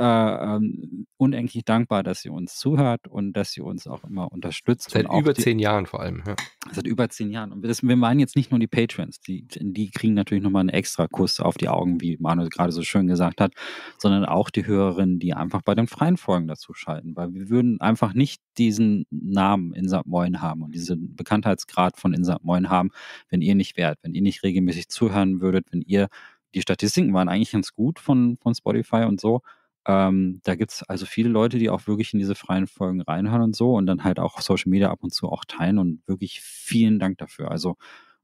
ähm, unendlich dankbar, dass sie uns zuhört und dass sie uns auch immer unterstützt. Seit über die, zehn Jahren vor allem. Ja. Seit über zehn Jahren. Und das, wir meinen jetzt nicht nur die Patrons, die, die kriegen natürlich nochmal einen extra Kuss auf die Augen, wie Manuel gerade so schön gesagt hat, sondern auch die Hörerinnen, die einfach bei den freien Folgen dazu schalten, weil wir würden einfach nicht diesen Namen Insert Moin haben und diesen Bekanntheitsgrad von Insert Moin haben, wenn ihr nicht wärt, wenn ihr nicht regelmäßig zuhören würdet, wenn ihr die Statistiken waren eigentlich ganz gut von, von Spotify und so. Ähm, da gibt es also viele Leute, die auch wirklich in diese freien Folgen reinhören und so und dann halt auch Social Media ab und zu auch teilen und wirklich vielen Dank dafür. Also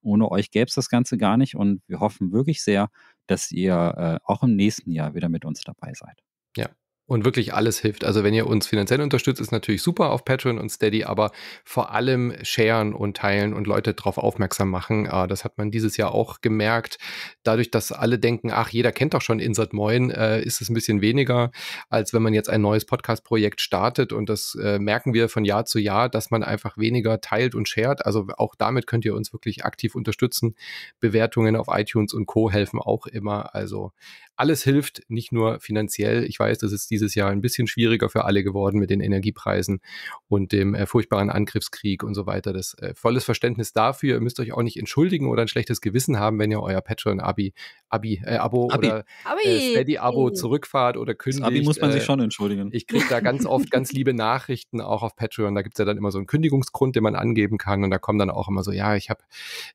ohne euch gäbe es das Ganze gar nicht und wir hoffen wirklich sehr, dass ihr äh, auch im nächsten Jahr wieder mit uns dabei seid. Ja, und wirklich alles hilft. Also wenn ihr uns finanziell unterstützt, ist natürlich super auf Patreon und Steady, aber vor allem sharen und teilen und Leute darauf aufmerksam machen. Ah, das hat man dieses Jahr auch gemerkt. Dadurch, dass alle denken, ach, jeder kennt doch schon Insert Moin, äh, ist es ein bisschen weniger, als wenn man jetzt ein neues Podcast-Projekt startet. Und das äh, merken wir von Jahr zu Jahr, dass man einfach weniger teilt und shared. Also auch damit könnt ihr uns wirklich aktiv unterstützen. Bewertungen auf iTunes und Co. helfen auch immer. Also alles hilft, nicht nur finanziell. Ich weiß, das ist dieses Jahr ein bisschen schwieriger für alle geworden mit den Energiepreisen und dem äh, furchtbaren Angriffskrieg und so weiter. Das äh, volles Verständnis dafür. Ihr müsst euch auch nicht entschuldigen oder ein schlechtes Gewissen haben, wenn ihr euer Patreon-Abi, Abi, äh, Abo Abi. oder äh, Steady-Abo zurückfahrt oder kündigt. Das Abi muss man sich äh, schon entschuldigen. Ich kriege da ganz oft ganz liebe Nachrichten auch auf Patreon. Da gibt es ja dann immer so einen Kündigungsgrund, den man angeben kann. Und da kommen dann auch immer so, ja, ich habe,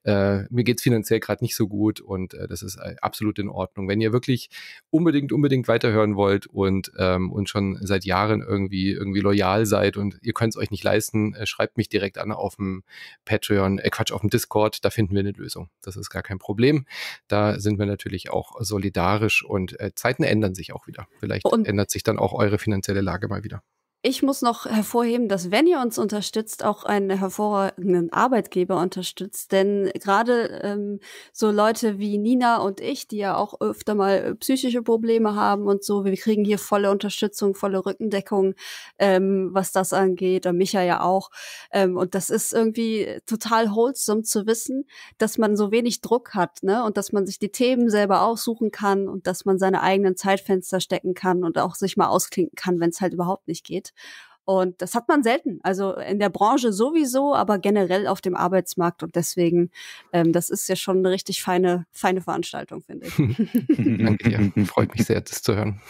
äh, mir geht es finanziell gerade nicht so gut und äh, das ist absolut in Ordnung. Wenn ihr wirklich unbedingt, unbedingt weiterhören wollt und, ähm, und schon seit Jahren irgendwie, irgendwie loyal seid und ihr könnt es euch nicht leisten, äh, schreibt mich direkt an auf dem Patreon, äh Quatsch, auf dem Discord, da finden wir eine Lösung. Das ist gar kein Problem. Da sind wir natürlich auch solidarisch und äh, Zeiten ändern sich auch wieder. Vielleicht und ändert sich dann auch eure finanzielle Lage mal wieder. Ich muss noch hervorheben, dass wenn ihr uns unterstützt, auch einen hervorragenden Arbeitgeber unterstützt. Denn gerade ähm, so Leute wie Nina und ich, die ja auch öfter mal äh, psychische Probleme haben und so, wir kriegen hier volle Unterstützung, volle Rückendeckung, ähm, was das angeht. Und Micha ja auch. Ähm, und das ist irgendwie total wholesome zu wissen, dass man so wenig Druck hat ne? und dass man sich die Themen selber aussuchen kann und dass man seine eigenen Zeitfenster stecken kann und auch sich mal ausklinken kann, wenn es halt überhaupt nicht geht. Und das hat man selten. Also in der Branche sowieso, aber generell auf dem Arbeitsmarkt. Und deswegen, ähm, das ist ja schon eine richtig feine, feine Veranstaltung, finde ich. Danke, ja. Freut mich sehr, das zu hören.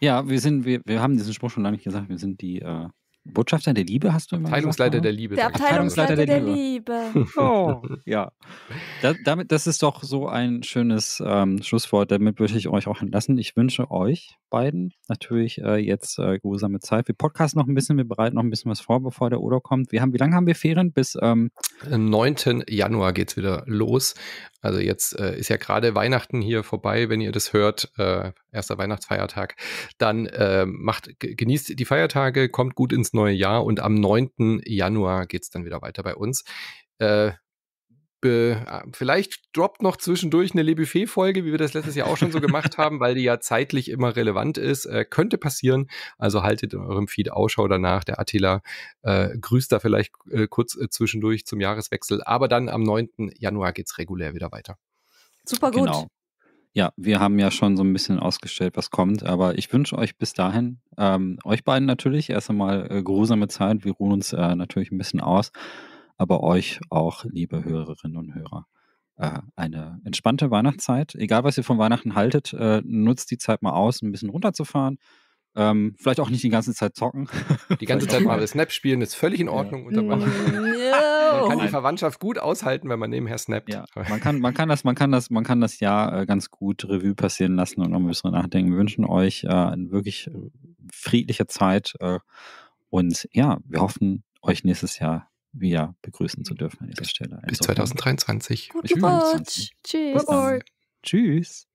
Ja, wir sind, wir, wir haben diesen Spruch schon lange nicht gesagt, wir sind die äh, Botschafter der Liebe hast du immer Abteilungsleiter gesagt, der Liebe. Der Abteilungsleiter, der, der, Liebe. Liebe. Oh, ja. Da, damit, das ist doch so ein schönes ähm, Schlusswort. Damit würde ich euch auch entlassen. Ich wünsche euch beiden natürlich äh, jetzt äh, geruhsame Zeit. Wir podcasten noch ein bisschen, wir bereiten noch ein bisschen was vor, bevor der Oder kommt. Wir haben, wie lange haben wir Ferien? Bis ähm, 9. Januar geht es wieder los. Also jetzt äh, ist ja gerade Weihnachten hier vorbei, wenn ihr das hört, äh, erster Weihnachtsfeiertag. Dann äh, macht, genießt die Feiertage, kommt gut ins neue Jahr und am 9. Januar geht es dann wieder weiter bei uns. Äh, Ah, vielleicht droppt noch zwischendurch eine lebuffet folge wie wir das letztes Jahr auch schon so gemacht haben, weil die ja zeitlich immer relevant ist. Äh, könnte passieren. Also haltet in eurem Feed Ausschau danach. Der Attila äh, grüßt da vielleicht äh, kurz äh, zwischendurch zum Jahreswechsel. Aber dann am 9. Januar geht es regulär wieder weiter. Super gut. Genau. Ja, wir haben ja schon so ein bisschen ausgestellt, was kommt, aber ich wünsche euch bis dahin, ähm, euch beiden natürlich, erst einmal äh, geruhsame Zeit. Wir ruhen uns äh, natürlich ein bisschen aus aber euch auch, liebe Hörerinnen und Hörer, äh, eine entspannte Weihnachtszeit. Egal, was ihr von Weihnachten haltet, äh, nutzt die Zeit mal aus, ein bisschen runterzufahren. Ähm, vielleicht auch nicht die ganze Zeit zocken. Die ganze Zeit mal Snap spielen ist völlig in Ordnung ja. unter mm, mm, No. Man kann die Verwandtschaft gut aushalten, wenn man nebenher snappt. Ja, man, kann, man, kann das, man, kann das, man kann das Jahr äh, ganz gut Revue passieren lassen und noch ein bisschen nachdenken. Wir wünschen euch äh, eine wirklich friedliche Zeit äh, und ja, wir hoffen, euch nächstes Jahr wieder begrüßen zu dürfen an dieser Stelle. bis 2023. Also, ähm, Guten Rutsch. Tschüss. Tschüss.